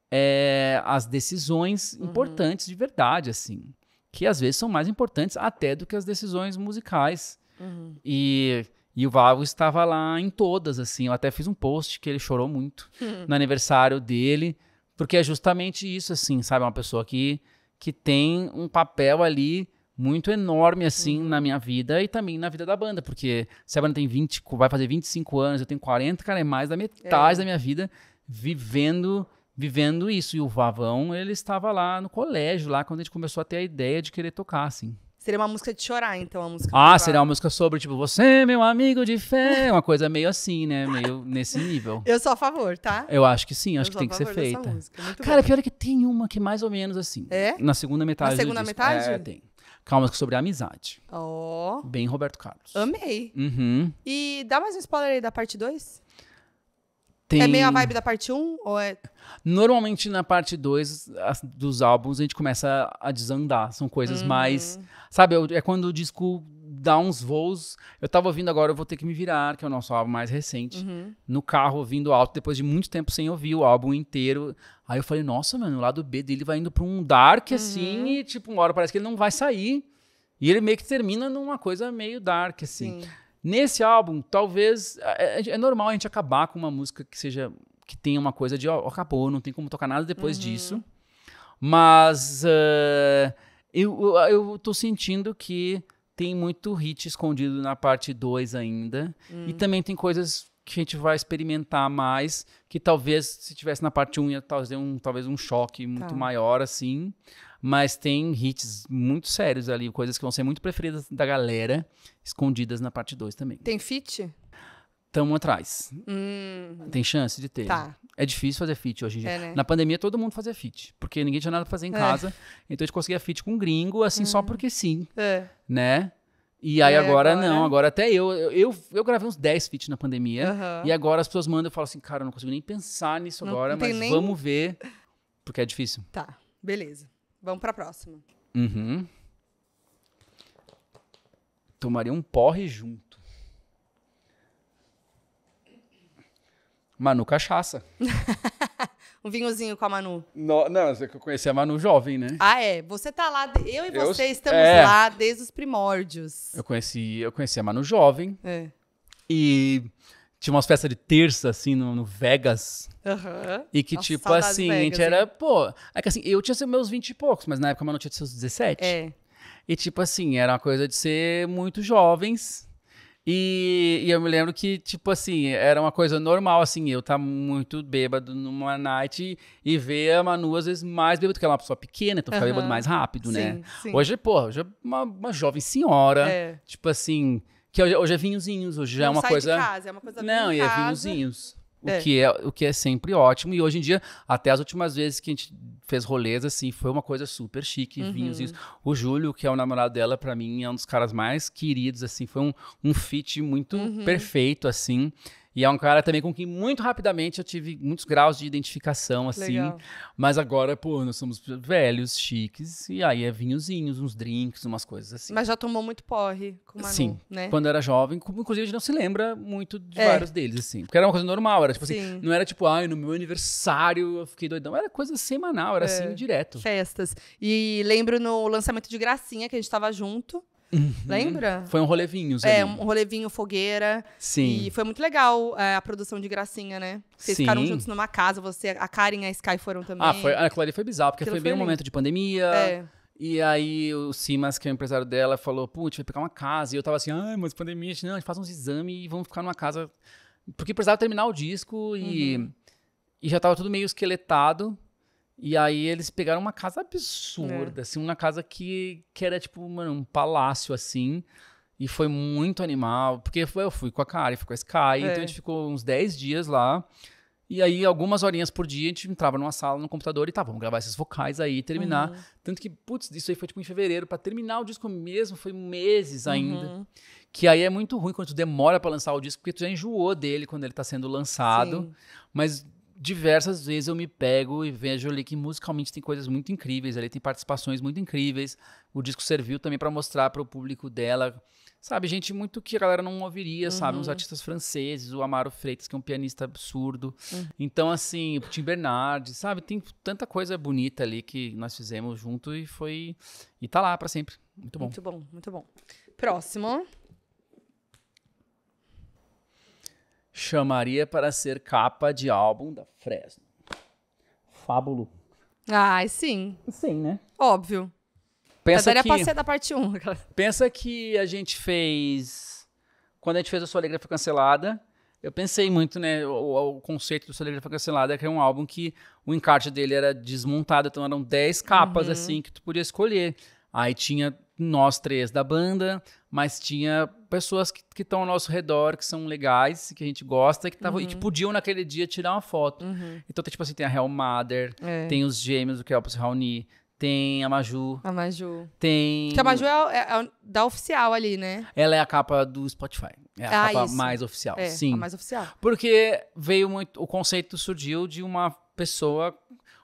[SPEAKER 2] é as decisões uhum. importantes de verdade, assim que às vezes são mais importantes até do que as decisões musicais. Uhum. E, e o Vavo estava lá em todas, assim. Eu até fiz um post que ele chorou muito uhum. no aniversário dele, porque é justamente isso, assim, sabe? Uma pessoa que, que tem um papel ali muito enorme, assim, uhum. na minha vida e também na vida da banda, porque se a banda tem 20, vai fazer 25 anos, eu tenho 40, cara, é mais da metade é. da minha vida vivendo vivendo isso. E o Vavão, ele estava lá no colégio, lá quando a gente começou a ter a ideia de querer tocar, assim.
[SPEAKER 1] Seria uma música de chorar, então, a música.
[SPEAKER 2] Ah, seria uma música sobre, tipo, você, meu amigo de fé. Uma coisa meio assim, né? Meio nesse nível. Eu sou a favor, tá? Eu acho que sim, acho que tem que ser feita. Cara, pior é que tem uma que é mais ou menos assim. É? Na segunda metade. Na segunda metade? É, tem. Calma sobre a amizade.
[SPEAKER 1] Ó. Oh.
[SPEAKER 2] Bem Roberto Carlos. Amei. Uhum.
[SPEAKER 1] E dá mais um spoiler aí da parte 2?
[SPEAKER 2] Tem... É meio a vibe da
[SPEAKER 1] parte 1? Ou é...
[SPEAKER 2] Normalmente na parte 2 dos álbuns a gente começa a desandar. São coisas uhum. mais. Sabe, é quando o disco dá uns voos. Eu tava ouvindo agora Eu Vou Ter Que Me Virar, que é o nosso álbum mais recente. Uhum. No carro, ouvindo alto, depois de muito tempo sem ouvir o álbum inteiro. Aí eu falei, nossa, mano, o lado B dele vai indo pra um dark uhum. assim, e tipo, uma hora parece que ele não vai sair. E ele meio que termina numa coisa meio dark, assim. Sim. Nesse álbum, talvez é, é, normal a gente acabar com uma música que seja que tenha uma coisa de ó, acabou, não tem como tocar nada depois uhum. disso. Mas uh, eu, eu tô sentindo que tem muito hit escondido na parte 2 ainda. Uhum. E hum. também tem coisas que a gente vai experimentar mais, que talvez se tivesse na parte 1 um, ia trazer um, talvez um choque muito tá. maior assim mas tem hits muito sérios ali, coisas que vão ser muito preferidas da galera, escondidas na parte 2 também. Tem fit? Tamo atrás. Hum. Tem chance de ter. Tá. É difícil fazer fit hoje em dia. É, né? Na pandemia, todo mundo fazia fit, porque ninguém tinha nada pra fazer em é. casa. É. Então a gente conseguia fit com gringo, assim, hum. só porque sim. É. Né? E aí é, agora, agora, não, agora até eu, eu, eu, gravei uns 10 feats na pandemia, uhum. e agora as pessoas mandam e falam assim, cara, eu não consigo nem pensar nisso não, agora, mas nem... vamos ver, porque é difícil. Tá,
[SPEAKER 1] beleza. Vamos para próxima.
[SPEAKER 2] Uhum. Tomaria um porre junto. Manu Cachaça.
[SPEAKER 1] um vinhozinho com a Manu.
[SPEAKER 2] No, não, é que eu conheci a Manu jovem, né?
[SPEAKER 1] Ah, é. Você tá lá, eu e você eu, estamos é. lá desde os primórdios.
[SPEAKER 2] Eu conheci, eu conheci a Manu jovem. É. E tinha umas festas de terça, assim, no, no Vegas. Uhum. E que, Nossa, tipo, assim, Vegas, a gente hein? era, pô. É que assim, eu tinha meus 20 e poucos, mas na época a Manu tinha seus 17. É. E, tipo, assim, era uma coisa de ser muito jovens. E, e, eu me lembro que, tipo assim, era uma coisa normal, assim, eu tá muito bêbado numa night e, e ver a Manu às vezes mais bêbado, que ela é uma pessoa pequena, então fica bêbado mais rápido, né? sim, né? Sim. Hoje, pô, hoje é uma, uma jovem senhora, é. tipo assim, que é, hoje é vinhozinhos, hoje já é uma coisa. de Casa, é
[SPEAKER 1] uma coisa Não, e é vinhozinhos. O, é. Que
[SPEAKER 2] é, o que é sempre ótimo. E hoje em dia, até as últimas vezes que a gente fez rolês, assim, foi uma coisa super chique, uhum. vinhozinhos. O Júlio, que é o namorado dela, para mim, é um dos caras mais queridos, assim, foi um, um fit muito uhum. perfeito, assim. E é um cara também com quem muito rapidamente eu tive muitos graus de identificação, assim. Legal. Mas agora, pô, nós somos velhos, chiques, e aí é vinhozinhos, uns drinks, umas coisas assim.
[SPEAKER 1] Mas já tomou muito porre com
[SPEAKER 2] o Manu, Sim, né? quando era jovem, inclusive a gente não se lembra muito de é. vários deles, assim. Porque era uma coisa normal, era tipo assim, Sim. assim, não era tipo, ai, ah, no meu aniversário eu fiquei doidão, era coisa semanal, era assim, é. assim, direto.
[SPEAKER 1] Festas. E lembro no lançamento de Gracinha, que a gente tava junto,
[SPEAKER 2] Uhum. Lembra? Foi um rolevinho, É, ali. um
[SPEAKER 1] rolevinho, fogueira. Sim. E foi muito legal é, a produção de gracinha, né? Vocês Sim. ficaram juntos numa casa, você, a Karen e a Sky foram também. Ah, foi, aquilo ali foi bizarro, porque aquilo foi bem um momento de pandemia. É.
[SPEAKER 2] E aí o Simas, que é o empresário dela, falou: putz, vai pegar uma casa. E eu tava assim, ah, mas pandemia, a gente, não, a gente faz uns exames e vamos ficar numa casa. Porque precisava terminar o disco e, uhum. e já tava tudo meio esqueletado. E aí eles pegaram uma casa absurda, é. assim, uma casa que, que era tipo, mano, um palácio assim. E foi muito animal, porque eu fui com a Cara e fui com a Sky, é. então a é. gente ficou uns 10 dias lá. E aí, algumas horinhas por dia, a gente entrava numa sala no computador e tá, vamos gravar esses vocais aí terminar. Uhum. Tanto que, putz, isso aí foi tipo em fevereiro, para terminar o disco mesmo, foi meses ainda. Uhum. Que aí é muito ruim quando tu demora para lançar o disco, porque tu já enjoou dele quando ele tá sendo lançado. Sim. Mas diversas vezes eu me pego e vejo ali que musicalmente tem coisas muito incríveis, ali tem participações muito incríveis. O disco serviu também para mostrar para o público dela, sabe, gente muito que a galera não ouviria, uhum. sabe, uns uhum. artistas franceses, o Amaro Freitas, que é um pianista absurdo. Uhum. Então assim, o Tim Bernardes, sabe, tem tanta coisa bonita ali que nós fizemos junto e foi e tá lá para sempre. Muito bom. Muito
[SPEAKER 1] bom, muito bom. Próximo.
[SPEAKER 2] chamaria para ser capa de álbum da Fresno. Fábulo.
[SPEAKER 1] Ai, sim. Sim, né? Óbvio.
[SPEAKER 2] Pensa Eu daria que, da parte 1. Pensa que a gente fez... Quando a gente fez a foi Cancelada, eu pensei muito, né? O, o conceito do foi Cancelada é que era um álbum que o encarte dele era desmontado, então eram 10 capas, uhum. assim, que tu podia escolher. Aí tinha nós três da banda, mas tinha pessoas que estão ao nosso redor, que são legais, que a gente gosta, que tavam, uhum. e que uhum. podiam naquele dia tirar uma foto. Uhum. Então tem tipo assim, tem a Real Mother, é. tem os gêmeos do Kelps Raoni, tem a Maju. A Maju. Tem. Que a Maju é,
[SPEAKER 1] é, é, da oficial ali, né?
[SPEAKER 2] Ela é a capa do Spotify. É a ah, capa isso. mais oficial. É, sim. A mais oficial. Porque veio muito. O conceito surgiu de uma pessoa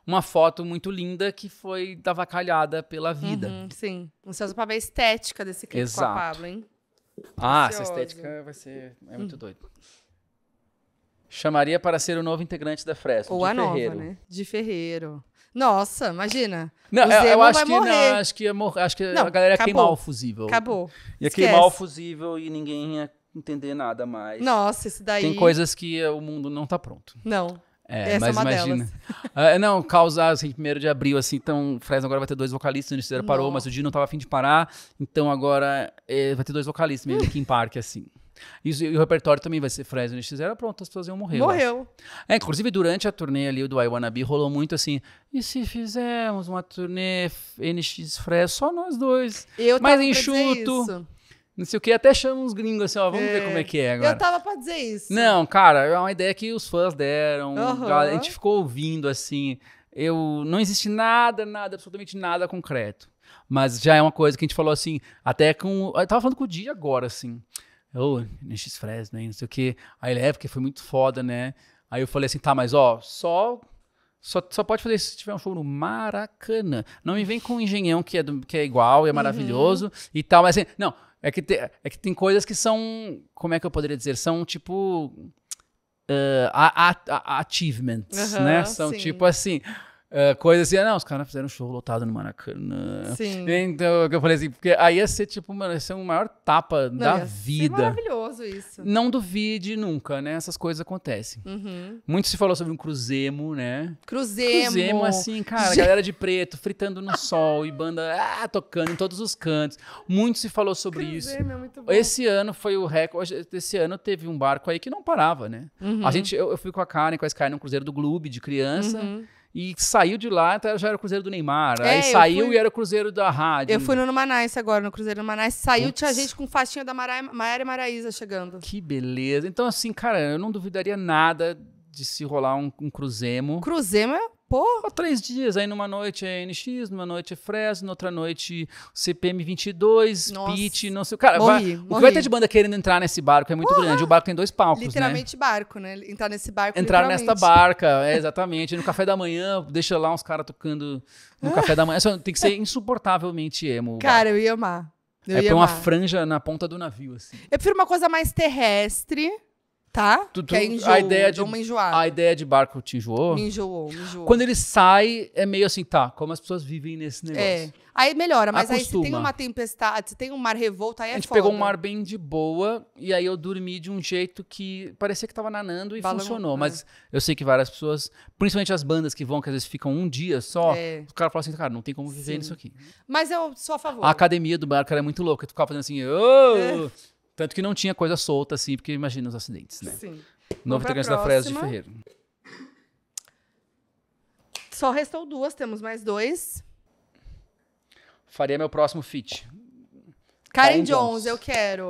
[SPEAKER 2] uma foto muito linda que foi davacalhada pela vida. Uhum, sim. Ansiosa pra ver a estética desse
[SPEAKER 1] clipe Exato. com a Pablo, hein?
[SPEAKER 2] Ah, essa estética vai ser. É muito uhum. doido. Chamaria para ser o novo integrante da Fresno. Ou de a Ferreiro. nova, né?
[SPEAKER 1] De Ferreiro. Nossa, imagina. Não, é, eu, eu, acho que, não, acho que
[SPEAKER 2] acho que não, a galera acabou. ia queimar o fusível. Acabou. Ia Esquece. queimar o fusível e ninguém ia entender nada mais. Nossa, isso daí. Tem coisas que o mundo não está pronto. Não. É, Essa é mas ah, é imagina. não, causar, assim, primeiro de abril, assim, então, Fresno agora vai ter dois vocalistas, o Cidera parou, mas o Dino não tava afim de parar, então agora é, vai ter dois vocalistas, meio em Park, assim. e o repertório também vai ser Fresno e NX0, pronto, as pessoas iam morrer. Morreu. É, inclusive, durante a turnê ali do I Wanna Be, rolou muito assim, e se fizermos uma turnê NX Fresno, só nós dois, eu mas enxuto... Isso não sei o que, até chama uns gringos assim, ó, vamos é. ver como é que é, é agora. Eu tava pra dizer isso. Não, cara, é uma ideia que os fãs deram, uhum. a gente ficou ouvindo assim, eu, não existe nada, nada, absolutamente nada concreto. Mas já é uma coisa que a gente falou assim, até com, eu tava falando com o Dia agora, assim, ô, oh, x Fresno, né, não sei o que, aí ele é, porque foi muito foda, né, aí eu falei assim, tá, mas ó, só só, só pode fazer isso se tiver um show no Maracanã. Não me vem com um engenhão que é, do, que é igual e é uhum. maravilhoso uhum. e tal. Mas assim, não, é que, te, é que tem coisas que são. Como é que eu poderia dizer? São tipo. Uh, a, a, a achievements, uhum, né? São sim. tipo assim. Uh, coisa assim, ah, não, os caras fizeram um show lotado no Maracanã. Sim. Então, é eu falei assim, porque aí ia ser tipo, ia ser o maior tapa não, da vida. maravilhoso isso. Não duvide nunca, né? Essas coisas acontecem. Uhum. Muito se falou sobre um cruzemo, né? Cruzemo. Cruzemo, assim, cara, galera de preto, fritando no sol e banda ah, tocando em todos os cantos. Muito se falou sobre cruzemo isso. É muito bom. Esse ano foi o recorde. Esse ano teve um barco aí que não parava, né? Uhum. A gente, eu, eu, fui com a Karen, com a Sky num cruzeiro do clube de criança. Uhum e saiu de lá, então já era o Cruzeiro do Neymar. É, aí saiu fui... e era o Cruzeiro da Rádio. Eu fui
[SPEAKER 1] no Manaus agora, no Cruzeiro do Manaus Saiu, tinha gente com faixinha da Mara...
[SPEAKER 2] Maiara Maraíza chegando. Que beleza. Então, assim, cara, eu não duvidaria nada de se rolar um, um cruzemo. Cruzemo é por três dias. Aí numa noite é NX, numa noite é Fresno, outra noite CPM 22, Pit, não sei. Cara, morri, vai, morri. o que vai ter de banda querendo entrar nesse barco é muito Porra. grande. O barco tem dois palcos, né? Literalmente
[SPEAKER 1] né? barco, né? Entrar nesse barco. Entrar nesta barca, é,
[SPEAKER 2] exatamente. no café da manhã, deixa lá uns caras tocando no café da manhã. tem que ser insuportavelmente emo. Cara,
[SPEAKER 1] eu ia amar. Eu é ia pra amar. uma
[SPEAKER 2] franja na ponta do navio, assim.
[SPEAKER 1] Eu prefiro uma coisa mais terrestre tá? Tu, tu, que é enjoo, a ideia de uma
[SPEAKER 2] enjoada. A ideia de barco te enjoou? Me enjoou, me enjoou. Quando ele sai, é meio assim, tá, como as pessoas vivem nesse é. negócio. É. Aí
[SPEAKER 1] melhora, mas Acostuma. aí se tem uma tempestade, se tem um mar revolto, aí é A gente foda. pegou um mar
[SPEAKER 2] bem de boa, e aí eu dormi de um jeito que parecia que tava nanando e Balão, funcionou. É. Mas eu sei que várias pessoas, principalmente as bandas que vão, que às vezes ficam um dia só, é. o cara fala assim, cara, não tem como viver Sim. nisso aqui. Mas
[SPEAKER 1] eu sou a favor. A
[SPEAKER 2] academia do barco era muito louca, tu ficava fazendo assim, Oh! É. Tanto que não tinha coisa solta, assim, porque imagina os acidentes, né? Sim. Novo integrante da Fresa de Ferreira.
[SPEAKER 1] Só restou duas, temos mais dois.
[SPEAKER 2] Faria meu próximo feat. Karen, Karen Jones, Jones, eu quero.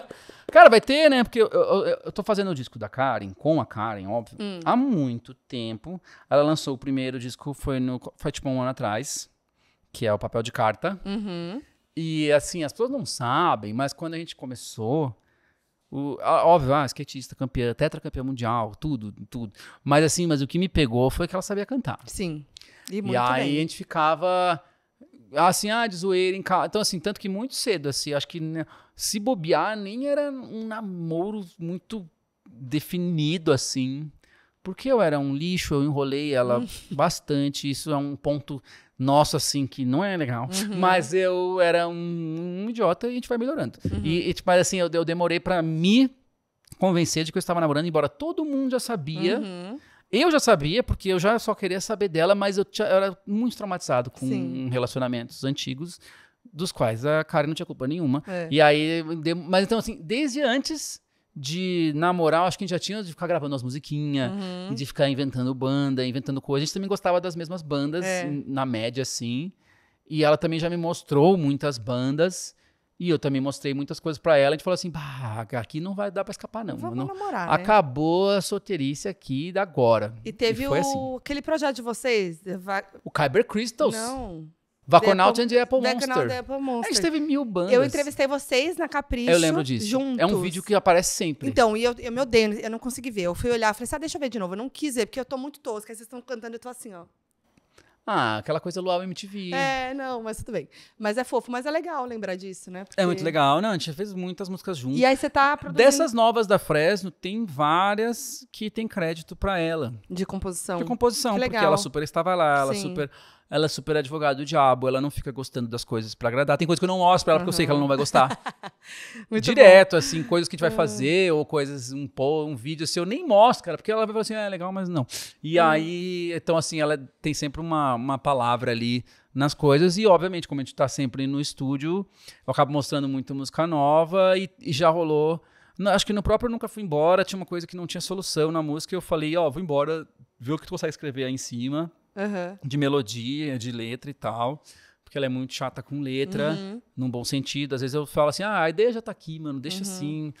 [SPEAKER 2] Cara, vai ter, né? Porque eu, eu, eu, tô fazendo o disco da Karen, com a Karen, óbvio, hum. há muito tempo. Ela lançou o primeiro disco, foi, no, foi tipo um ano atrás, que é o Papel de Carta. Uhum. E assim, as pessoas não sabem, mas quando a gente começou, o, óbvio, ah, skatista, campeã, tetracampeã mundial, tudo, tudo. Mas assim, mas o que me pegou foi que ela sabia cantar. Sim. E, e aí bem. a gente ficava assim, ah, de zoeira em casa. Então, assim, tanto que muito cedo, assim, acho que né, se bobear nem era um namoro muito definido, assim porque eu era um lixo, eu enrolei ela hum. bastante. Isso é um ponto nosso, assim, que não é legal. Uhum. Mas eu era um, um, idiota e a gente vai melhorando. Uhum. E, e, mas assim, eu, eu demorei para me convencer de que eu estava namorando, embora todo mundo já sabia. Uhum. Eu já sabia, porque eu já só queria saber dela, mas eu, tinha, eu era muito traumatizado com Sim. relacionamentos antigos, dos quais a Karen não tinha culpa nenhuma. É. E aí, mas então assim, desde antes de, namorar acho que a gente já tinha de ficar gravando as musiquinhas, uhum. de ficar inventando banda, inventando coisa. A gente também gostava das mesmas bandas, é. na média, assim. E ela também já me mostrou muitas bandas. E eu também mostrei muitas coisas para ela. A gente falou assim: bah, aqui não vai dar para escapar, não. Vamos não, namorar. Né? Acabou a solteirice aqui da agora. E teve e assim. o... assim. aquele projeto de
[SPEAKER 1] vocês?
[SPEAKER 2] O Kyber Crystals. Não. Vaconaut Apple, and Apple Monster.
[SPEAKER 1] Apple Monster. A gente teve
[SPEAKER 2] mil bandas. Eu entrevistei
[SPEAKER 1] vocês na Capricho. Eu lembro disso. Juntos. É um vídeo
[SPEAKER 2] que aparece sempre.
[SPEAKER 1] Então, e eu, eu me odeio, eu não consegui ver. Eu fui olhar, falei, sabe, assim, ah, deixa eu ver de novo. Eu não quis ver, porque eu tô muito tosca. Aí vocês estão cantando, e eu tô assim, ó.
[SPEAKER 2] Ah, aquela coisa Luau MTV. É,
[SPEAKER 1] não, mas tudo bem. Mas é fofo, mas é legal lembrar disso, né? É porque... É muito
[SPEAKER 2] legal. né? a gente fez muitas músicas juntos. E aí você tá produzindo... Dessas novas da Fresno, tem várias que tem crédito para ela. De composição. De composição, que legal. porque ela super estava lá, ela Sim. super ela é super advogada do diabo, ela não fica gostando das coisas para agradar. Tem coisas que eu não mostro pra ela uhum. porque eu sei que ela não vai gostar. Direto, bom. assim, coisas que a gente vai ah. fazer ou coisas, um, um vídeo assim, eu nem mostro, cara, porque ela vai falar assim, ah, é legal, mas não. E uhum. aí, então assim, ela tem sempre uma, uma palavra ali nas coisas e, obviamente, como a gente tá sempre no estúdio, eu acabo mostrando muita música nova e, e já rolou acho que no próprio eu nunca fui embora, tinha uma coisa que não tinha solução na música, e eu falei, ó, oh, vou embora, vê o que tu consegue escrever aí em cima uhum. de melodia, de letra e tal. Porque ela é muito chata com letra, uhum. num bom sentido. Às vezes eu falo assim, ah, a ideia já tá aqui, mano, deixa uhum. assim.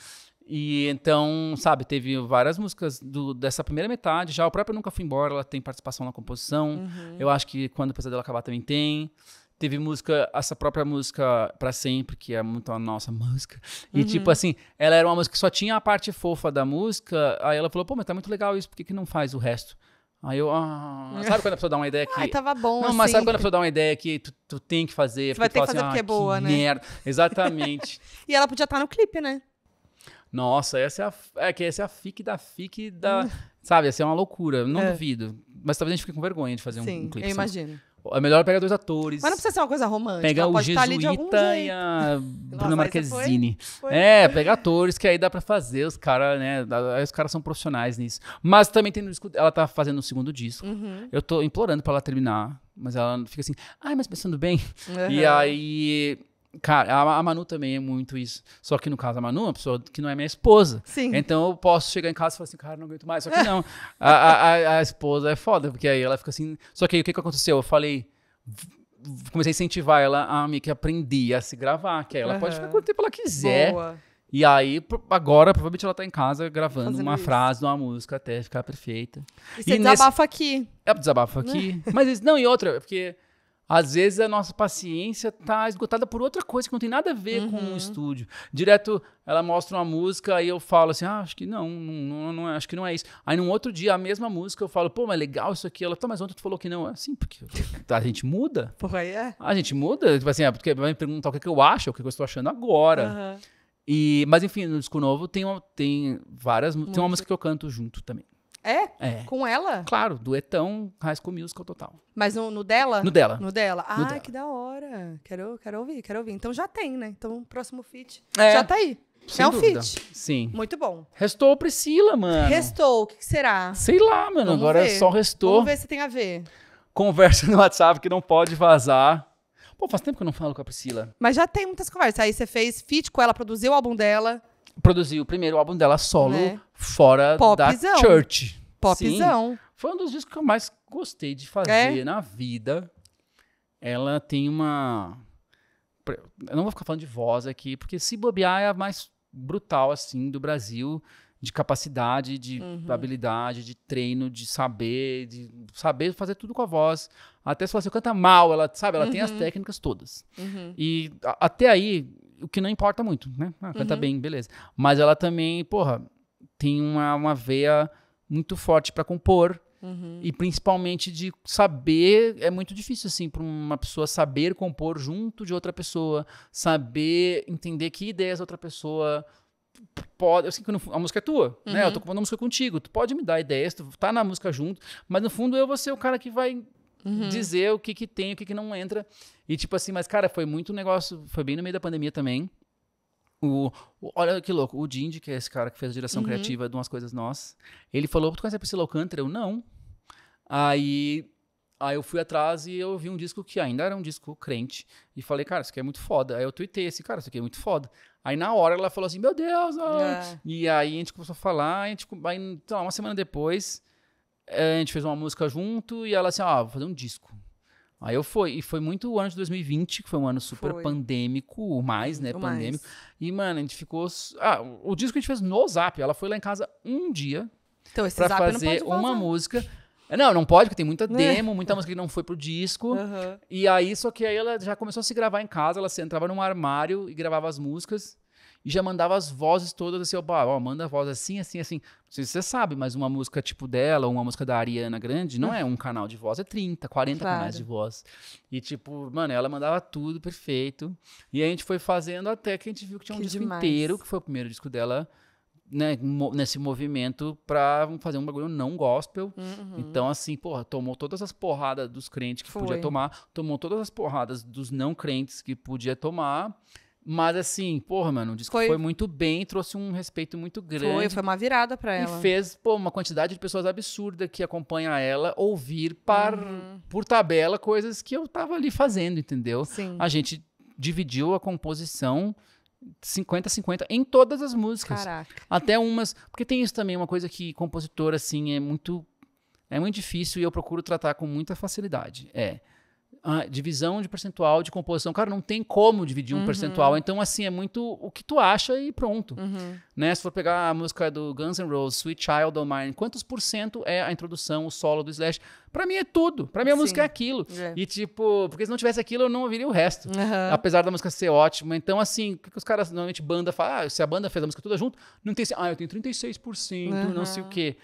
[SPEAKER 2] E então, sabe, teve várias músicas do, dessa primeira metade. Já o próprio Nunca Fui Embora, ela tem participação na composição. Uhum. Eu acho que Quando o Pesadelo Acabar também tem. Teve música, essa própria música para sempre, que é muito a nossa música. E uhum. tipo assim, ela era uma música que só tinha a parte fofa da música. Aí ela falou, pô, mas tá muito legal isso, por que, que não faz o resto? Aí eu, ah, sabe quando a pessoa dá uma ideia que. Ai, tava bom, Não, mas sabe assim. quando a pessoa dá uma ideia que tu, tu tem que fazer. Você vai ter que fazer assim, porque é ah, é boa, que né? Merda. Exatamente.
[SPEAKER 1] e ela podia estar tá no clipe,
[SPEAKER 2] né? Nossa, essa é a, é que essa é a fique da fique da. Hum. Sabe, essa é uma loucura, não é. duvido. Mas talvez a gente fique com vergonha de fazer Sim, um, um clipe. Eu sabe? imagino. É melhor pegar dois atores. Mas não precisa ser uma coisa romântica. Pegar o tá Jesuíta e a Bruna Marquezine. Foi, foi. É, pegar atores que aí dá para fazer, os caras, né? Aí os caras são profissionais nisso. Mas também tem no disco, ela tá fazendo o segundo disco. Uhum. Eu tô implorando para ela terminar, mas ela fica assim, ai, ah, mas pensando bem. Uhum. E aí Cara, a Manu também é muito isso. Só que no caso a Manu é uma pessoa que não é minha esposa. Sim. Então eu posso chegar em casa e falar assim, cara, não aguento mais. Só que não. a, a, a, esposa é foda, porque aí ela fica assim. Só que aí o que, que aconteceu? Eu falei. Comecei a incentivar ela a me que aprendia a se gravar, que aí ela uhum. pode ficar quanto tempo ela quiser. Boa. E aí, agora, provavelmente ela tá em casa gravando Fazendo uma isso. frase, uma música até ficar perfeita. E, e você nesse... desabafa aqui. É, desabafa aqui. Mas não, e outra, porque às vezes a nossa paciência está esgotada por outra coisa que não tem nada a ver uhum. com o um uhum. estúdio. Direto ela mostra uma música aí eu falo assim, ah, acho que não, não, não, é, acho que não é isso. Aí num outro dia a mesma música eu falo, pô, mas legal isso aqui. Ela, tá, mas ontem tu falou que não. Assim, porque a gente muda. Por aí é. A gente muda, tipo assim, é porque vai me perguntar o que, é que eu acho, o que, é que eu estou achando agora. Uhum. E, mas enfim, no disco novo tem, uma, tem várias, tem uma música que eu canto junto também. É? é? Com ela? Claro, duetão, High School Musical total.
[SPEAKER 1] Mas no, no dela? No dela. No dela. Ah, no dela. que da hora. Quero, quero ouvir, quero ouvir. Então já tem, né? Então próximo feat é. já tá aí. Sem é um feat.
[SPEAKER 2] Sim. Muito bom. Restou Priscila, mano.
[SPEAKER 1] Restou, o que, que será? Sei lá, mano. Vamos Agora ver. só restou. Vamos ver se tem a ver.
[SPEAKER 2] Conversa no WhatsApp que não pode vazar. Pô, faz tempo que eu não falo com a Priscila.
[SPEAKER 1] Mas já tem muitas conversas. Aí você fez feat com ela, produziu o álbum
[SPEAKER 2] dela produziu o primeiro álbum dela solo né? fora Popzão. da Church. Popzão. Sim, foi um dos discos que eu mais gostei de fazer é? na vida. Ela tem uma. Eu não vou ficar falando de voz aqui, porque se bobear é a mais brutal, assim, do Brasil, de capacidade, de uhum. habilidade, de treino, de saber, de saber fazer tudo com a voz. Até se você canta mal, ela sabe, ela uhum. tem as uhum. técnicas todas. Uhum. E a, até aí, o que não importa muito, né? Ah, canta uhum. bem, beleza. Mas ela também, porra, tem uma, uma veia muito forte para compor. Uhum. E principalmente de saber, é muito difícil assim para uma pessoa saber compor junto de outra pessoa, saber entender que ideias outra pessoa pode, eu sei que a música é tua, uhum. né? Eu tô uhum. compondo a música contigo, tu pode me dar ideias, tu tá na música junto, mas no fundo eu vou ser o cara que vai uhum. dizer o que que tem, o que que não entra. E tipo assim, mas cara, foi muito negócio, foi bem no meio da pandemia também. O, o olha que louco, o Dindy, que é esse cara que fez a direção uhum. criativa de umas coisas nossas, ele falou, tu conhece a Priscila Alcântara? Eu, não. Aí, aí eu fui atrás e eu vi um disco que ainda era um disco crente. E falei, cara, isso aqui é muito foda. Aí eu tuitei esse cara, isso aqui é muito foda. Aí na hora ela falou assim, meu Deus! Ah. É. E aí a gente começou a falar, a gente, aí, então uma semana depois é, a gente fez uma música junto e ela assim, ó, ah, vou fazer um disco. Aí eu fui, e foi muito o ano de 2020, que foi um ano super foi. pandêmico, o mais, né, o pandêmico. Mais. E, mano, a gente ficou... Ah, o disco a gente fez no Zap, ela foi lá em casa um dia então, esse pra Zap fazer uma música... É, não, não pode, porque tem muita é. demo, muita música que não foi pro disco. Uhum. E aí, só que aí ela já começou a se gravar em casa, ela entrava num armário e gravava as músicas e já mandava as vozes todas assim, ó, ó manda a voz assim, assim, assim. Não sei se você sabe, mas uma música tipo dela, uma música da Ariana Grande, não ah. é um canal de voz, é 30, 40 claro. canais de voz. E tipo, mano, ela mandava tudo perfeito. E a gente foi fazendo até que a gente viu que tinha um que disco demais. inteiro, que foi o primeiro disco dela, né, nesse movimento pra fazer um bagulho não gospel. Uhum. Então, assim, porra, tomou todas as porradas dos crentes que Foi. podia tomar, tomou todas as porradas dos não crentes que podia tomar. Mas assim, porra, mano, o disco foi, foi muito bem, trouxe um respeito muito grande. Foi, foi uma virada pra ela. E fez, pô, uma quantidade de pessoas absurda que acompanha ela ouvir par, uhum. por tabela coisas que eu tava ali fazendo, entendeu? Sim. A gente dividiu a composição 50-50 em todas as músicas. Caraca. Até umas. Porque tem isso também, uma coisa que compositor, assim, é muito. É muito difícil e eu procuro tratar com muita facilidade. É. Ah, divisão de percentual de composição. Cara, não tem como dividir um uhum. percentual. Então, assim, é muito o que tu acha e pronto. Uhum. Né? Se for pegar a música do Guns N' Roses, Sweet Child O' Mine, quantos por cento é a introdução, o solo do Slash? Pra mim é tudo. Pra mim a Sim. música é aquilo. É. E tipo, porque se não tivesse aquilo, eu não ouviria o resto. Uhum. Apesar da música ser ótima. Então, assim, o que, os caras, normalmente, banda fala, ah, se a banda fez a música toda junto, não tem assim, ah, eu tenho 36%, não sei o quê.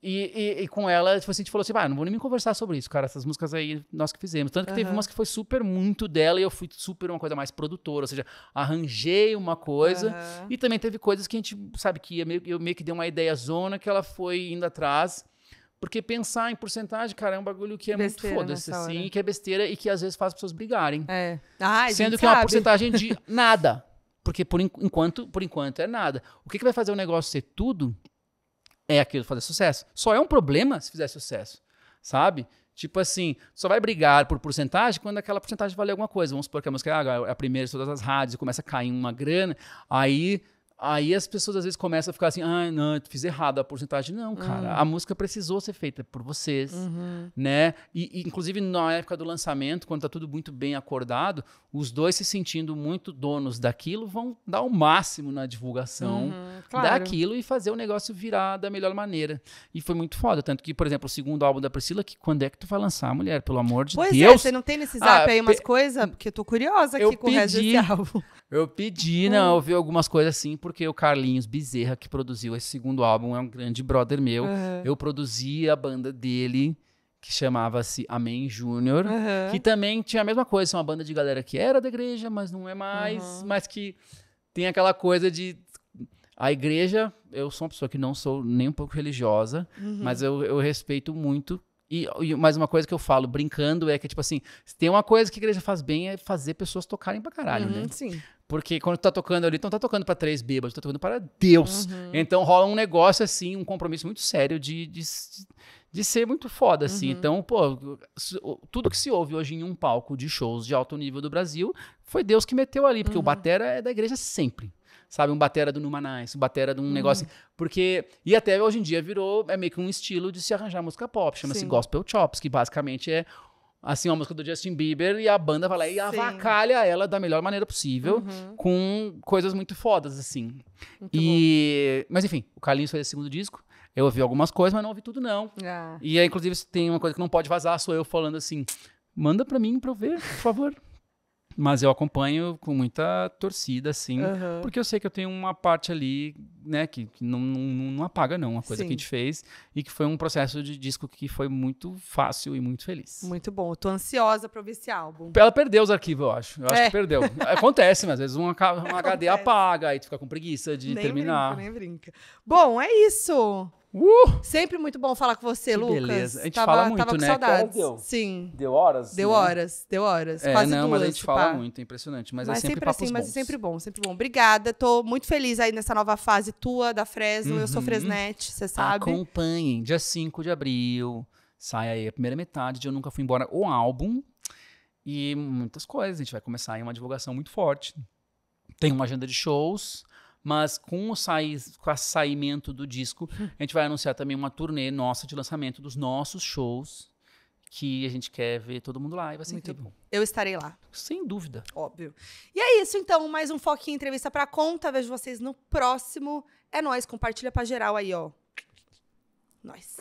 [SPEAKER 2] E, e, e, com ela, tipo assim, a gente falou assim: ah, não vou nem me conversar sobre isso, cara. Essas músicas aí nós que fizemos. Tanto que uhum. teve umas que foi super muito dela e eu fui super uma coisa mais produtora, ou seja, arranjei uma coisa. Uhum. E também teve coisas que a gente, sabe, que meio, eu meio que dei uma ideia zona que ela foi indo atrás. Porque pensar em porcentagem, cara, é um bagulho que é besteira muito foda-se, assim, que é besteira e que às vezes faz pessoas brigarem. É. Ah, Sendo que sabe. é uma porcentagem de nada. Porque por enquanto, por enquanto é nada. O que, que vai fazer o negócio ser tudo é aquilo fazer sucesso. Só é um problema se fizer sucesso, sabe? Tipo assim, só vai brigar por porcentagem quando aquela porcentagem valer alguma coisa. Vamos supor que a música ah, é a primeira de todas as rádios e começa a cair uma grana, aí Aí as pessoas às vezes começam a ficar assim, ah, não, eu fiz errado a porcentagem. Não, cara, uhum. a hum. música precisou ser feita por vocês, uhum. né? E, e, inclusive na época do lançamento, quando tá tudo muito bem acordado, os dois se sentindo muito donos daquilo vão dar o máximo na divulgação uhum, claro. daquilo e fazer o negócio virar da melhor maneira. E foi muito foda, tanto que, por exemplo, o segundo álbum da Priscila, que quando é que tu vai lançar, mulher? Pelo amor de pois é, Deus. Pois é, você não tem nesse zap ah, aí umas pe...
[SPEAKER 1] coisas? Porque eu tô
[SPEAKER 2] curiosa aqui eu com pedi, o resto desse álbum. Eu pedi, não, né, hum. eu vi algumas coisas assim, porque o Carlinhos Bezerra, que produziu esse segundo álbum, é um grande brother meu. Uhum. Eu produzi a banda dele, que chamava-se Amém Júnior, uhum. que também tinha a mesma coisa, uma banda de galera que era da igreja, mas não é mais, uhum. mas que tem aquela coisa de a igreja, eu sou uma pessoa que não sou nem um pouco religiosa, uhum. mas eu, eu respeito muito e, e mais uma coisa que eu falo brincando é que, tipo assim, tem uma coisa que a igreja faz bem é fazer pessoas tocarem pra caralho, uhum, né? Sim. Porque quando tu tá tocando ali, tu então tá tocando para três bêbados, tu tá tocando para Deus. Uhum. Então rola um negócio assim, um compromisso muito sério de, de, de ser muito foda, assim. Uhum. Então, pô, tudo que se ouve hoje em um palco de shows de alto nível do Brasil foi Deus que meteu ali, porque uhum. o Batera é da igreja sempre. Sabe, um batera do Numanais, um batera de um uhum. negócio. Assim. Porque. E até hoje em dia virou. É meio que um estilo de se arranjar música pop. Chama-se Gospel Chops, que basicamente é assim, uma música do Justin Bieber e a banda vai lá e Sim. avacalha ela da melhor maneira possível, uhum. com coisas muito fodas, assim. Muito e... Mas enfim, o Carlinhos fez o segundo disco. Eu ouvi algumas coisas, mas não ouvi tudo, não. Ah. E aí, inclusive, tem uma coisa que não pode vazar, sou eu falando assim: manda pra mim pra eu ver, por favor. Mas eu acompanho com muita torcida, assim, uhum. porque eu sei que eu tenho uma parte ali, né, que, que não, não, não, apaga, não, a coisa Sim. que a gente fez e que foi um processo de disco que foi muito fácil e muito feliz. Muito bom. Eu tô
[SPEAKER 1] ansiosa pra ver esse álbum. Ela perdeu
[SPEAKER 2] os arquivos, eu acho. Eu acho é. que perdeu. Acontece, mas às vezes um, HD apaga, aí tu fica com preguiça de nem terminar. Brinca,
[SPEAKER 1] nem brinca. Bom, é isso. Uh! Sempre muito bom falar com você, que Lucas. Beleza. A gente tava, fala muito, tava com né? Saudades. Deu. Sim.
[SPEAKER 2] Deu horas? Deu né? horas,
[SPEAKER 1] deu horas. É, quase não, duas, mas a gente fala pá. muito, é impressionante.
[SPEAKER 2] Mas, é mas é sempre, sempre assim, mas é
[SPEAKER 1] sempre bom, sempre bom. Obrigada, tô muito feliz aí nessa nova fase tua, da Fresno. Uhum. Eu sou uhum. Fresnet, você sabe.
[SPEAKER 2] Acompanhem, dia 5 de abril, sai aí a primeira metade de Eu Nunca Fui Embora, o álbum. E muitas coisas, a gente vai começar aí uma divulgação muito forte. Tem uma agenda de shows, mas com o, sai, com o saimento do disco, a gente vai anunciar também uma turnê nossa de lançamento dos nossos shows que a gente quer ver todo mundo lá e vai ser Muito Bom.
[SPEAKER 1] Eu estarei lá. Sem dúvida. Óbvio. E é isso, então. Mais um Foquinha Entrevista pra Conta. Vejo vocês no próximo. É nós Compartilha pra geral aí, ó. Nós.